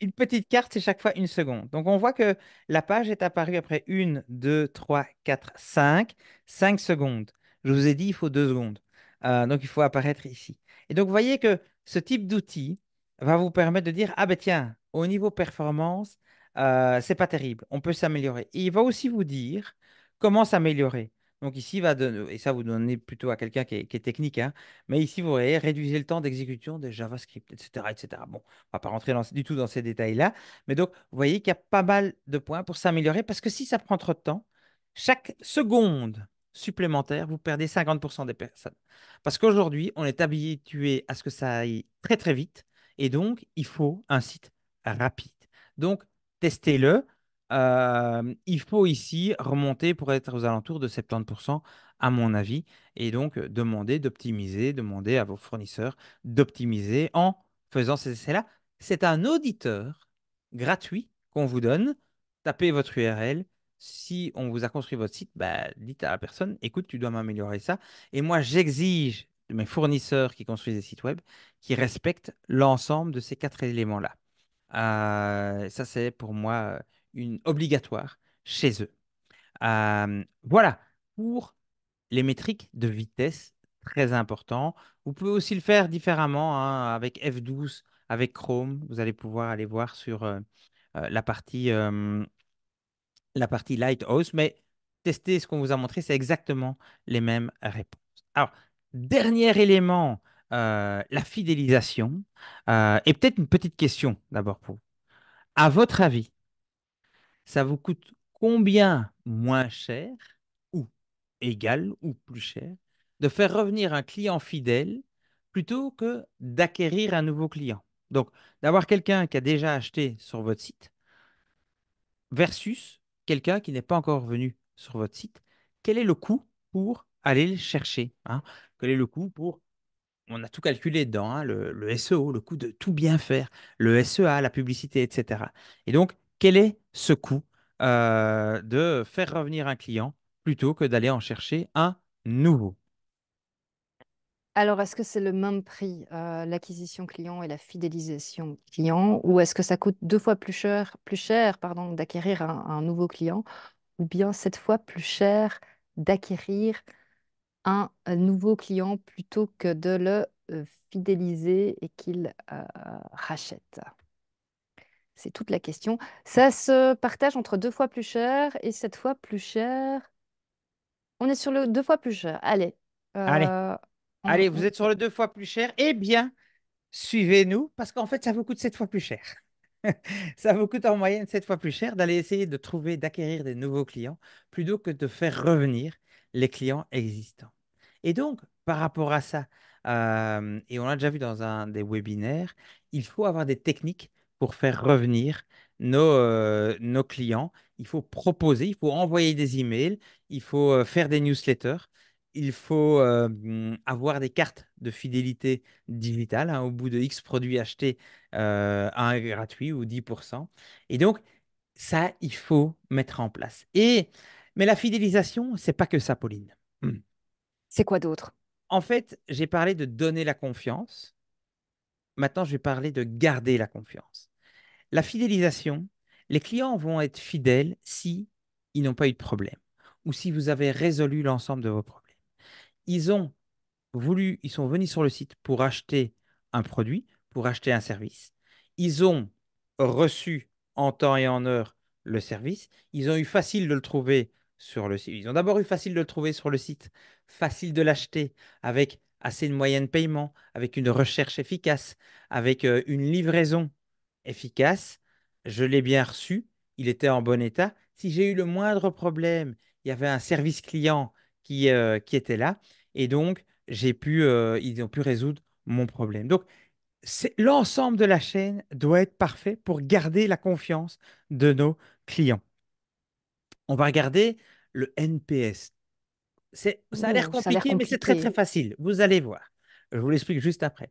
Speaker 3: une petite carte, c'est chaque fois une seconde. Donc, on voit que la page est apparue après une, deux, trois, quatre, cinq, cinq secondes. Je vous ai dit, il faut deux secondes. donc, il faut apparaître ici. Et donc, vous voyez que ce type d'outil va vous permettre de dire, ah ben tiens, au niveau performance, ce euh, c'est pas terrible. On peut s'améliorer. Et il va aussi vous dire comment s'améliorer. Donc ici, il va donner, et ça vous donnez plutôt à quelqu'un qui, est technique, hein, mais ici, vous voyez, réduisez le temps d'exécution des JavaScript, etc. etc. Bon, on va pas rentrer du tout dans ces détails-là, mais donc, vous voyez qu'il y a pas mal de points pour s'améliorer, parce que si ça prend trop de temps, chaque seconde supplémentaire, vous perdez 50% des personnes. Parce qu'aujourd'hui, on est habitué à ce que ça aille très très vite, et donc, il faut un site rapide. Donc, testez-le. Euh, il faut ici remonter pour être aux alentours de 70%, à mon avis, et donc euh, demandez d'optimiser, demander à vos fournisseurs d'optimiser en faisant ces essais-là. C'est un auditeur gratuit qu'on vous donne. Tapez votre URL. Si on vous a construit votre site, bah, dites à la personne, écoute, tu dois m'améliorer ça. Et moi, j'exige de mes fournisseurs qui construisent des sites web qui respectent l'ensemble de ces quatre éléments-là. Euh, ça, c'est pour moi une obligatoire chez eux. voilà pour les métriques de vitesse très important. Vous pouvez aussi le faire différemment hein, avec F12, avec Chrome. Vous allez pouvoir aller voir sur la, partie, la partie Lighthouse, mais tester ce qu'on vous a montré, c'est exactement les mêmes réponses. Alors, dernier élément euh, la fidélisation euh, Et peut-être une petite question d'abord pour vous. À votre avis, ça vous coûte combien moins cher ou égal ou plus cher de faire revenir un client fidèle plutôt que d'acquérir un nouveau client Donc, d'avoir quelqu'un qui a déjà acheté sur votre site versus quelqu'un qui n'est pas encore venu sur votre site, quel est le coût pour aller le chercher hein? Quel est le coût pour on a tout calculé dedans, hein, le, SEO, le coût de tout bien faire, le SEA, la publicité, etc. Et donc, quel est ce coût euh, de faire revenir un client plutôt que d'aller en chercher un nouveau
Speaker 2: alors, est-ce que c'est le même prix, euh, l'acquisition client et la fidélisation client, ou est-ce que ça coûte deux fois plus cher, plus cher pardon, d'acquérir un, nouveau client, ou bien sept fois plus cher d'acquérir un nouveau client plutôt que de le euh, fidéliser et qu'il euh, rachète C'est toute la question. Ça se partage entre deux fois plus cher et sept fois plus cher. On est sur le deux fois plus cher. Allez.
Speaker 3: Allez. Euh, Allez, vous êtes sur le deux fois plus cher. Eh bien, suivez-nous parce qu'en fait, ça vous coûte sept fois plus cher. ça vous coûte en moyenne sept fois plus cher d'aller essayer de trouver, d'acquérir des nouveaux clients plutôt que de faire revenir les clients existants. Et donc, par rapport à ça, euh, et on l'a déjà vu dans un des webinaires, il faut avoir des techniques pour faire revenir nos, euh, clients. Il faut proposer, il faut envoyer des emails, il faut euh, faire des newsletters, il faut mm, avoir des cartes de fidélité digitale. Hein. au bout de X produits achetés, un gratuit ou 10%. Et donc, ça, il faut mettre en place. Et, mais la fidélisation, c'est pas que ça, Pauline. Hmm. C'est quoi d'autre En fait, j'ai parlé de donner la confiance. Maintenant, je vais parler de garder la confiance. La fidélisation, les clients vont être fidèles si ils n'ont pas eu de problème ou si vous avez résolu l'ensemble de vos problèmes. Ils ont voulu, ils sont venus sur le site pour acheter un produit, pour acheter un service. Ils ont reçu en temps et en heure le service. Ils ont eu facile de le trouver sur le site. Ils ont d'abord eu facile de le trouver sur le site, facile de l'acheter avec assez de moyens de paiement, avec une recherche efficace, avec euh, une livraison efficace. Je l'ai bien reçu, il était en bon état. Si j'ai eu le moindre problème, il y avait un service client qui, euh, était là et donc j'ai pu, euh, ils ont pu résoudre mon problème. Donc l'ensemble de la chaîne doit être parfait pour garder la confiance de nos clients. On va regarder le NPS. C'est, ça a l'air compliqué, mmh, compliqué, mais c'est très très facile. Vous allez voir. Je vous l'explique juste après.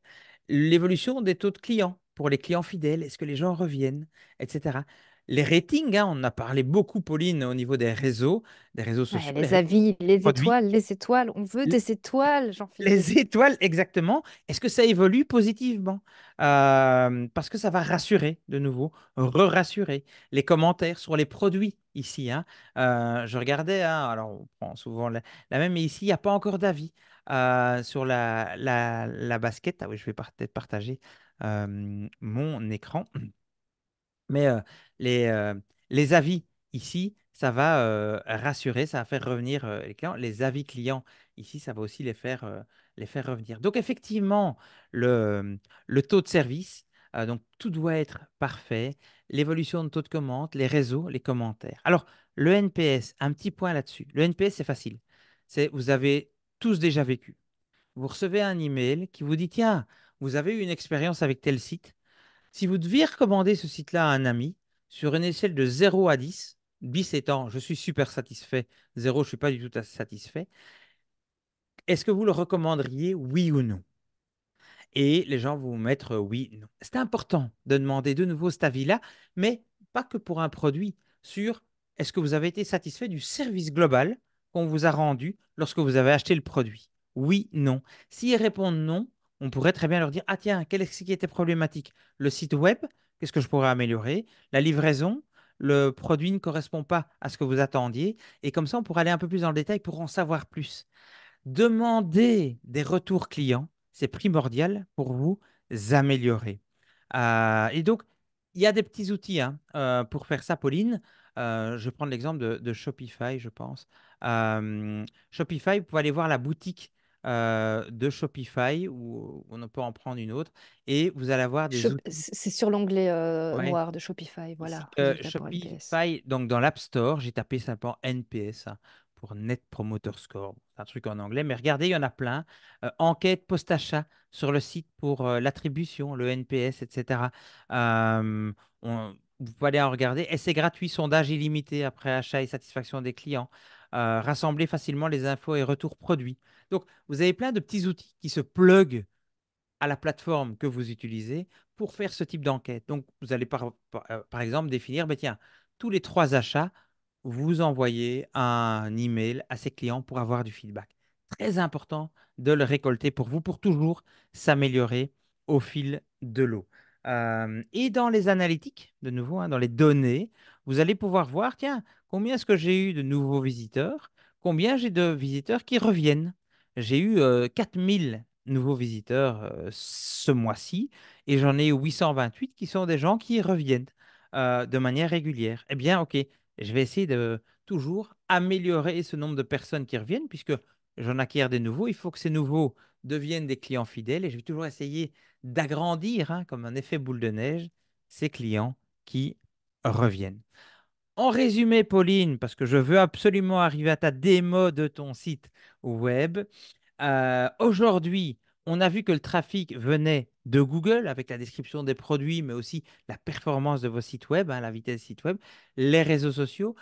Speaker 3: L'évolution des taux de clients pour les clients fidèles, est-ce que les gens reviennent, etc les ratings, hein, on a parlé beaucoup, Pauline, au niveau des réseaux, des réseaux sociaux. les avis, les étoiles,
Speaker 2: les étoiles, on veut des étoiles, Jean-Philippe. Les
Speaker 3: étoiles, exactement. Est-ce que ça évolue positivement Parce que ça va rassurer de nouveau, re-rassurer les commentaires sur les produits ici. Hein. je regardais, hein, alors on prend souvent la, même, mais ici, il n'y a pas encore d'avis sur la, la, la, basket. Ah oui, je vais peut-être partager mon écran. Mais euh, euh, les, avis ici, ça va euh, rassurer, ça va faire revenir les clients. Les avis clients ici, ça va aussi les faire, les faire revenir. Donc effectivement, le, taux de service, donc tout doit être parfait. L'évolution de taux de commande, les réseaux, les commentaires. Alors, le NPS, un petit point là-dessus. Le NPS, c'est facile. C'est vous avez tous déjà vécu. Vous recevez un email qui vous dit, tiens, vous avez eu une expérience avec tel site, si vous deviez recommander ce site-là à un ami, sur une échelle de 0 à 10, 10 étant je suis super satisfait, 0 je suis pas du tout satisfait, est-ce que vous le recommanderiez oui ou non Et les gens vont mettre euh, oui, non. C'est important de demander de nouveau cet avis-là, mais pas que pour un produit, sur est-ce que vous avez été satisfait du service global qu'on vous a rendu lorsque vous avez acheté le produit Oui, non. S'ils répondent non, on pourrait très bien leur dire, ah tiens, quelle ce qui était problématique Le site web, qu'est-ce que je pourrais améliorer La livraison, le produit ne correspond pas à ce que vous attendiez. Et comme ça, on pourrait aller un peu plus dans le détail pour en savoir plus. Demander des retours clients, c'est primordial pour vous améliorer. Euh, et donc, il y a des petits outils hein, euh, pour faire ça, Pauline. Euh, je vais prendre l'exemple de, de, Shopify, je pense. Shopify, vous pouvez aller voir la boutique euh, de Shopify, ou on peut en prendre une autre, et vous allez avoir des...
Speaker 2: C'est sur l'onglet euh, noir de Shopify, voilà. Euh,
Speaker 3: Shopify, donc dans l'App Store, j'ai tapé simplement NPS pour Net Promoter Score, un truc en anglais, mais regardez, il y en a plein. enquête post-achat sur le site pour l'attribution, le NPS, etc. vous pouvez aller en regarder. Et c'est gratuit, sondage illimité après achat et satisfaction des clients rassembler facilement les infos et retours produits. Donc, vous avez plein de petits outils qui se pluguent à la plateforme que vous utilisez pour faire ce type d'enquête. Donc, vous allez par, euh, exemple définir, bah, tiens, tous les trois achats, vous envoyez un email à ces clients pour avoir du feedback. Très important de le récolter pour vous, pour toujours s'améliorer au fil de l'eau. Euh, et dans les analytiques, de nouveau, hein, dans les données, vous allez pouvoir voir, tiens, combien est-ce que j'ai eu de nouveaux visiteurs, combien j'ai de visiteurs qui reviennent. J'ai eu 4000 euh, nouveaux visiteurs euh, ce mois-ci et j'en ai 828 qui sont des gens qui reviennent euh, de manière régulière. Eh bien, ok, je vais essayer de toujours améliorer ce nombre de personnes qui reviennent puisque j'en acquiers des nouveaux. Il faut que ces nouveaux deviennent des clients fidèles et je vais toujours essayer d'agrandir, hein, comme un effet boule de neige, ces clients qui reviennent. En résumé, Pauline, parce que je veux absolument arriver à ta démo de ton site web, euh, aujourd'hui, on a vu que le trafic venait de Google avec la description des produits, mais aussi la performance de vos sites web, hein, la vitesse site web, les réseaux sociaux,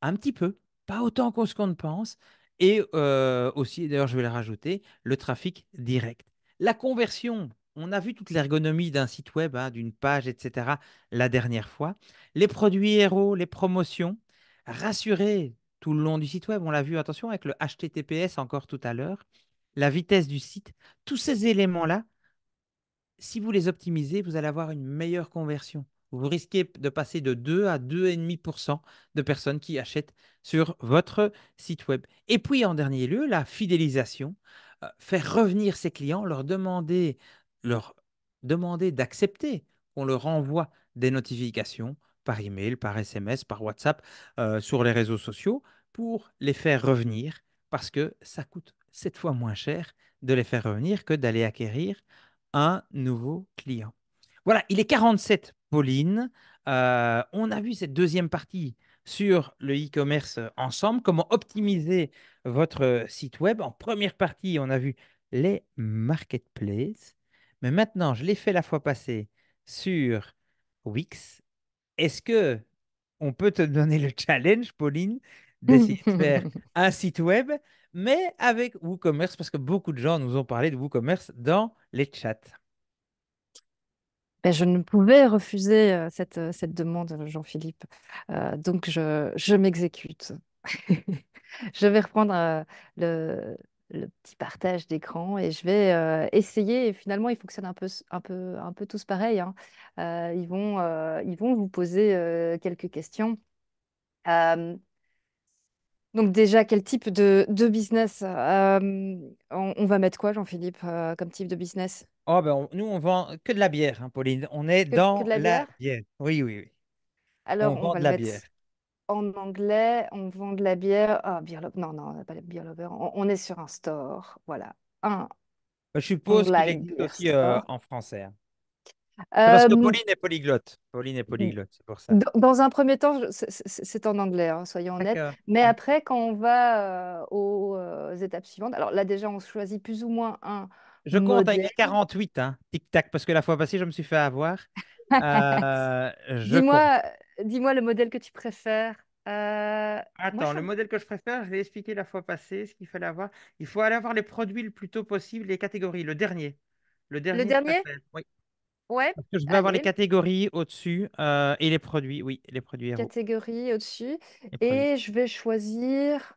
Speaker 3: un petit peu, pas autant qu'on ne pense, et euh, aussi, d'ailleurs, je vais le rajouter, le trafic direct. La conversion, on a vu toute l'ergonomie d'un site web, hein, d'une page, etc. la dernière fois. Les produits héros, les promotions, rassurer tout le long du site web, on l'a vu, attention, avec le HTTPS encore tout à l'heure, la vitesse du site, tous ces éléments-là, si vous les optimisez, vous allez avoir une meilleure conversion. Vous risquez de passer de 2 à 2,5% de personnes qui achètent sur votre site web. Et puis, en dernier lieu, la fidélisation euh, faire revenir ses clients, leur demander leur demander d'accepter qu'on leur envoie des notifications par email, par SMS, par WhatsApp, euh, sur les réseaux sociaux, pour les faire revenir, parce que ça coûte sept fois moins cher de les faire revenir que d'aller acquérir un nouveau client. Voilà, il est 47, Pauline. Euh, on a vu cette deuxième partie sur le e-commerce ensemble, comment optimiser votre site web. En première partie, on a vu les marketplaces. Mais maintenant, je l'ai fait la fois passée sur Wix. Est-ce que on peut te donner le challenge, Pauline, d'essayer de faire un site web, mais avec WooCommerce, parce que beaucoup de gens nous ont parlé de WooCommerce dans les chats.
Speaker 2: Ben, je ne pouvais refuser euh, euh, cette, demande, Jean-Philippe. Euh, donc, je, m'exécute. je vais reprendre le, le petit partage d'écran et je vais euh, essayer. Et finalement, ils fonctionnent un peu, un peu, un peu tous pareil. Hein. Euh, ils, vont, euh, ils vont vous poser quelques questions. donc déjà, quel type de, business on, va mettre quoi, Jean-Philippe, comme type de business
Speaker 3: oh ben on, Nous, on vend que de la bière, hein, Pauline. On est dans la, bière. Oui, oui, oui. Alors, on, vend de la bière
Speaker 2: en anglais, on vend de la bière. Ah, beer lo... non, non, pas beer lover. On, est sur un store. Voilà. Un.
Speaker 3: Bah, je suppose qu'il existe aussi euh, en français. Hein. parce que euh, Pauline est polyglotte. Pauline est polyglotte, c'est pour ça. Dans un
Speaker 2: premier temps, c'est en anglais, hein, soyons honnêtes. Mais après, quand on va euh, aux, étapes suivantes, alors là déjà, on choisit plus ou moins un.
Speaker 3: Je compte modèle. a 48, hein, tic-tac, parce que la fois passée, je me suis fait avoir.
Speaker 2: Euh,
Speaker 3: Dis-moi, dis-moi le modèle que tu préfères. Euh, Attends, le modèle que je préfère, je l'ai expliqué la fois passée, ce qu'il fallait avoir. Il faut aller avoir les produits le plus tôt possible, les catégories, le dernier. Le dernier oui. Ouais, je veux avoir les catégories au-dessus euh, et les produits, oui, les produits
Speaker 2: Catégories au-dessus. Et je vais choisir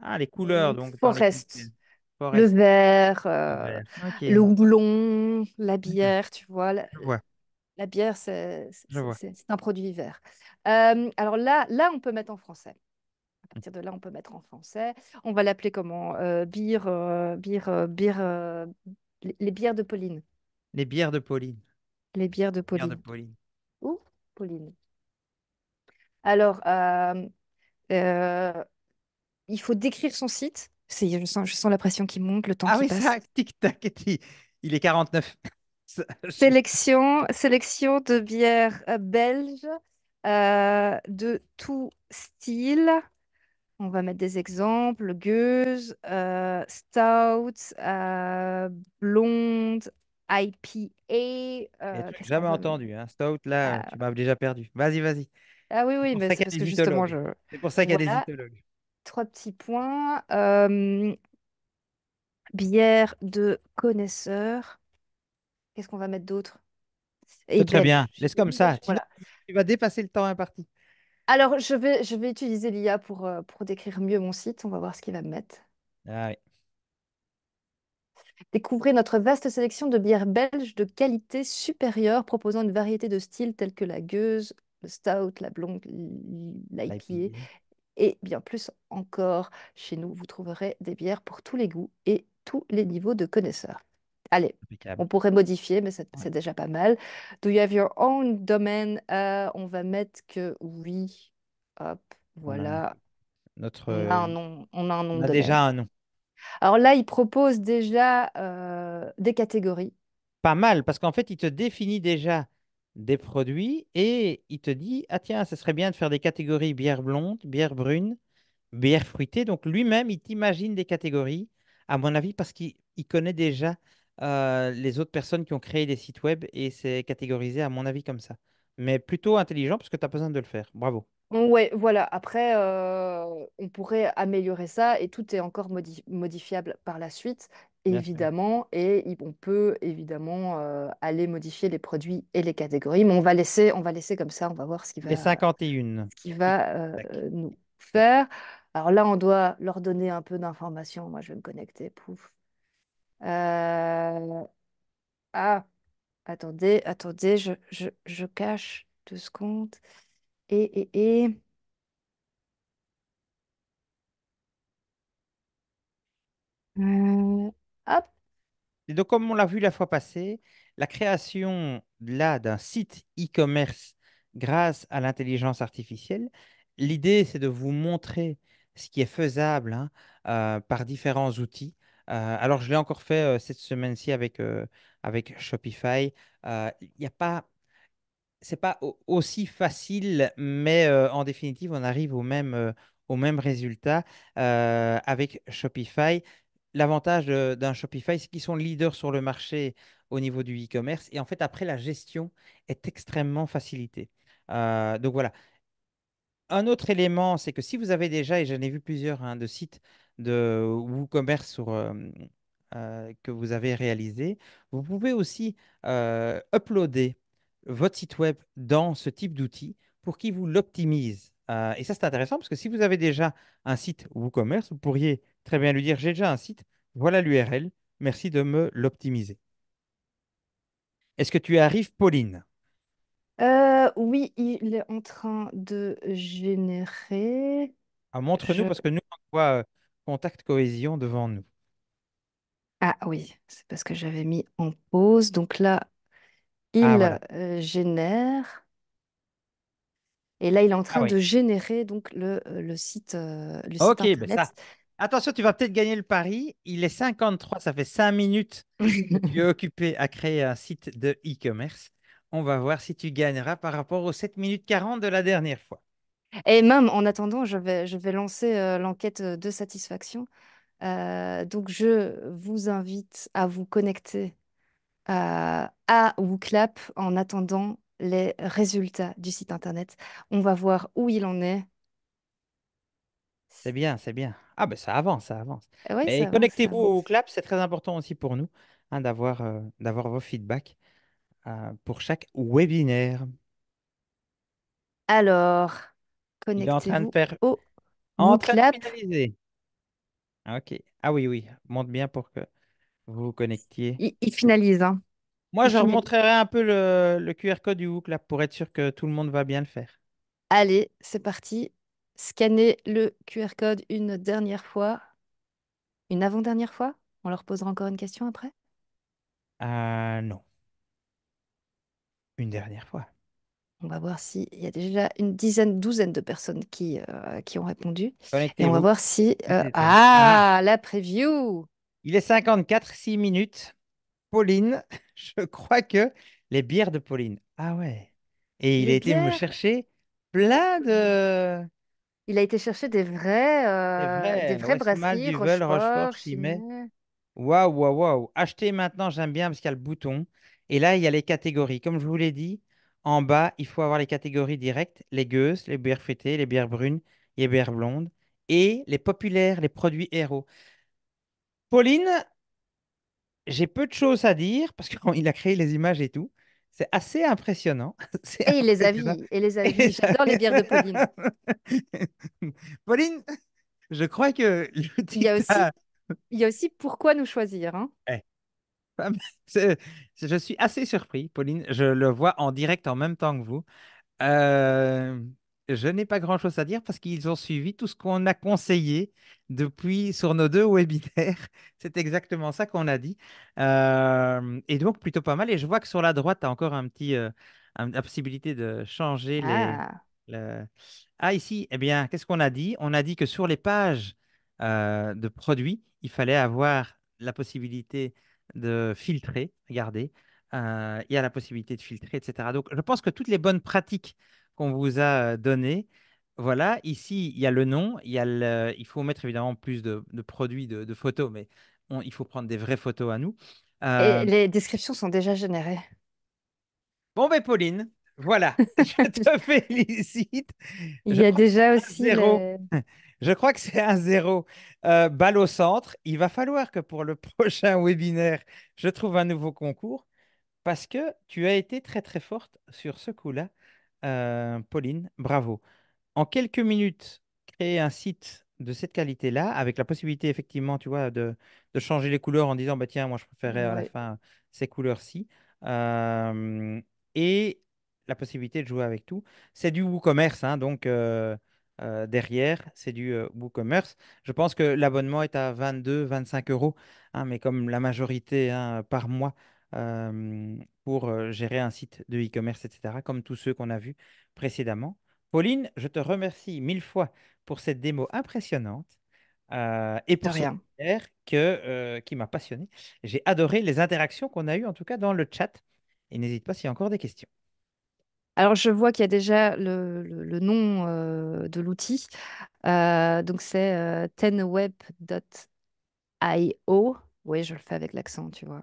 Speaker 3: Ah, les hmm, couleurs, donc, le Forest, le vert, euh, le
Speaker 2: houblon, la bière, tu vois. vois. La bière, c'est un produit vert. Euh, alors là, là, on peut mettre en français. À mmh. partir de là, on peut mettre en français. On va l'appeler comment euh, Bière, euh, bière, bière les, bières de Pauline.
Speaker 3: Les bières de Pauline.
Speaker 2: Les bières de Pauline. Pauline. Où Pauline. Alors, il faut décrire son site. Je sens, je sens la pression qui monte, le temps ah qui passe. Ah oui, tic-tac, il est 49. sélection, sélection de bières euh, belges euh, de tout style. On va mettre des exemples Gueuse, euh, Stout, Blonde, IPA. jamais entendu,
Speaker 3: hein, Stout, là, ah. tu m'as déjà perdu. Vas-y, vas-y. Ah oui, oui, mais c'est parce que justement, je... C'est pour ça qu'il y a des itologues.
Speaker 2: Trois petits points. bière de connaisseurs Qu'est-ce qu'on va mettre d'autre Très bien bien, laisse comme ça. Tu, vas, dépasser le temps imparti. Alors, je vais, je vais utiliser l'IA pour, euh, pour décrire mieux mon site. On va voir ce qu'il va me mettre. Ah Découvrez notre vaste sélection de bières belges de qualité supérieure, proposant une variété de styles tels que la gueuse, le stout, la blonde, l'IPA et bien plus encore. Chez nous, vous trouverez des bières pour tous les goûts et tous les niveaux de connaisseurs. Allez, on pourrait modifier, mais c'est déjà pas mal. Do you have your own domain? Euh, on va mettre que oui. Hop, voilà. Notre... On a un nom. On a, déjà un nom. Alors là, il propose déjà euh, des catégories.
Speaker 3: Pas mal, parce qu'en fait, il te définit déjà des produits et il te dit, ah tiens, ce serait bien de faire des catégories bière blonde, bière brune, bière fruitée. Donc lui-même, il t'imagine des catégories, à mon avis, parce qu'il connaît déjà euh, les autres personnes qui ont créé des sites web et c'est catégorisé, à mon avis, comme ça. Mais plutôt intelligent parce que tu as besoin de le faire. Bravo.
Speaker 2: Ouais, voilà. Après, euh, on pourrait améliorer ça et tout est encore modifiable par la suite, évidemment. Et on peut évidemment euh, aller modifier les produits et les catégories, mais on va laisser, on va laisser comme ça. On va voir ce qui va,
Speaker 3: 51. ce
Speaker 2: qui va nous faire. Alors là, on doit leur donner un peu d'informations. Moi, je vais me connecter. Pouf. Euh, ah, attendez, attendez, je, je, je cache deux secondes.
Speaker 3: Et, et, et... Euh, hop, donc, comme on l'a vu la fois passée, la création là d'un site e-commerce grâce à l'intelligence artificielle, l'idée c'est de vous montrer ce qui est faisable hein, euh, par différents outils euh, alors, je l'ai encore fait euh, cette semaine-ci avec, euh, avec Shopify. Il n'y pas c'est pas aussi facile, mais en définitive, on arrive au même, au même résultat avec Shopify. L'avantage d'un Shopify, c'est qu'ils sont leaders sur le marché au niveau du e-commerce. Et en fait, après, la gestion est extrêmement facilitée. donc voilà. Un autre élément, c'est que si vous avez déjà, et j'en ai vu plusieurs hein, de sites de WooCommerce sur, euh, que vous avez réalisé, vous pouvez aussi euh, uploader votre site web dans ce type d'outil pour qu'il vous l'optimise. Euh, et ça, c'est intéressant parce que si vous avez déjà un site WooCommerce, vous pourriez très bien lui dire, j'ai déjà un site, voilà l'URL, merci de me l'optimiser. Est-ce que tu arrives, Pauline
Speaker 2: Oui, il est en train de générer. Ah, montre-nous, parce
Speaker 3: que nous, on voit Contact Cohésion devant nous.
Speaker 2: Ah oui, c'est parce que j'avais mis en pause. Donc là, il ah, euh, génère. Et là, il est en train ah de générer donc le, euh, euh, site, Ok, ben ça.
Speaker 3: Attention, tu vas peut-être gagner le pari. Il est 53, ça fait 5 minutes que tu es occupé à créer un site de e-commerce. On va voir si tu gagneras par rapport aux 7 minutes 40 de la dernière fois.
Speaker 2: Et même en attendant, je vais, je vais lancer euh, l'enquête euh, de satisfaction. Euh, donc, je vous invite à vous connecter à WooClap en attendant les résultats du site internet. On va voir où il en est.
Speaker 3: C'est bien, c'est bien. Ah ben ça avance, ça avance. et connectez-vous au clap, c'est très important aussi pour nous hein, d'avoir d'avoir vos feedbacks pour chaque webinaire.
Speaker 2: Alors, il est en train de faire. en train
Speaker 3: finaliser. Ah, ok. Ah oui, oui. Monte bien pour que vous vous connectiez.
Speaker 2: Il, finalise. Hein. Moi, je remontrerai un
Speaker 3: peu le, QR code du Hook là pour être sûr que tout le monde va bien le faire.
Speaker 2: Allez, c'est parti. Scannez le QR code une dernière fois. Une avant-dernière fois On leur posera encore une question après
Speaker 3: euh, Non. Une dernière fois.
Speaker 2: On va voir s'il y a déjà une dizaine, douzaine de personnes qui, euh, qui ont répondu. Et on va voir si. Euh, ah,
Speaker 3: ah, la preview Il est 54, 6 minutes. Pauline, je crois que les bières de Pauline. Ah ouais. Et il a été me chercher plein de. Il a été chercher des vrais, des euh, vrais, des Rochefort, Waouh, waouh, waouh. Achetez maintenant, j'aime bien parce qu'il y a le bouton. Et là, il y a les catégories. Comme je vous l'ai dit, en bas, il faut avoir les catégories directes, les gueuses, les bières fêtées, les bières brunes, les bières blondes et les populaires, les produits héros. Pauline, j'ai peu de choses à dire parce qu'il a créé les images et tout. C'est assez impressionnant.
Speaker 2: Et, les avis, et les avis, J'adore les bières de
Speaker 3: Pauline. Pauline, je crois que Il, y
Speaker 2: a aussi, pourquoi nous choisir. Hein.
Speaker 3: Eh, je suis assez surpris, Pauline. Je le vois en direct en même temps que vous. Euh, je n'ai pas grand-chose à dire parce qu'ils ont suivi tout ce qu'on a conseillé depuis sur nos deux webinaires. C'est exactement ça qu'on a dit. Euh, et donc, plutôt pas mal. Et je vois que sur la droite, tu as encore un petit, euh, la possibilité de changer les. Ah. ah, ici, eh bien, qu'est-ce qu'on a dit On a dit que sur les pages de produits, il fallait avoir la possibilité de filtrer, regardez. Euh, il y a la possibilité de filtrer, etc. Donc, je pense que toutes les bonnes pratiques qu'on vous a euh, données, voilà, ici, il y a le nom, il, y a le, il faut mettre évidemment plus de, produits, de, photos, mais il faut prendre des vraies photos à nous. Et euh, les
Speaker 2: descriptions sont déjà générées.
Speaker 3: Bon, ben Pauline, voilà, je te félicite. Il y a déjà aussi Je crois que c'est un zéro. Euh, balle au centre. Il va falloir que pour le prochain webinaire, je trouve un nouveau concours parce que tu as été très très forte sur ce coup-là, euh, Pauline. Bravo. En quelques minutes, créer un site de cette qualité-là, avec la possibilité effectivement, tu vois, de, changer les couleurs en disant, bah tiens, moi je préférais à la fin ces couleurs-ci. Euh, et la possibilité de jouer avec tout. C'est du WooCommerce, hein, donc euh, euh, derrière, c'est du euh, WooCommerce. Je pense que l'abonnement est à 22, 25 euros, hein, mais comme la majorité hein, par mois euh, pour gérer un site de e-commerce, etc., comme tous ceux qu'on a vus précédemment. Pauline, je te remercie mille fois pour cette démo impressionnante. et pour rien. que qui m'a passionné. J'ai adoré les interactions qu'on a eues, en tout cas dans le chat. Et n'hésite pas s'il y a encore des questions.
Speaker 2: Alors, je vois qu'il y a déjà le, nom euh, de l'outil. Euh, donc, c'est euh, tenweb.io. Oui, je le fais avec l'accent, tu vois.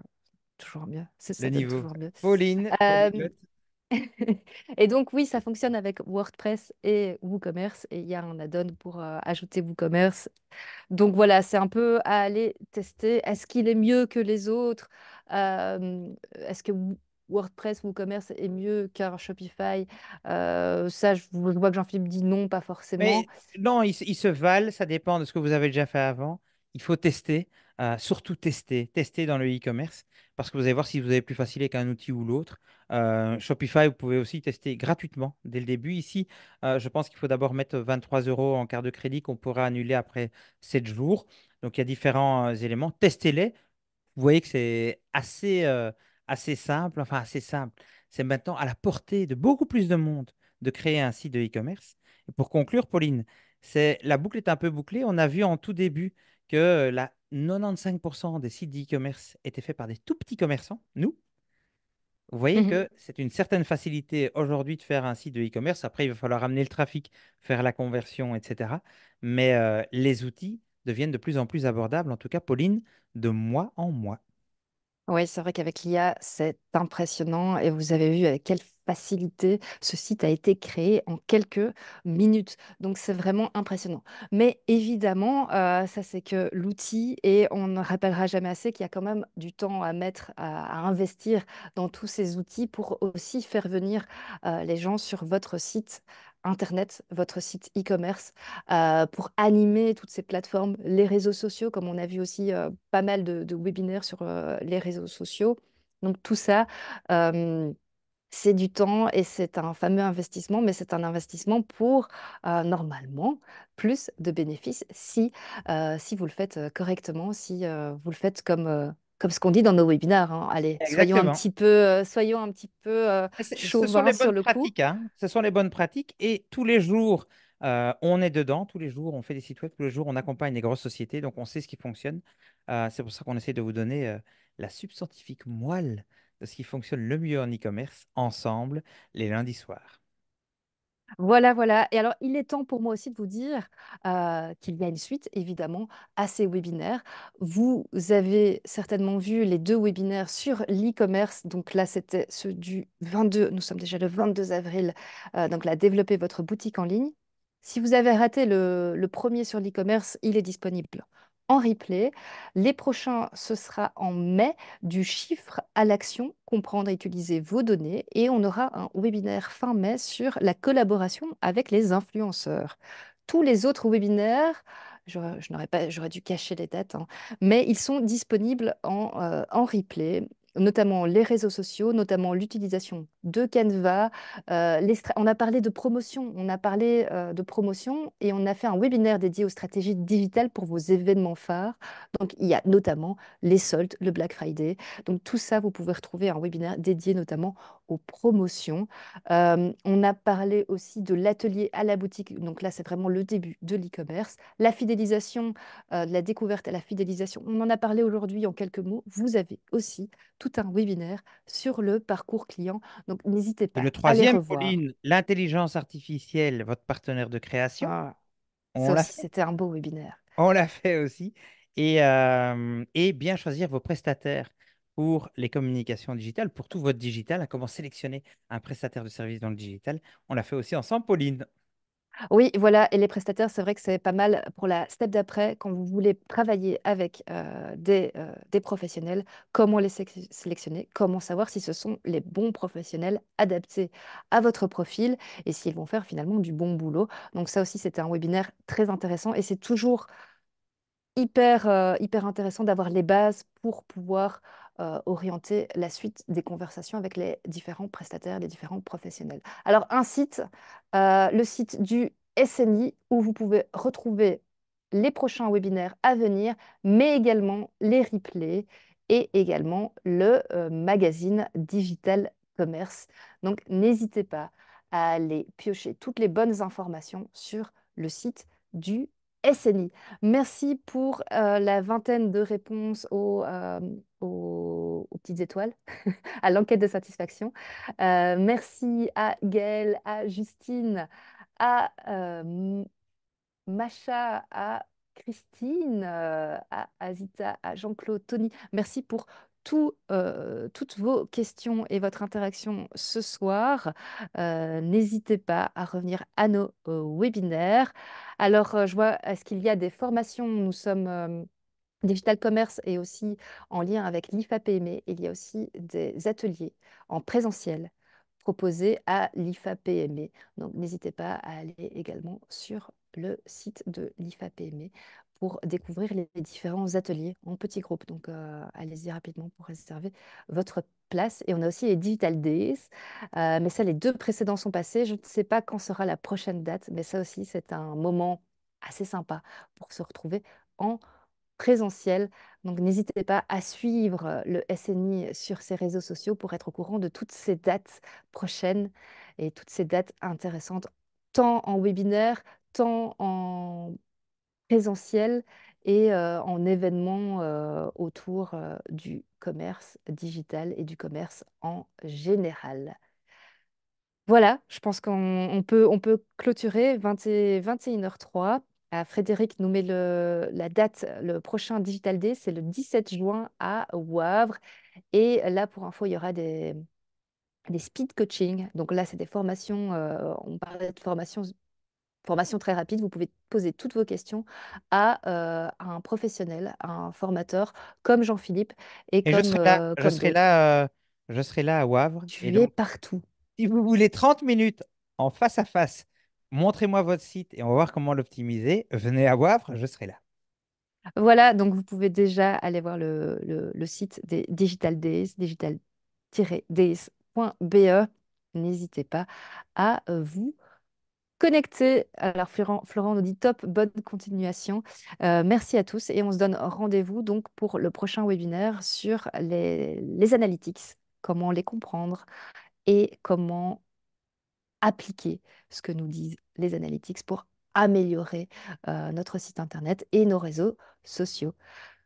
Speaker 2: Toujours mieux. C'est- Ça niveau. toujours mieux. Pauline, et donc, oui, ça fonctionne avec WordPress et WooCommerce. Et il y a un add-on pour ajouter WooCommerce. Donc voilà, c'est un peu à aller tester. Est-ce qu'il est mieux que les autres? est-ce que WordPress, ou e-commerce est mieux qu'un Shopify Ça, je, vois que Jean-Philippe dit non, pas forcément.
Speaker 3: non, ils, se valent, ça dépend de ce que vous avez déjà fait avant. Il faut tester, euh, surtout tester, tester dans le e-commerce, parce que vous allez voir si vous avez plus facile avec un outil ou l'autre. Euh, Shopify, vous pouvez aussi tester gratuitement dès le début. Ici, euh, je pense qu'il faut d'abord mettre 23 euros en carte de crédit qu'on pourra annuler après 7 jours. Donc, il y a différents éléments. Testez-les. Vous voyez que c'est assez assez simple, enfin assez simple, c'est maintenant à la portée de beaucoup plus de monde de créer un site de e-commerce. Et pour conclure, Pauline, c'est la boucle est un peu bouclée. On a vu en tout début que la 95% des sites d'e-commerce étaient faits par des tout petits commerçants, nous. Vous voyez mmh que c'est une certaine facilité aujourd'hui de faire un site de e-commerce. Après, il va falloir amener le trafic, faire la conversion, etc. Mais euh, les outils deviennent de plus en plus abordables, en tout cas, Pauline, de mois en mois.
Speaker 2: Oui, c'est vrai qu'avec l'IA, c'est impressionnant. Et vous avez vu avec quelle facilité. Ce site a été créé en quelques minutes. Donc c'est vraiment impressionnant. Mais évidemment, euh, ça c'est que l'outil, et on ne rappellera jamais assez qu'il y a quand même du temps à mettre, à, investir dans tous ces outils pour aussi faire venir euh, les gens sur votre site Internet, votre site e-commerce, euh, pour animer toutes ces plateformes, les réseaux sociaux, comme on a vu aussi pas mal de, webinaires sur les réseaux sociaux. Donc tout ça, c'est du temps et c'est un fameux investissement, mais c'est un investissement pour normalement plus de bénéfices si, si vous le faites correctement, si vous le faites comme, comme ce qu'on dit dans nos webinaires. Hein. Allez, soyons un petit peu, soyons un petit peu chauvins sur le coup.
Speaker 3: Hein. Ce sont les bonnes pratiques et tous les jours. on est dedans tous les jours, on fait des sites web tous les jours, on accompagne les grosses sociétés, donc on sait ce qui fonctionne. c'est pour ça qu'on essaie de vous donner la substantifique moelle ce qui fonctionne le mieux en e-commerce ensemble les lundis soirs.
Speaker 2: Voilà, voilà. Et alors, il est temps pour moi aussi de vous dire euh, qu'il y a une suite, évidemment, à ces webinaires. Vous avez certainement vu les deux webinaires sur l'e-commerce. Donc là, c'était ceux du 22, nous sommes déjà le 22 avril, euh, donc là, développer votre boutique en ligne. Si vous avez raté le premier sur l'e-commerce, il est disponible en replay. Les prochains, ce sera en mai, du chiffre à l'action, comprendre et utiliser vos données. Et on aura un webinaire fin mai sur la collaboration avec les influenceurs. Tous les autres webinaires, j'aurais dû cacher les têtes, hein, mais ils sont disponibles en, euh, en replay notamment les réseaux sociaux, notamment l'utilisation de Canva. Euh, on a parlé de promotion, on a parlé euh, de promotion et on a fait un webinaire dédié aux stratégies digitales pour vos événements phares. Donc il y a notamment les soldes, le Black Friday. Donc tout ça, vous pouvez retrouver un webinaire dédié notamment aux promotions. on a parlé aussi de l'atelier à la boutique, donc là c'est vraiment le début de l'e-commerce. La fidélisation, la découverte à la fidélisation, on en a parlé aujourd'hui en quelques mots. Vous avez aussi tout un webinaire sur le parcours client, donc n'hésitez pas. le troisième, Pauline,
Speaker 3: l'intelligence artificielle, votre partenaire de création. Ah, aussi
Speaker 2: c'était un beau webinaire.
Speaker 3: On l'a fait aussi. et bien choisir vos prestataires pour les communications digitales, pour tout votre digital, à hein, comment sélectionner un prestataire de service dans le digital. On l'a fait aussi ensemble, Pauline.
Speaker 2: Oui, voilà, et les prestataires, c'est vrai que c'est pas mal pour la step d'après, quand vous voulez travailler avec euh, euh, des, professionnels, comment les sélectionner, comment savoir si ce sont les bons professionnels adaptés à votre profil et s'ils vont faire finalement du bon boulot. Donc ça aussi, c'était un webinaire très intéressant et c'est toujours hyper, euh, hyper intéressant d'avoir les bases pour pouvoir euh, orienter la suite des conversations avec les différents prestataires, les différents professionnels. Alors, un site, euh, le site du SNI, où vous pouvez retrouver les prochains webinaires à venir, mais également les replays et également le euh, magazine Digital Commerce. Donc, n'hésitez pas à aller piocher toutes les bonnes informations sur le site du SNI. Merci pour euh, la vingtaine de réponses aux, euh, petites étoiles, à l'enquête de satisfaction. Euh, merci à Gaëlle, à Justine, à Macha, à Christine, à Azita, à Jean-Claude, Tony. Merci pour euh, toutes vos questions et votre interaction ce soir. Euh, n'hésitez pas à revenir à nos euh, webinaires. Alors, je vois, est-ce qu'il y a des formations Nous sommes... Digital Commerce et aussi en lien avec l'IFAPME. Il y a aussi des ateliers en présentiel proposés à l'IFAPME. Donc n'hésitez pas à aller également sur le site de l'IFAPME pour découvrir les différents ateliers en petits groupes. Donc, euh, allez-y rapidement pour réserver votre place. Et on a aussi les Digital Days, euh, mais ça, les deux précédents sont passés. Je ne sais pas quand sera la prochaine date, mais ça aussi, c'est un moment assez sympa pour se retrouver en présentiel. Donc, n'hésitez pas à suivre euh, le SNI sur ses réseaux sociaux pour être au courant de toutes ces dates prochaines et toutes ces dates intéressantes, tant en webinaire, tant en présentiel et euh, en événement, euh, autour, euh, du commerce digital et du commerce en général. Voilà, je pense qu'on peut on peut clôturer 21h03. Frédéric nous met le la date, le prochain Digital Day, c'est le 17 juin à Wavre et là, pour info, il y aura des des speed coaching. Donc là, c'est des formations, on parle de formations formation très rapide, vous pouvez poser toutes vos questions à, euh, un professionnel, un formateur comme Jean-Philippe. Et, comme, je serai là, euh, euh,
Speaker 3: je, serai là à Wavre. Tu es partout. Si vous voulez 30 minutes en face à face, montrez-moi votre site et on va voir comment l'optimiser. Venez à Wavre, je serai là.
Speaker 2: Voilà, donc vous pouvez déjà aller voir le, le, site des Digital digital-ds.be. N'hésitez pas à vous connectés. Alors Florent, Florent nous dit top, bonne continuation. Euh, merci à tous et on se donne rendez-vous donc pour le prochain webinaire sur les, analytics, comment les comprendre et comment appliquer ce que nous disent les analytics pour améliorer euh, notre site internet et nos réseaux sociaux.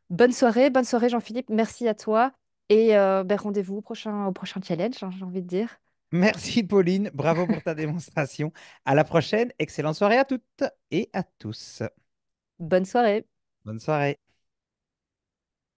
Speaker 2: Bonne soirée, bonne soirée Jean-Philippe, merci à toi et euh, ben, rendez-vous au prochain, au prochain challenge, hein, j'ai envie de dire.
Speaker 3: Merci Pauline, bravo pour ta démonstration. À la prochaine, excellente soirée à toutes et à tous. Bonne soirée. Bonne soirée.